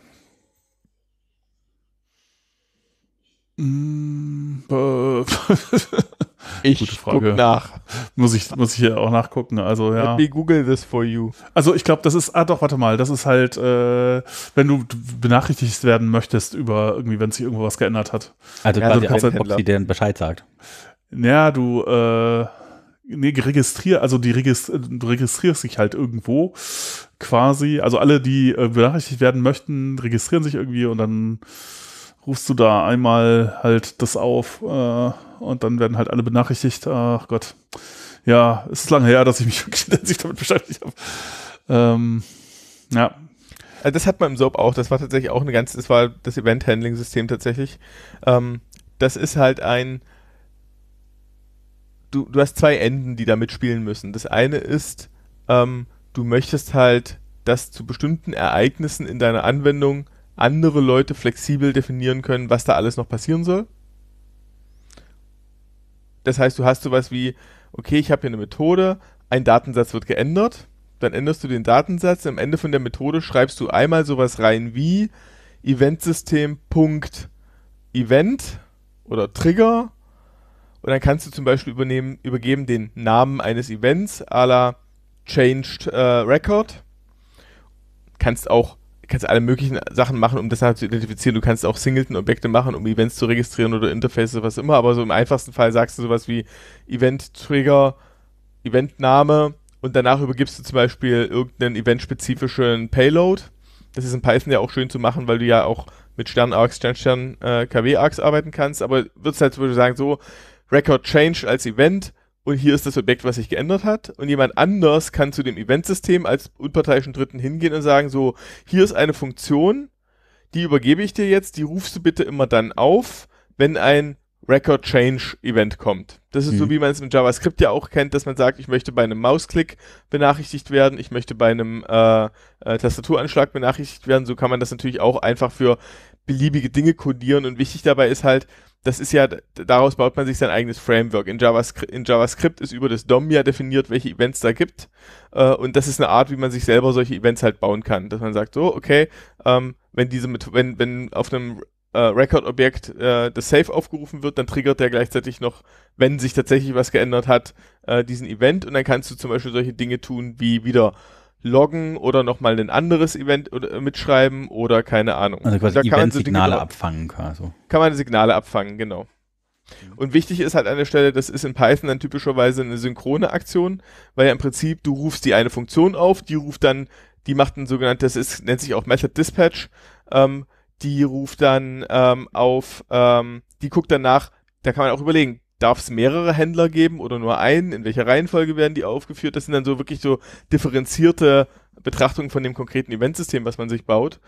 Mm, äh, Ich Gute Frage. Guck nach. Muss ich, muss ich hier auch nachgucken. Also, ja. Let me Google this for you. Also ich glaube, das ist, ah doch, warte mal, das ist halt, äh, wenn du benachrichtigt werden möchtest über irgendwie, wenn sich irgendwo was geändert hat. Also ja, quasi also, ob sie dir Bescheid sagt. Naja, du, äh, nee, registrier, also die registri du registrierst dich halt irgendwo quasi. Also alle, die äh, benachrichtigt werden möchten, registrieren sich irgendwie und dann rufst du da einmal halt das auf äh, und dann werden halt alle benachrichtigt. Ach Gott, ja, es ist lange her, dass ich mich intensiv damit beschäftigt habe. Ähm, ja. Also das hat man im Soap auch. Das war tatsächlich auch eine ganze, das war das Event-Handling-System tatsächlich. Ähm, das ist halt ein, du, du hast zwei Enden, die da mitspielen müssen. Das eine ist, ähm, du möchtest halt, dass zu bestimmten Ereignissen in deiner Anwendung andere Leute flexibel definieren können, was da alles noch passieren soll. Das heißt, du hast sowas wie, okay, ich habe hier eine Methode, ein Datensatz wird geändert, dann änderst du den Datensatz, am Ende von der Methode schreibst du einmal sowas rein wie Eventsystem.event oder Trigger und dann kannst du zum Beispiel übernehmen, übergeben den Namen eines Events a la Changed äh, Record. Kannst auch kannst alle möglichen Sachen machen, um das halt zu identifizieren. Du kannst auch Singleton-Objekte machen, um Events zu registrieren oder Interfaces, was immer. Aber so im einfachsten Fall sagst du sowas wie Event-Trigger, Event-Name und danach übergibst du zum Beispiel irgendeinen eventspezifischen Payload. Das ist in Python ja auch schön zu machen, weil du ja auch mit Stern-Arcs, Stern-Stern, äh, KW-Arcs arbeiten kannst. Aber würdest halt zum Beispiel sagen, so Record Change als Event und hier ist das Objekt, was sich geändert hat. Und jemand anders kann zu dem Eventsystem als unparteiischen Dritten hingehen und sagen, so, hier ist eine Funktion, die übergebe ich dir jetzt, die rufst du bitte immer dann auf, wenn ein Record Change Event kommt. Das ist mhm. so, wie man es im JavaScript ja auch kennt, dass man sagt, ich möchte bei einem Mausklick benachrichtigt werden, ich möchte bei einem äh, äh Tastaturanschlag benachrichtigt werden. So kann man das natürlich auch einfach für beliebige Dinge codieren. Und wichtig dabei ist halt, das ist ja, daraus baut man sich sein eigenes Framework. In JavaScript, in JavaScript ist über das DOM ja definiert, welche Events da gibt. Äh, und das ist eine Art, wie man sich selber solche Events halt bauen kann. Dass man sagt, so, okay, ähm, wenn diese mit, wenn, wenn auf einem äh, Record-Objekt äh, das Save aufgerufen wird, dann triggert der gleichzeitig noch, wenn sich tatsächlich was geändert hat, äh, diesen Event. Und dann kannst du zum Beispiel solche Dinge tun, wie wieder loggen oder nochmal ein anderes Event äh, mitschreiben oder keine Ahnung. Also quasi da kann man so Signale Dinge, abfangen. Also. Kann man Signale abfangen, genau. Und wichtig ist halt an der Stelle, das ist in Python dann typischerweise eine synchrone Aktion, weil ja im Prinzip du rufst die eine Funktion auf, die ruft dann, die macht ein sogenanntes, das ist, nennt sich auch Method Dispatch, ähm, die ruft dann ähm, auf, ähm, die guckt dann nach, da kann man auch überlegen, darf es mehrere Händler geben oder nur einen? In welcher Reihenfolge werden die aufgeführt? Das sind dann so wirklich so differenzierte Betrachtungen von dem konkreten Eventsystem, was man sich baut.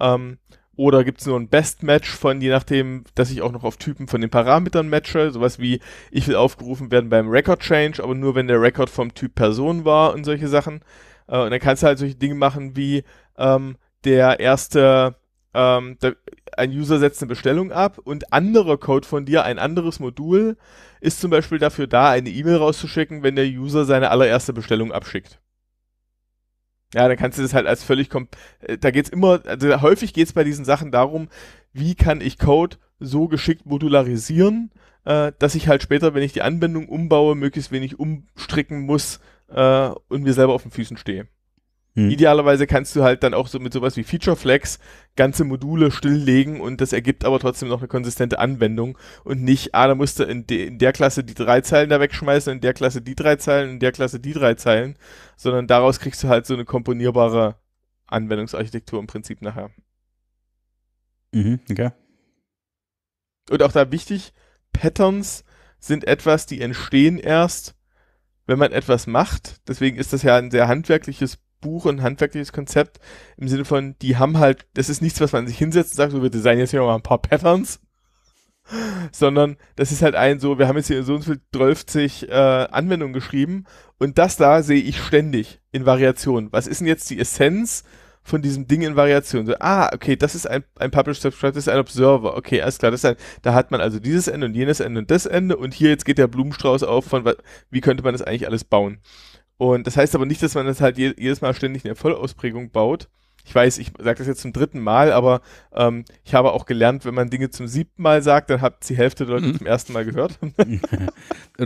Ähm, oder gibt es nur ein Best-Match von, je nachdem, dass ich auch noch auf Typen von den Parametern matche, sowas wie, ich will aufgerufen werden beim Record-Change, aber nur wenn der Record vom Typ Person war und solche Sachen. Äh, und dann kannst du halt solche Dinge machen wie ähm, der erste ähm, da, ein User setzt eine Bestellung ab und anderer Code von dir, ein anderes Modul, ist zum Beispiel dafür da, eine E-Mail rauszuschicken, wenn der User seine allererste Bestellung abschickt. Ja, dann kannst du das halt als völlig kom äh, da geht's immer, also häufig geht's bei diesen Sachen darum, wie kann ich Code so geschickt modularisieren, äh, dass ich halt später, wenn ich die Anwendung umbaue, möglichst wenig umstricken muss äh, und mir selber auf den Füßen stehe. Hm. Idealerweise kannst du halt dann auch so mit sowas wie Feature Flex ganze Module stilllegen und das ergibt aber trotzdem noch eine konsistente Anwendung und nicht, ah, da musst du in, de in der Klasse die drei Zeilen da wegschmeißen, in der Klasse die drei Zeilen, in der Klasse die drei Zeilen, sondern daraus kriegst du halt so eine komponierbare Anwendungsarchitektur im Prinzip nachher. Mhm, okay. Und auch da wichtig, Patterns sind etwas, die entstehen erst, wenn man etwas macht. Deswegen ist das ja ein sehr handwerkliches Buch und handwerkliches Konzept im Sinne von, die haben halt, das ist nichts, was man sich hinsetzt und sagt, so, wir designen jetzt hier mal ein paar Patterns, sondern das ist halt ein so, wir haben jetzt hier so und so 12 äh, Anwendungen geschrieben und das da sehe ich ständig in Variation. Was ist denn jetzt die Essenz von diesem Ding in Variation? So, ah, okay, das ist ein, ein Publish Subscribe, das ist ein Observer. Okay, alles klar, das ist ein, da hat man also dieses Ende und jenes Ende und das Ende und hier jetzt geht der Blumenstrauß auf von, wie könnte man das eigentlich alles bauen? Und das heißt aber nicht, dass man das halt je, jedes Mal ständig in der Vollausprägung baut. Ich weiß, ich sage das jetzt zum dritten Mal, aber ähm, ich habe auch gelernt, wenn man Dinge zum siebten Mal sagt, dann hat die Hälfte der Leute mhm. zum ersten Mal gehört. und, und,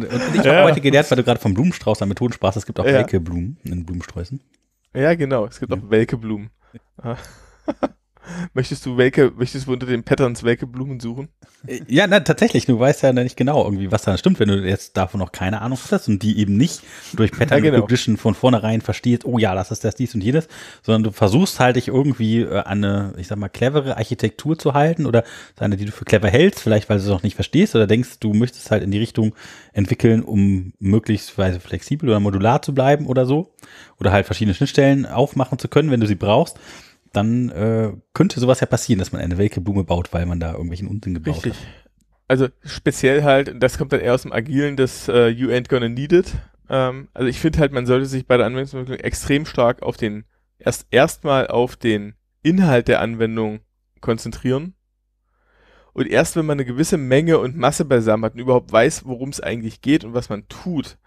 ich habe ja. heute gelernt, weil du gerade vom Blumenstrauß an Methoden sprachst, es gibt auch ja. welke Blumen in Blumensträußen. Ja, genau, es gibt ja. auch welke Blumen. Ah. Möchtest du welche, möchtest du unter den Patterns welche Blumen suchen? Äh, ja, na, tatsächlich, du weißt ja nicht genau irgendwie, was da stimmt, wenn du jetzt davon noch keine Ahnung hast und die eben nicht durch Pattern ja, genau. von vornherein verstehst, oh ja, das ist das, dies und jenes, sondern du versuchst halt dich irgendwie äh, an eine, ich sag mal, clevere Architektur zu halten oder eine, die du für clever hältst, vielleicht weil du es noch nicht verstehst oder denkst, du möchtest halt in die Richtung entwickeln, um möglichst flexibel oder modular zu bleiben oder so oder halt verschiedene Schnittstellen aufmachen zu können, wenn du sie brauchst dann äh, könnte sowas ja passieren, dass man eine welke Blume baut, weil man da irgendwelchen Unsinn gebaut Richtig. hat. Also speziell halt, das kommt dann eher aus dem Agilen, das äh, You ain't gonna need it. Ähm, also ich finde halt, man sollte sich bei der Anwendungsentwicklung extrem stark auf den, erst erstmal auf den Inhalt der Anwendung konzentrieren. Und erst wenn man eine gewisse Menge und Masse beisammen hat und überhaupt weiß, worum es eigentlich geht und was man tut,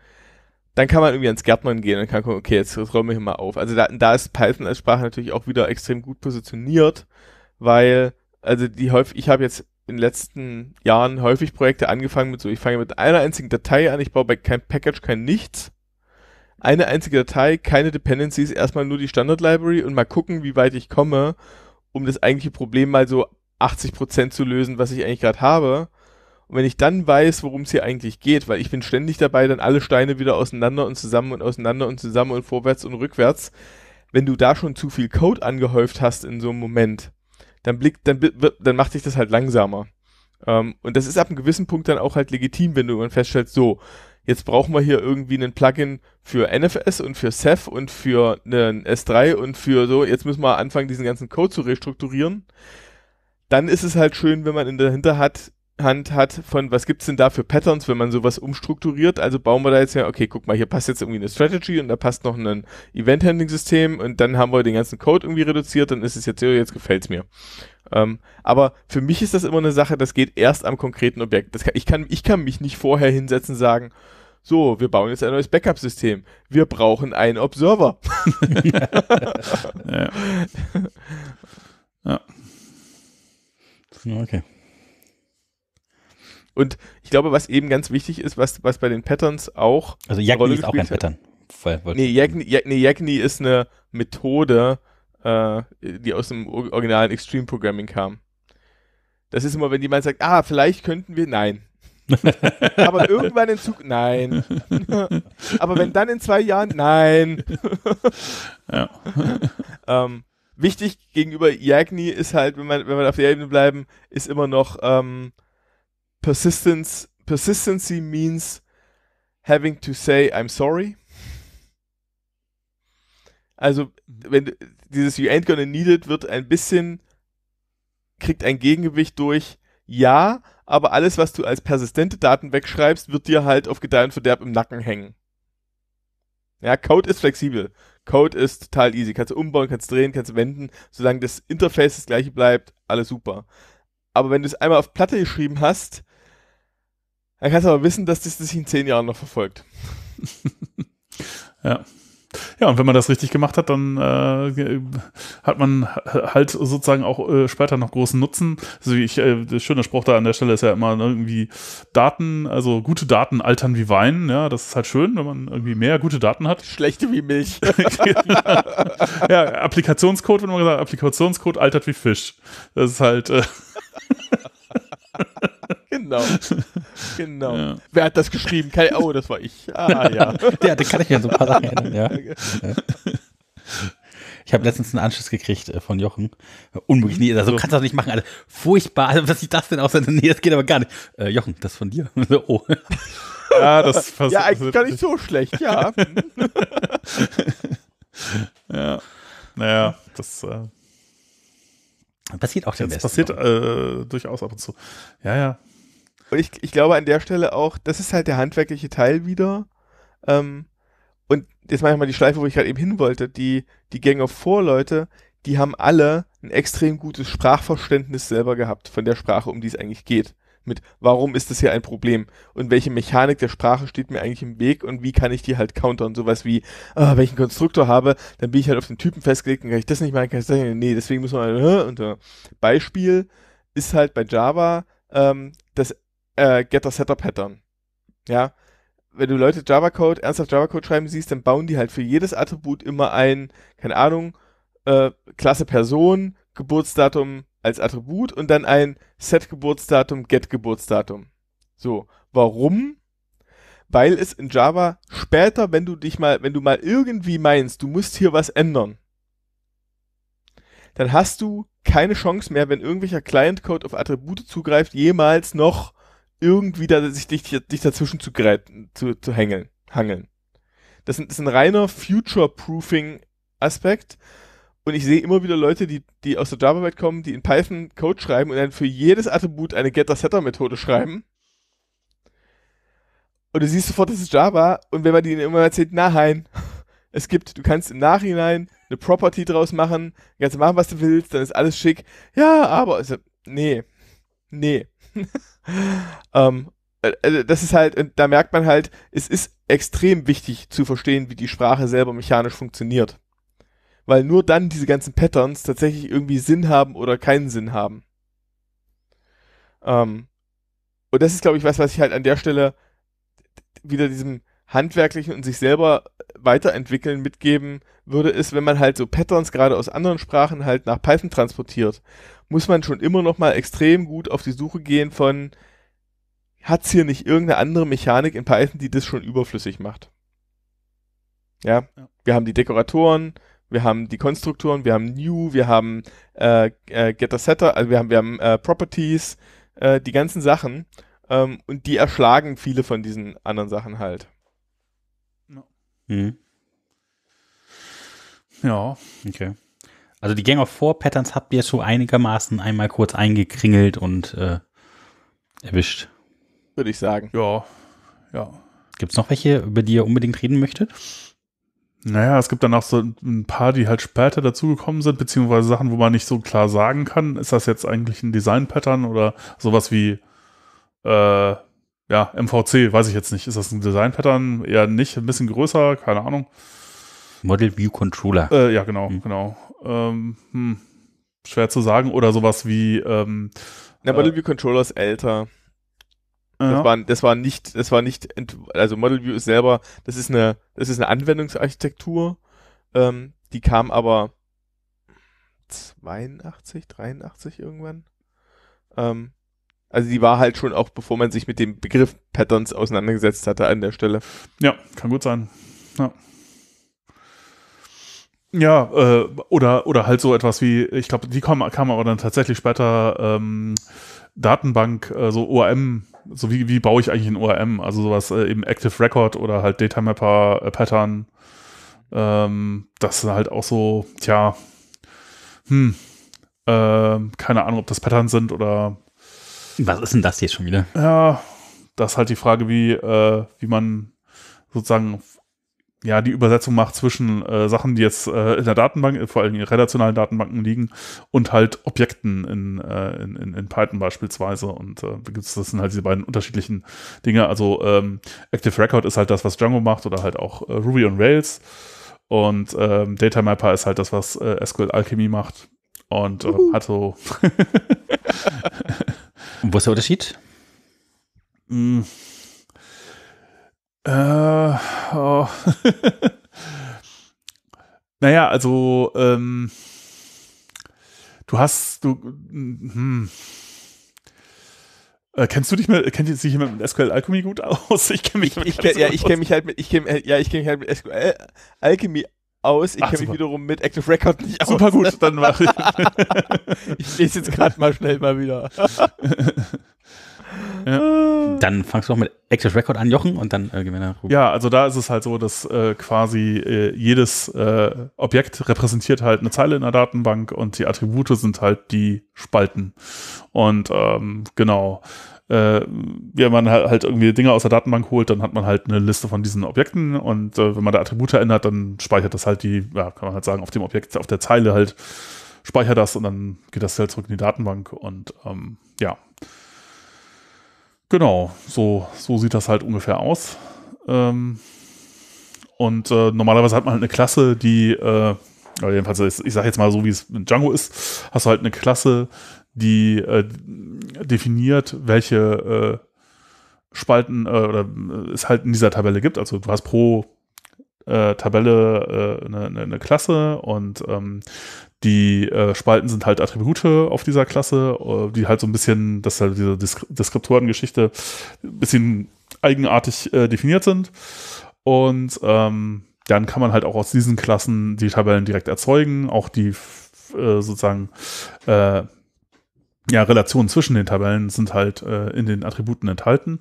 dann kann man irgendwie ans Gärtnern gehen und kann gucken, okay, jetzt, jetzt räumen wir hier mal auf. Also da, da ist Python als Sprache natürlich auch wieder extrem gut positioniert, weil, also die häufig, ich habe jetzt in den letzten Jahren häufig Projekte angefangen mit so, ich fange mit einer einzigen Datei an, ich baue bei kein Package, kein nichts. Eine einzige Datei, keine Dependencies, erstmal nur die Standard Library und mal gucken, wie weit ich komme, um das eigentliche Problem mal so 80% zu lösen, was ich eigentlich gerade habe. Und wenn ich dann weiß, worum es hier eigentlich geht, weil ich bin ständig dabei, dann alle Steine wieder auseinander und zusammen und auseinander und zusammen und vorwärts und rückwärts, wenn du da schon zu viel Code angehäuft hast in so einem Moment, dann blickt, dann, dann macht sich das halt langsamer. Um, ähm, und das ist ab einem gewissen Punkt dann auch halt legitim, wenn du irgendwann feststellst, so, jetzt brauchen wir hier irgendwie einen Plugin für NFS und für Ceph und für einen S3 und für so, jetzt müssen wir anfangen, diesen ganzen Code zu restrukturieren. Dann ist es halt schön, wenn man in dahinter hat, Hand hat von, was gibt es denn da für Patterns, wenn man sowas umstrukturiert? Also bauen wir da jetzt ja, okay, guck mal, hier passt jetzt irgendwie eine Strategy und da passt noch ein Event-Handling-System und dann haben wir den ganzen Code irgendwie reduziert, dann ist es jetzt, jetzt gefällt es mir. Ähm, aber für mich ist das immer eine Sache, das geht erst am konkreten Objekt. Kann, ich, kann, ich kann mich nicht vorher hinsetzen und sagen, so, wir bauen jetzt ein neues Backup-System. Wir brauchen einen Observer. ja. ja. Okay. Und ich glaube, was eben ganz wichtig ist, was, was bei den Patterns auch. Also Jagni ist auch kein Pattern. Voll, voll. Nee, Jagni, ist eine Methode, äh, die aus dem originalen Extreme Programming kam. Das ist immer, wenn jemand sagt, ah, vielleicht könnten wir, nein. Aber irgendwann in Zug, nein. Aber wenn dann in zwei Jahren, nein. ja. ähm, wichtig gegenüber Jagni ist halt, wenn man, wenn wir auf der Ebene bleiben, ist immer noch, ähm, persistence persistency means having to say I'm sorry. Also, mhm. wenn dieses You ain't gonna need it wird ein bisschen, kriegt ein Gegengewicht durch, ja, aber alles, was du als persistente Daten wegschreibst, wird dir halt auf Gedeih und Verderb im Nacken hängen. Ja, Code ist flexibel. Code ist total easy. Kannst du umbauen, kannst drehen, kannst wenden. Solange das Interface das gleiche bleibt, alles super. Aber wenn du es einmal auf Platte geschrieben hast, dann kannst du aber wissen, dass das sich in zehn Jahren noch verfolgt. ja. Ja, und wenn man das richtig gemacht hat, dann äh, hat man halt sozusagen auch äh, später noch großen Nutzen. Also ich, äh, der schöne Spruch da an der Stelle ist ja immer irgendwie Daten, also gute Daten altern wie Wein. Ja, das ist halt schön, wenn man irgendwie mehr gute Daten hat. Schlechte wie Milch. ja, Applikationscode, wenn man gesagt Applikationscode altert wie Fisch. Das ist halt. Äh, Genau. Genau. Ja. Wer hat das geschrieben? Kai, oh, das war ich. Ah, ja. ja, da kann ich mir so ein paar Sachen erinnern, ja. Ich habe letztens einen Anschluss gekriegt äh, von Jochen. Unmöglich, nee, also so. kannst du das nicht machen. Also, furchtbar, also, was sieht das denn aus? Also, nee, das geht aber gar nicht. Äh, Jochen, das von dir. So, oh. Ja, das fast, Ja, eigentlich gar nicht so schlecht, ja. ja. Naja, das. Äh, passiert auch der Beste. Das passiert äh, durchaus ab und zu. Ja, ja. Und ich, ich glaube an der Stelle auch, das ist halt der handwerkliche Teil wieder. Ähm, und jetzt mache ich mal die Schleife, wo ich gerade eben hin wollte. Die, die Gang of Four Leute, die haben alle ein extrem gutes Sprachverständnis selber gehabt von der Sprache, um die es eigentlich geht. Mit warum ist das hier ein Problem und welche Mechanik der Sprache steht mir eigentlich im Weg und wie kann ich die halt countern? Sowas wie, ah, wenn ich einen Konstruktor habe, dann bin ich halt auf den Typen festgelegt und kann ich das nicht machen, kann ich das nicht machen. Nee, deswegen muss man, äh, und, äh, Beispiel ist halt bei Java, ähm, das äh, Getter Setter Pattern. Ja. Wenn du Leute Java Code, ernsthaft Java Code schreiben siehst, dann bauen die halt für jedes Attribut immer ein, keine Ahnung, äh, Klasse Person, Geburtsdatum als Attribut und dann ein Set Geburtsdatum, Get Geburtsdatum. So. Warum? Weil es in Java später, wenn du dich mal, wenn du mal irgendwie meinst, du musst hier was ändern, dann hast du keine Chance mehr, wenn irgendwelcher Client-Code auf Attribute zugreift, jemals noch irgendwie da sich dich, dich dazwischen zu, zu, zu hängeln, hangeln. Das, ist ein reiner Future-Proofing-Aspekt. Und ich sehe immer wieder Leute, die, die aus der Java-Welt kommen, die in Python Code schreiben und dann für jedes Attribut eine Getter-Setter-Methode schreiben. Und du siehst sofort, das ist Java. Und wenn man denen immer erzählt, nein, es gibt, du kannst im Nachhinein eine Property draus machen, kannst machen, was du willst, dann ist alles schick. Ja, aber, also, nee, nee. ähm, äh, also das ist halt, da merkt man halt, es ist extrem wichtig zu verstehen, wie die Sprache selber mechanisch funktioniert. Weil nur dann diese ganzen Patterns tatsächlich irgendwie Sinn haben oder keinen Sinn haben. Ähm, und das ist, glaube ich, was, was ich halt an der Stelle wieder diesem, handwerklichen und sich selber weiterentwickeln mitgeben würde, ist, wenn man halt so Patterns gerade aus anderen Sprachen halt nach Python transportiert, muss man schon immer noch mal extrem gut auf die Suche gehen von hat's hier nicht irgendeine andere Mechanik in Python, die das schon überflüssig macht. Ja, ja. wir haben die Dekoratoren, wir haben die Konstruktoren, wir haben New, wir haben äh, äh, Getter Setter, also wir haben wir haben äh, Properties, äh, die ganzen Sachen ähm, und die erschlagen viele von diesen anderen Sachen halt. Mhm. Ja. Okay. Also die Gang of Four Patterns habt ihr so einigermaßen einmal kurz eingekringelt und äh, erwischt. Würde ich sagen. Ja. Ja. Gibt es noch welche, über die ihr unbedingt reden möchtet? Naja, es gibt dann auch so ein paar, die halt später dazugekommen sind, beziehungsweise Sachen, wo man nicht so klar sagen kann, ist das jetzt eigentlich ein Design-Pattern oder sowas wie äh, ja, MVC, weiß ich jetzt nicht. Ist das ein Design-Pattern? Eher nicht, ein bisschen größer, keine Ahnung. Model View Controller. Äh, ja, genau, mhm. genau. Ähm, hm, schwer zu sagen. Oder sowas wie. Ähm, Na, Model äh, View Controller ist älter. Das, ja. war, das war nicht, das war nicht, also Model View ist selber, das ist eine, das ist eine Anwendungsarchitektur, ähm, die kam aber 82, 83 irgendwann. Ähm, also die war halt schon auch, bevor man sich mit dem Begriff Patterns auseinandergesetzt hatte an der Stelle. Ja, kann gut sein. Ja. Ja, äh, oder, oder halt so etwas wie, ich glaube, die kam, kam aber dann tatsächlich später ähm, Datenbank, äh, so ORM, so wie, wie baue ich eigentlich ein ORM? Also sowas äh, eben Active Record oder halt Data Mapper äh, Pattern. Ähm, das sind halt auch so, tja, hm, äh, keine Ahnung, ob das Patterns sind oder was ist denn das jetzt schon wieder? Ja, das ist halt die Frage, wie, äh, wie man sozusagen ja, die Übersetzung macht zwischen äh, Sachen, die jetzt äh, in der Datenbank, äh, vor allem in relationalen Datenbanken liegen, und halt Objekten in, äh, in, in, Python beispielsweise. Und äh, das sind halt diese beiden unterschiedlichen Dinge. Also ähm, Active Record ist halt das, was Django macht, oder halt auch äh, Ruby on Rails. Und ähm, Data Mapper ist halt das, was äh, SQL Alchemy macht. Und äh, hat so Und wo ist der Unterschied? Mm. Äh, oh. naja, also ähm, du hast, du, hm. Äh, kennst du dich mit, kennt sich jemand mit SQL Alchemy gut aus? Ich kenne mich, ich, ich, ja, ich mich halt mit, ich kenne, ja, ich kenne mich halt mit SQL Alchemy aus. Ich kenne mich wiederum mit Active Record nicht aus. Super gut, dann mache ich. ich lese jetzt gerade mal schnell mal wieder. Ja. Dann fangst du auch mit Active Record an, Jochen, und dann äh, gehen wir nach oben. Ja, also da ist es halt so, dass äh, quasi äh, jedes äh, Objekt repräsentiert halt eine Zeile in der Datenbank und die Attribute sind halt die Spalten. Und ähm, genau äh, wenn man halt, halt, irgendwie Dinge aus der Datenbank holt, dann hat man halt eine Liste von diesen Objekten und äh, wenn man da Attribute ändert, dann speichert das halt die, ja, kann man halt sagen, auf dem Objekt, auf der Zeile halt speichert das und dann geht das halt zurück in die Datenbank und ähm, ja. Genau, so, so sieht das halt ungefähr aus. Ähm, und äh, normalerweise hat man halt eine Klasse, die, äh, jedenfalls, ich sage jetzt mal so, wie es in Django ist, hast du halt eine Klasse, die äh, definiert, welche äh, Spalten äh, oder äh, es halt in dieser Tabelle gibt. Also du hast pro äh, Tabelle äh, eine, eine Klasse und ähm, die äh, Spalten sind halt Attribute auf dieser Klasse, äh, die halt so ein bisschen, dass halt diese Disk Deskriptoren-Geschichte, ein bisschen eigenartig äh, definiert sind. Und ähm, dann kann man halt auch aus diesen Klassen die Tabellen direkt erzeugen, auch die sozusagen ja, Relationen zwischen den Tabellen sind halt äh, in den Attributen enthalten.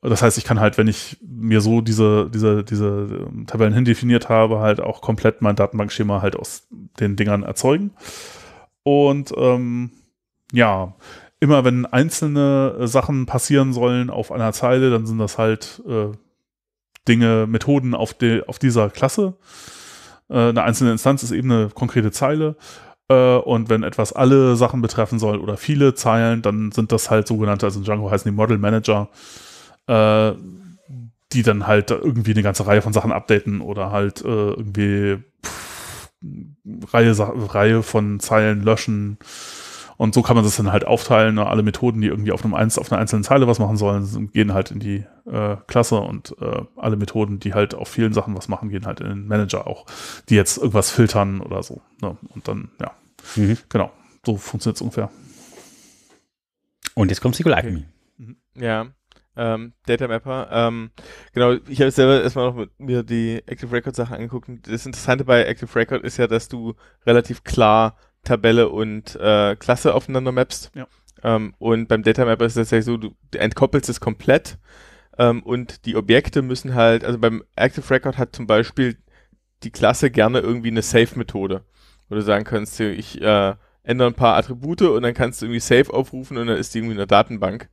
Das heißt, ich kann halt, wenn ich mir so diese, diese, diese ähm, Tabellen hindefiniert habe, halt auch komplett mein Datenbankschema halt aus den Dingern erzeugen. Und ähm, ja, immer wenn einzelne äh, Sachen passieren sollen auf einer Zeile, dann sind das halt äh, Dinge, Methoden auf, de, auf dieser Klasse. Äh, eine einzelne Instanz ist eben eine konkrete Zeile. Äh, und wenn etwas alle Sachen betreffen soll oder viele Zeilen, dann sind das halt sogenannte, also in Django heißen die Model Manager, äh, die dann halt irgendwie eine ganze Reihe von Sachen updaten oder halt äh, irgendwie pff, Reihe, Reihe von Zeilen löschen und so kann man das dann halt aufteilen. Ne? Alle Methoden, die irgendwie auf, einem Einz auf einer einzelnen Zeile was machen sollen, gehen halt in die äh, Klasse und äh, alle Methoden, die halt auf vielen Sachen was machen, gehen halt in den Manager auch, die jetzt irgendwas filtern oder so. Ne? Und dann, ja, mhm. genau, so funktioniert es ungefähr. Und jetzt kommt SQL Alchemy. Mhm. Ja, ähm, Data Mapper. Ähm, genau, ich habe selber erstmal noch mit mir die Active Record Sachen angeguckt. das Interessante bei Active Record ist ja, dass du relativ klar Tabelle und äh, Klasse aufeinander mappst. Ja. Ähm, und beim Data Mapper ist es tatsächlich so, du entkoppelst es komplett ähm, und die Objekte müssen halt, also beim Active Record hat zum Beispiel die Klasse gerne irgendwie eine safe methode wo du sagen kannst, ich äh, ändere ein paar Attribute und dann kannst du irgendwie Safe aufrufen und dann ist die irgendwie in der Datenbank.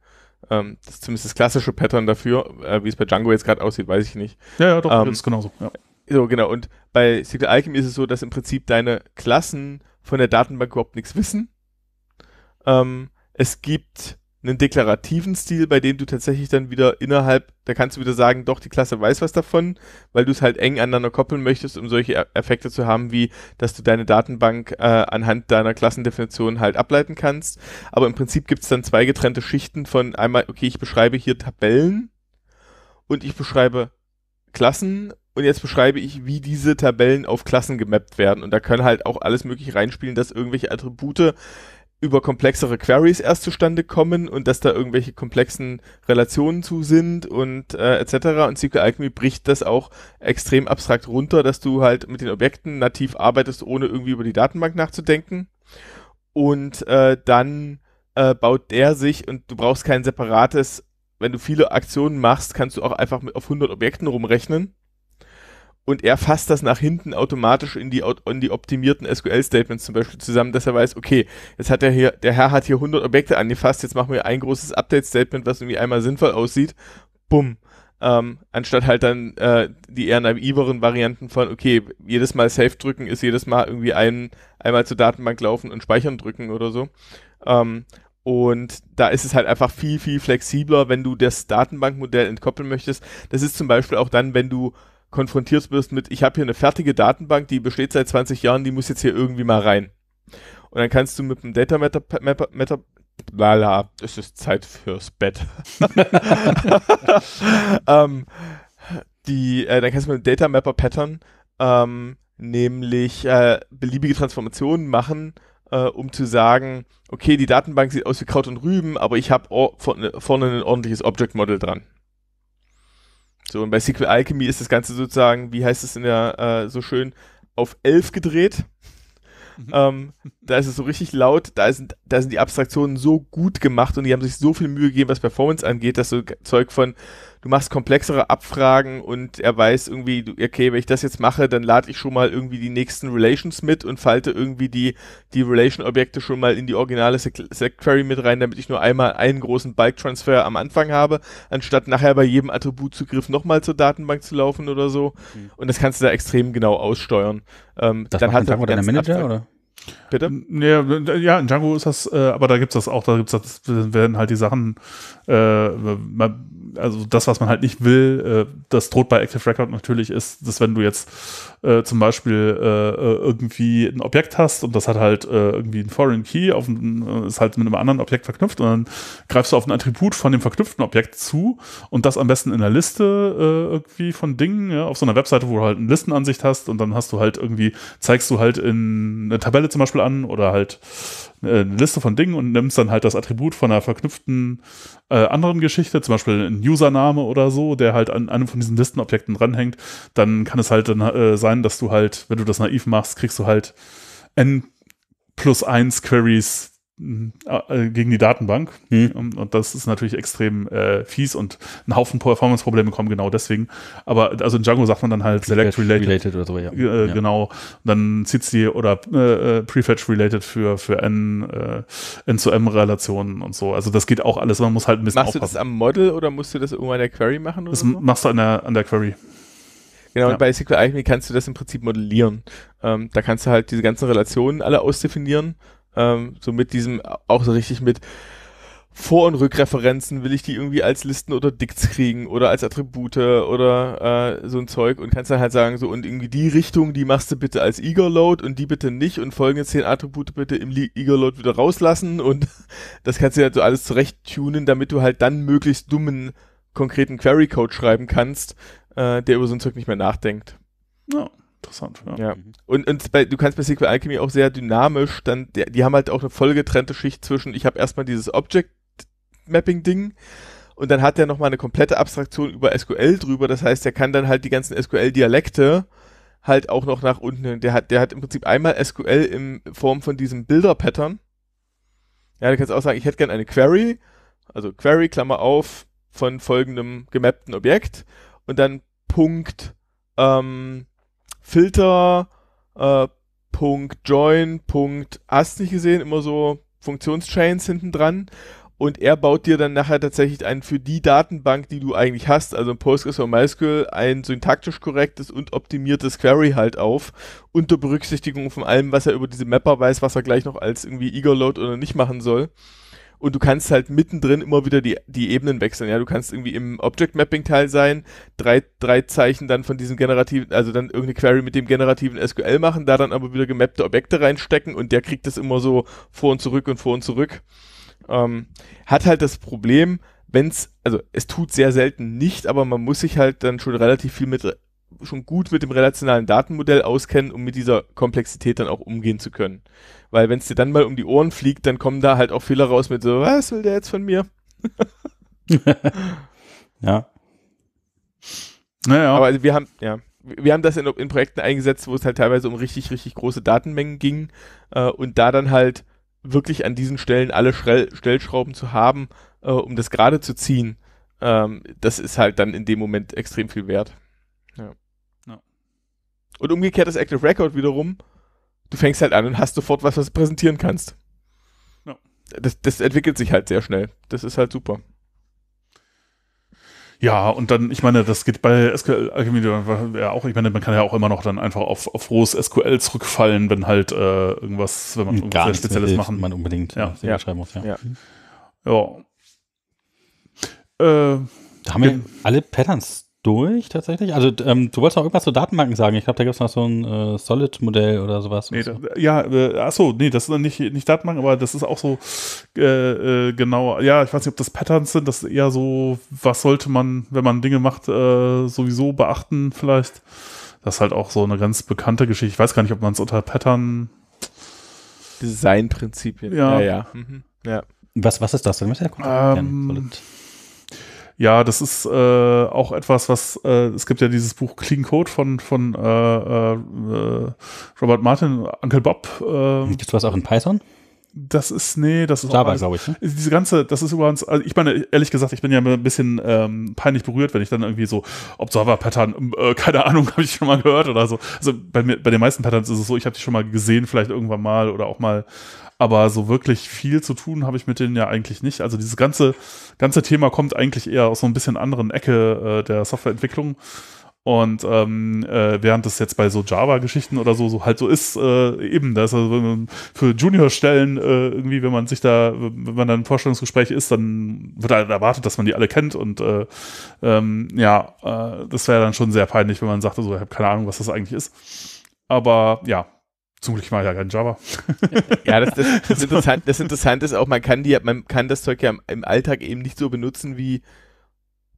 Ähm, das ist zumindest das klassische Pattern dafür. Äh, wie es bei Django jetzt gerade aussieht, weiß ich nicht. Ja, ja, doch, ähm, das ist genauso. Ja. So, genau. Und bei SQL Alchemy ist es so, dass im Prinzip deine Klassen von der Datenbank überhaupt nichts wissen. Ähm, es gibt einen deklarativen Stil, bei dem du tatsächlich dann wieder innerhalb, da kannst du wieder sagen, doch, die Klasse weiß was davon, weil du es halt eng aneinander koppeln möchtest, um solche e-, Effekte zu haben, wie, dass du deine Datenbank äh, anhand deiner Klassendefinition halt ableiten kannst. Aber im Prinzip gibt es dann zwei getrennte Schichten von einmal, okay, ich beschreibe hier Tabellen und ich beschreibe Klassen und jetzt beschreibe ich, wie diese Tabellen auf Klassen gemappt werden. Und da können halt auch alles mögliche reinspielen, dass irgendwelche Attribute über komplexere Queries erst zustande kommen und dass da irgendwelche komplexen Relationen zu sind und äh, etc. Und SQL Alchemy bricht das auch extrem abstrakt runter, dass du halt mit den Objekten nativ arbeitest, ohne irgendwie über die Datenbank nachzudenken. Und äh, dann äh, baut der sich und du brauchst kein separates, wenn du viele Aktionen machst, kannst du auch einfach mit auf 100 Objekten rumrechnen und er fasst das nach hinten automatisch in die, in die optimierten SQL-Statements zum Beispiel zusammen, dass er weiß, okay, jetzt hat er hier, der Herr hat hier 100 Objekte angefasst, jetzt machen wir ein großes Update-Statement, was irgendwie einmal sinnvoll aussieht. Bumm. Ähm, anstatt halt dann äh, die eher naiveren Varianten von, okay, jedes Mal Safe drücken ist jedes Mal irgendwie ein, einmal zur Datenbank laufen und Speichern drücken oder so. Ähm, und da ist es halt einfach viel, viel flexibler, wenn du das Datenbankmodell entkoppeln möchtest. Das ist zum Beispiel auch dann, wenn du konfrontiert wirst mit, ich habe hier eine fertige Datenbank, die besteht seit 20 Jahren, die muss jetzt hier irgendwie mal rein. Und dann kannst du mit dem Data Meta, Meta, Meta lala, es ist Zeit fürs Bett. ähm, die, äh, dann kannst du mit dem Data Mapper Pattern ähm, nämlich äh, beliebige Transformationen machen, äh, um zu sagen, okay, die Datenbank sieht aus wie Kraut und Rüben, aber ich habe vorne ein ordentliches Object Model dran. So, und bei Sequel Alchemy ist das Ganze sozusagen, wie heißt es in der, äh, so schön, auf 11 gedreht. Mhm. ähm, da ist es so richtig laut, da sind, da sind die Abstraktionen so gut gemacht und die haben sich so viel Mühe gegeben, was Performance angeht, dass so Zeug von du machst komplexere Abfragen und er weiß irgendwie, okay, wenn ich das jetzt mache, dann lade ich schon mal irgendwie die nächsten Relations mit und falte irgendwie die, die Relation-Objekte schon mal in die originale Sec-Query mit rein, damit ich nur einmal einen großen Bulk-Transfer am Anfang habe, anstatt nachher bei jedem Attributzugriff nochmal zur Datenbank zu laufen oder so. Mhm. Und das kannst du da extrem genau aussteuern. Ähm, das dann hat Django deine Manager, Abfrage. oder? Bitte? Ja, ja, in Django ist das, äh, aber da gibt es das auch, da gibt's das, werden halt die Sachen, äh, man, also das, was man halt nicht will, äh, das droht bei Active Record natürlich ist, dass wenn du jetzt äh, zum Beispiel äh, äh irgendwie ein Objekt hast und das hat halt äh, irgendwie einen Foreign Key, auf ein, äh, ist halt mit einem anderen Objekt verknüpft und dann greifst du auf ein Attribut von dem verknüpften Objekt zu und das am besten in einer Liste äh, irgendwie von Dingen, ja, auf so einer Webseite, wo du halt eine Listenansicht hast und dann hast du halt irgendwie, zeigst du halt in eine Tabelle zum Beispiel an oder halt äh, eine Liste von Dingen und nimmst dann halt das Attribut von einer verknüpften äh, anderen Geschichte, zum Beispiel ein Username oder so, der halt an einem von diesen Listenobjekten dranhängt, dann kann es halt dann, äh, sein, dass du halt, wenn du das naiv machst, kriegst du halt n plus 1 Queries äh, gegen die Datenbank. Hm. Und und das ist natürlich extrem äh, fies und ein Haufen Performance-Probleme kommen genau deswegen. Aber also in Django sagt man dann halt Select-Related. Related oder so, ja. Äh, ja. Genau. Dann zieht sie oder äh, äh Prefetch-Related für, für N, äh, N zu M-Relationen und so. Also das geht auch alles. Man muss halt ein bisschen Machst aufpassen. du das am Model oder musst du das irgendwann an der Query machen? das so? machst du an der, an der Query. Genau, ja. und bei SQL Alchemy kannst du das im Prinzip modellieren. Ähm, da kannst du halt diese ganzen Relationen alle ausdefinieren ähm, so mit diesem, auch so richtig mit Vor- und Rückreferenzen will ich die irgendwie als Listen oder Dicts kriegen oder als Attribute oder äh, so ein Zeug und kannst dann halt sagen, so und irgendwie die Richtung, die machst du bitte als Eager-Load und die bitte nicht und folgende zehn Attribute bitte im Eager-Load wieder rauslassen und das kannst du halt so alles zurecht tunen, damit du halt dann möglichst dummen, konkreten Query-Code schreiben kannst, äh, der über so ein Zeug nicht mehr nachdenkt. Ja. No. Interessant, ja. ja. Mhm. Und, und bei, du kannst bei SQL Alchemy auch sehr dynamisch, dann, die, die haben halt auch eine vollgetrennte Schicht zwischen, ich habe erstmal dieses Object-Mapping-Ding und dann hat er nochmal eine komplette Abstraktion über SQL drüber. Das heißt, er kann dann halt die ganzen SQL-Dialekte halt auch noch nach unten. hin. Der hat, der hat im Prinzip einmal SQL in Form von diesem bilder pattern Ja, du kannst auch sagen, ich hätte gern eine Query, also Query, Klammer auf, von folgendem gemappten Objekt und dann Punkt ähm, Filter, äh, Punkt Join, Punkt Ast nicht gesehen, immer so Funktionschains hinten dran. Und er baut dir dann nachher tatsächlich ein für die Datenbank, die du eigentlich hast, also Postgres oder MySQL, ein syntaktisch korrektes und optimiertes Query halt auf, unter Berücksichtigung von allem, was er über diese Mapper weiß, was er gleich noch als irgendwie Eager Load oder nicht machen soll und du kannst halt mittendrin immer wieder die, die Ebenen wechseln. Ja, du kannst irgendwie im Object Mapping Teil sein, drei, drei Zeichen dann von diesem generativen, also dann irgendeine Query mit dem generativen SQL machen, da dann aber wieder gemappte Objekte reinstecken und der kriegt das immer so vor und zurück und vor und zurück. Ähm, hat halt das Problem, wenn es, also es tut sehr selten nicht, aber man muss sich halt dann schon relativ viel mit schon gut mit dem relationalen Datenmodell auskennen, um mit dieser Komplexität dann auch umgehen zu können. Weil wenn es dir dann mal um die Ohren fliegt, dann kommen da halt auch Fehler raus mit so, was will der jetzt von mir? ja. Naja. Aber also wir haben, ja, wir haben das in, in, Projekten eingesetzt, wo es halt teilweise um richtig, richtig große Datenmengen ging äh, und da dann halt wirklich an diesen Stellen alle Schrell Stellschrauben zu haben, äh, um das gerade zu ziehen, ähm, das ist halt dann in dem Moment extrem viel wert. Und umgekehrt ist Active Record wiederum, du fängst halt an und hast sofort was, was du präsentieren kannst. Ja. Das, das entwickelt sich halt sehr schnell. Das ist halt super. Ja, und dann, ich meine, das geht bei SQL ja auch, ich meine, man kann ja auch immer noch dann einfach auf, auf rohes SQL zurückfallen, wenn halt äh, irgendwas, wenn man irgendwas Gar sehr Spezielles hilft, machen. Man unbedingt ja. ja. schreiben muss, ja. Ja. ja. Äh, da haben wir alle Patterns durch tatsächlich. Also ähm, du wolltest noch irgendwas zu Datenbanken sagen. Ich glaube, da gibt es noch so ein äh, Solid-Modell oder sowas. Nee, so. ja, äh, achso, nee, das ist nicht, nicht Datenbanken, aber das ist auch so äh, äh, genau, ja, ich weiß nicht, ob das Patterns sind, das ist eher so, was sollte man, wenn man Dinge macht, äh, sowieso beachten vielleicht. Das ist halt auch so eine ganz bekannte Geschichte. Ich weiß gar nicht, ob man es unter Pattern Designprinzipien. Ja, ja. Ja. Mhm. ja. Was, was ist das denn? Was ist der ähm, Solid. Ja, das ist äh, auch etwas, was äh, es gibt ja dieses Buch Clean Code von, von äh, äh, Robert Martin, Uncle Bob. Äh, gibt es was auch in Python? Das ist, nee, das ist Java, glaube ich. Ne? Diese ganze, das ist übrigens, also ich meine, ehrlich gesagt, ich bin ja ein bisschen ähm, peinlich berührt, wenn ich dann irgendwie so Observer-Pattern, ähm, äh, keine Ahnung, habe ich schon mal gehört oder so. Also bei, mir, bei den meisten Patterns ist es so, ich habe die schon mal gesehen, vielleicht irgendwann mal oder auch mal aber so wirklich viel zu tun habe ich mit denen ja eigentlich nicht. Also dieses ganze, ganze Thema kommt eigentlich eher aus so ein bisschen anderen Ecke äh, der Softwareentwicklung. Und ähm, äh, während das jetzt bei so Java-Geschichten oder so, so halt so ist, äh, eben, dass also für Junior-Stellen äh, irgendwie, wenn man sich da, wenn man dann im Vorstellungsgespräch ist, dann wird halt erwartet, dass man die alle kennt und äh, ähm, ja, äh, das wäre dann schon sehr peinlich, wenn man sagt, also ich habe keine Ahnung, was das eigentlich ist. Aber ja, zum Glück war ja kein Java. ja, das, das, das, Interessante, das Interessante ist auch, man kann, die, man kann das Zeug ja im, im Alltag eben nicht so benutzen wie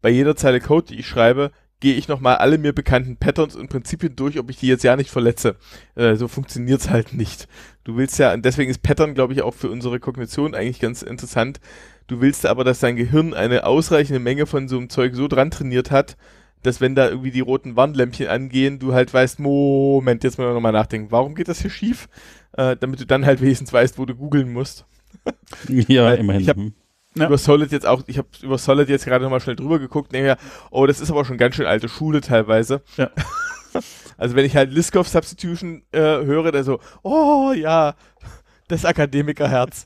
bei jeder Zeile Code, die ich schreibe, gehe ich nochmal alle mir bekannten Patterns und Prinzipien durch, ob ich die jetzt ja nicht verletze. Äh, so es halt nicht. Du willst ja, und deswegen ist Pattern, glaube ich, auch für unsere Kognition eigentlich ganz interessant. Du willst aber, dass dein Gehirn eine ausreichende Menge von so einem Zeug so dran trainiert hat, dass wenn da irgendwie die roten Warnlämpchen angehen, du halt weißt, Moment, jetzt mal nochmal nachdenken, warum geht das hier schief? Äh, damit du dann halt wenigstens weißt, wo du googeln musst. ja, immerhin. Ich mhm. ja. über Solid jetzt auch, ich habe über Solid jetzt gerade nochmal schnell drüber geguckt, denke ja, oh, das ist aber schon ganz schön alte Schule teilweise. Ja. also wenn ich halt Liskov Substitution äh, höre, der so, oh ja, das Akademikerherz.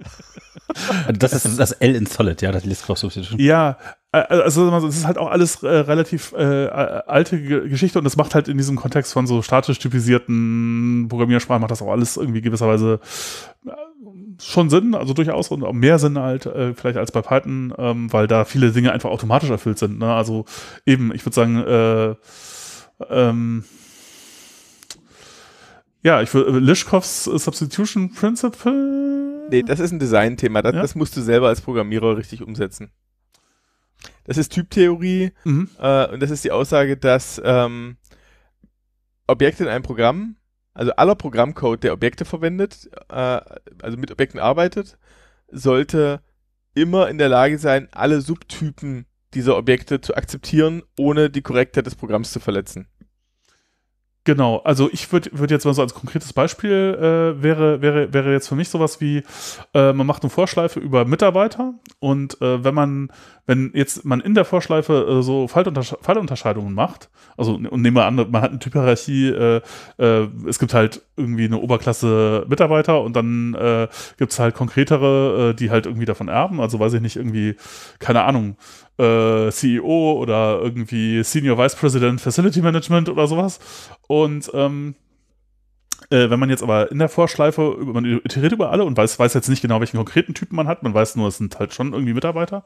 Also das ist das L in Solid, ja, das liest Klaus Substitution. Ja, also es ist halt auch alles äh, relativ äh, alte G Geschichte und das macht halt in diesem Kontext von so statisch typisierten Programmiersprachen macht das auch alles irgendwie gewisserweise äh, schon Sinn, also durchaus und auch mehr Sinn halt äh, vielleicht als bei Python, ähm, weil da viele Dinge einfach automatisch erfüllt sind. Ne? Also eben, ich würde sagen, äh, ähm, ja, ich würde Lischkows äh, Substitution Principle. Nee, das ist ein Design-Thema. Das, ja? das, musst du selber als Programmierer richtig umsetzen. Das ist Typtheorie mhm. äh, und das ist die Aussage, dass ähm, Objekte in einem Programm, also aller Programmcode, der Objekte verwendet, äh, also mit Objekten arbeitet, sollte immer in der Lage sein, alle Subtypen dieser Objekte zu akzeptieren, ohne die Korrektheit des Programms zu verletzen. Genau, also ich würde würd jetzt mal so als konkretes Beispiel äh, wäre, wäre, wäre jetzt für mich sowas wie, äh, man macht eine Vorschleife über Mitarbeiter und äh, wenn man wenn jetzt man in der Vorschleife äh, so Falluntersch Fallunterscheidungen macht, also ne, und nehmen wir an, man hat eine Typhierarchie, äh, äh, es gibt halt irgendwie eine Oberklasse Mitarbeiter und dann äh, gibt es halt konkretere, äh, die halt irgendwie davon erben, also weiß ich nicht, irgendwie, keine Ahnung, äh, CEO oder irgendwie Senior Vice President Facility Management oder sowas. Und ähm, äh, wenn man jetzt aber in der Vorschleife, man iteriert über alle und weiß, weiß jetzt nicht genau, welchen konkreten Typen man hat, man weiß nur, es sind halt schon irgendwie Mitarbeiter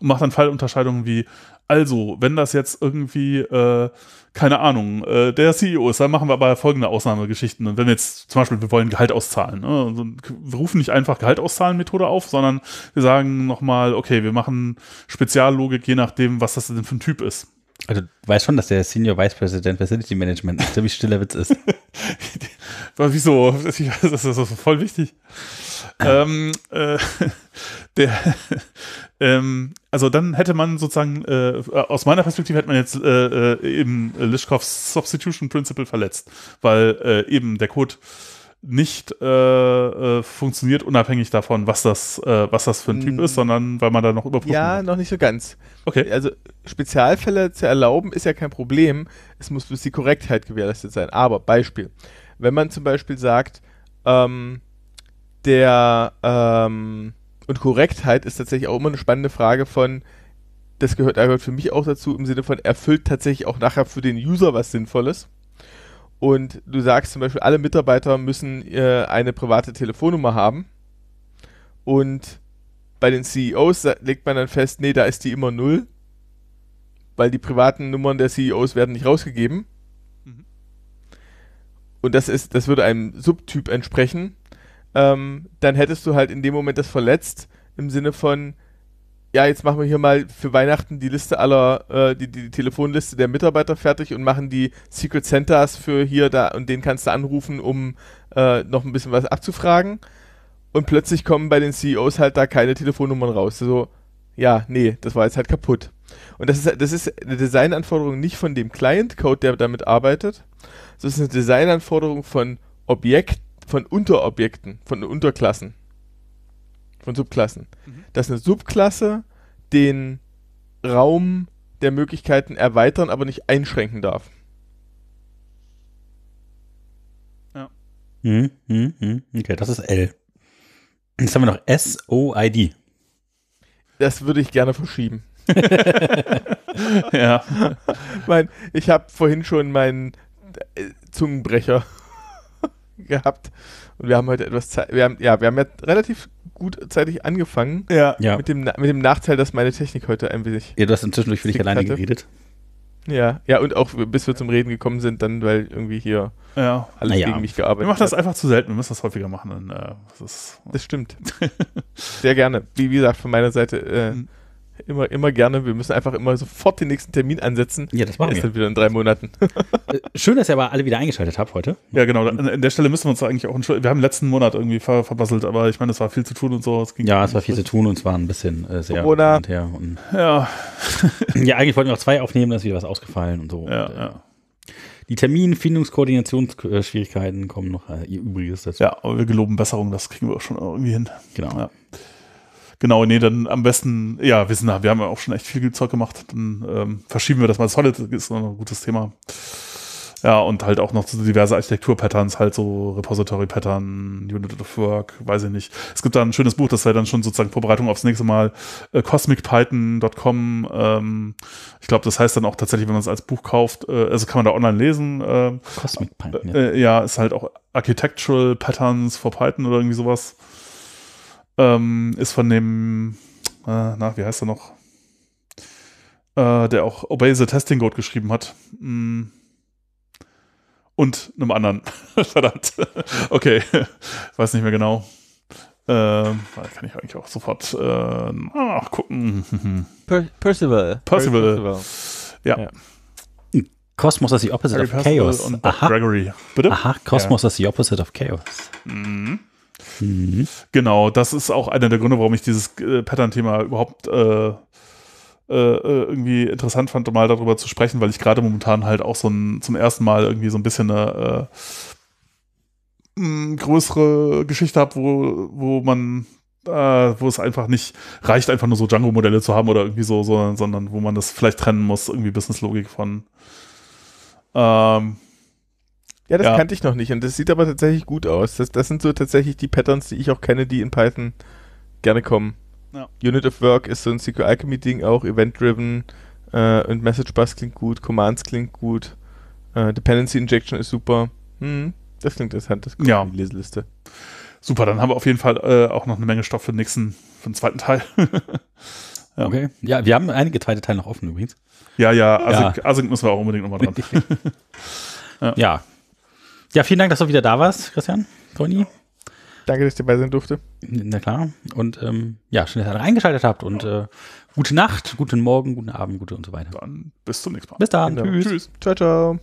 und macht dann Fallunterscheidungen wie, also, wenn das jetzt irgendwie, äh, keine Ahnung, äh, der CEO ist, dann machen wir aber folgende Ausnahmegeschichten. Und wenn wir jetzt zum Beispiel, wir wollen Gehalt auszahlen, ne? also, wir rufen nicht einfach Gehalt auszahlen Methode auf, sondern wir sagen nochmal, okay, wir machen Speziallogik, je nachdem, was das denn für ein Typ ist. Also du weißt schon, dass der Senior Vice President Facility Management ein ziemlich stiller Witz ist. Wieso? Das ist voll wichtig. Ah. ähm, äh, der, ähm, also dann hätte man sozusagen, äh, aus meiner Perspektive hätte man jetzt äh, äh eben Lischkows Substitution Principle verletzt, weil äh, eben der Code nicht äh, äh, funktioniert, unabhängig davon, was das, äh, was das für ein Typ mm. ist, sondern weil man da noch überprüft. Ja, muss. noch nicht so ganz. Okay. Also Spezialfälle zu erlauben ist ja kein Problem. Es muss bloß die Korrektheit gewährleistet sein. Aber Beispiel. Wenn man zum Beispiel sagt, ähm, der ähm, und Korrektheit ist tatsächlich auch immer eine spannende Frage von, das gehört, gehört für mich auch dazu, im Sinne von, erfüllt tatsächlich auch nachher für den User was Sinnvolles und du sagst zum Beispiel, alle Mitarbeiter müssen äh, eine private Telefonnummer haben und bei den CEOs legt man dann fest, nee, da ist die immer null, weil die privaten Nummern der CEOs werden nicht rausgegeben. Mhm. Und das ist, das würde einem Subtyp entsprechen. Ähm, dann hättest du halt in dem Moment das verletzt im Sinne von, ja, jetzt machen wir hier mal für Weihnachten die Liste aller, äh, die, die Telefonliste der Mitarbeiter fertig und machen die Secret Centers für hier da und den kannst du anrufen, um äh, noch ein bisschen was abzufragen. Und plötzlich kommen bei den CEOs halt da keine Telefonnummern raus. So, also, ja, nee, das war jetzt halt kaputt. Und das ist, das ist eine Designanforderung nicht von dem Client-Code, der damit arbeitet, sondern es ist eine Designanforderung von Objekt, von Unterobjekten, von Unterklassen von Subklassen, mhm. dass eine Subklasse den Raum der Möglichkeiten erweitern, aber nicht einschränken darf. Ja. Hm, Okay, das ist L. Jetzt haben wir noch S-O-I-D. Das würde ich gerne verschieben. ja. Mein, ich habe vorhin schon meinen äh, Zungenbrecher gehabt. Und wir haben heute etwas Zeit. Wir haben, ja, wir haben ja relativ gutzeitig angefangen. Ja. ja. Mit, dem, mit dem Nachteil, dass meine Technik heute ein wenig. Ja, du hast inzwischen durch für dich alleine hatte. geredet. Ja, ja, und auch bis wir zum Reden gekommen sind, dann, weil irgendwie hier ja. alles ja. gegen mich gearbeitet hat. Wir machen das einfach zu selten, wir müssen das häufiger machen. Dann, äh, das, ist, das, stimmt. Sehr gerne. Wie, wie gesagt, von meiner Seite äh, mhm. Immer, immer gerne. Wir müssen einfach immer sofort den nächsten Termin ansetzen. Ja, das machen wir. Ist dann wieder in drei Monaten. Äh, schön, dass ihr aber alle wieder eingeschaltet habt heute. Ja, genau. An der Stelle müssen wir uns eigentlich auch entschuldigen. Wir haben letzten Monat irgendwie ver verbasselt, aber ich meine, es war viel zu tun und so. Es ja, es war viel zu tun und es war ein bisschen äh, sehr Corona. Und her und ja. ja, eigentlich wollten wir auch zwei aufnehmen, da ist wieder was ausgefallen und so. Ja, und, äh, ja. Die Terminfindungskoordinationsschwierigkeiten äh, kommen noch äh, ihr Übriges dazu. Ja, aber wir geloben Besserung, das kriegen wir auch schon irgendwie hin. Genau. Ja. Genau, nee, dann am besten, ja, wissen wir, wir haben ja auch schon echt viel Zeug gemacht, dann ähm, verschieben wir das mal. Solid ist noch ein gutes Thema. Ja, und halt auch noch so diverse Architektur-Patterns, halt so Repository-Pattern, Unit of Work, weiß ich nicht. Es gibt da ein schönes Buch, das sei dann schon sozusagen Vorbereitung aufs nächste Mal, äh, cosmicpython.com. Ähm, ich glaube, das heißt dann auch tatsächlich, wenn man es als Buch kauft, äh, also kann man da online lesen. Ähm, äh, Cosmic Python. Äh, ja. ja, ist halt auch Architectural Patterns for Python oder irgendwie sowas. Ähm, ist von dem, äh, na, wie heißt er noch? Äh, der auch Obey the Testing Code geschrieben hat. Mm. Und einem anderen. Verdammt. okay. Weiß nicht mehr genau. Ähm, kann ich eigentlich auch sofort äh, nachgucken. Per Percival. Percival. Percival. Ja. ja. Cosmos is the opposite Harry of Percival Chaos. Und Aha. Gregory. Bitte? Aha, Cosmos ja. is the opposite of Chaos. Mhm. Mhm. Genau, das ist auch einer der Gründe, warum ich dieses äh, Pattern-Thema überhaupt äh, äh, äh, irgendwie interessant fand, mal darüber zu sprechen, weil ich gerade momentan halt auch so ein, zum ersten Mal irgendwie so ein bisschen eine äh, größere Geschichte habe, wo, wo man äh, wo es einfach nicht reicht, einfach nur so Django-Modelle zu haben oder irgendwie so, so, sondern wo man das vielleicht trennen muss, irgendwie Businesslogik von ähm, ja, das ja. kannte ich noch nicht und das sieht aber tatsächlich gut aus. Das, das sind so tatsächlich die Patterns, die ich auch kenne, die in Python gerne kommen. Ja. Unit of Work ist so ein SQL Alchemy Ding auch, Event-Driven äh, und Message Bus klingt gut, Commands klingt gut, äh, Dependency Injection ist super. Hm, das klingt interessant, das kommt ja. in die Leseliste. Super, dann haben wir auf jeden Fall äh, auch noch eine Menge Stoff für den nächsten, für den zweiten Teil. ja. Okay. Ja, wir haben einige zweite Teile noch offen übrigens. Ja, ja, Async, ja. Async müssen wir auch unbedingt nochmal dran. ja. ja, ja, vielen Dank, dass du wieder da warst, Christian, Toni. Danke, dass ich dabei sein durfte. Na klar. Und ähm, ja, schön, dass ihr reingeschaltet habt. Und äh, gute Nacht, guten Morgen, guten Abend, gute und so weiter. Dann bis zum nächsten Mal. Bis dann. Genau. Tschüss. Tschüss. Ciao, ciao.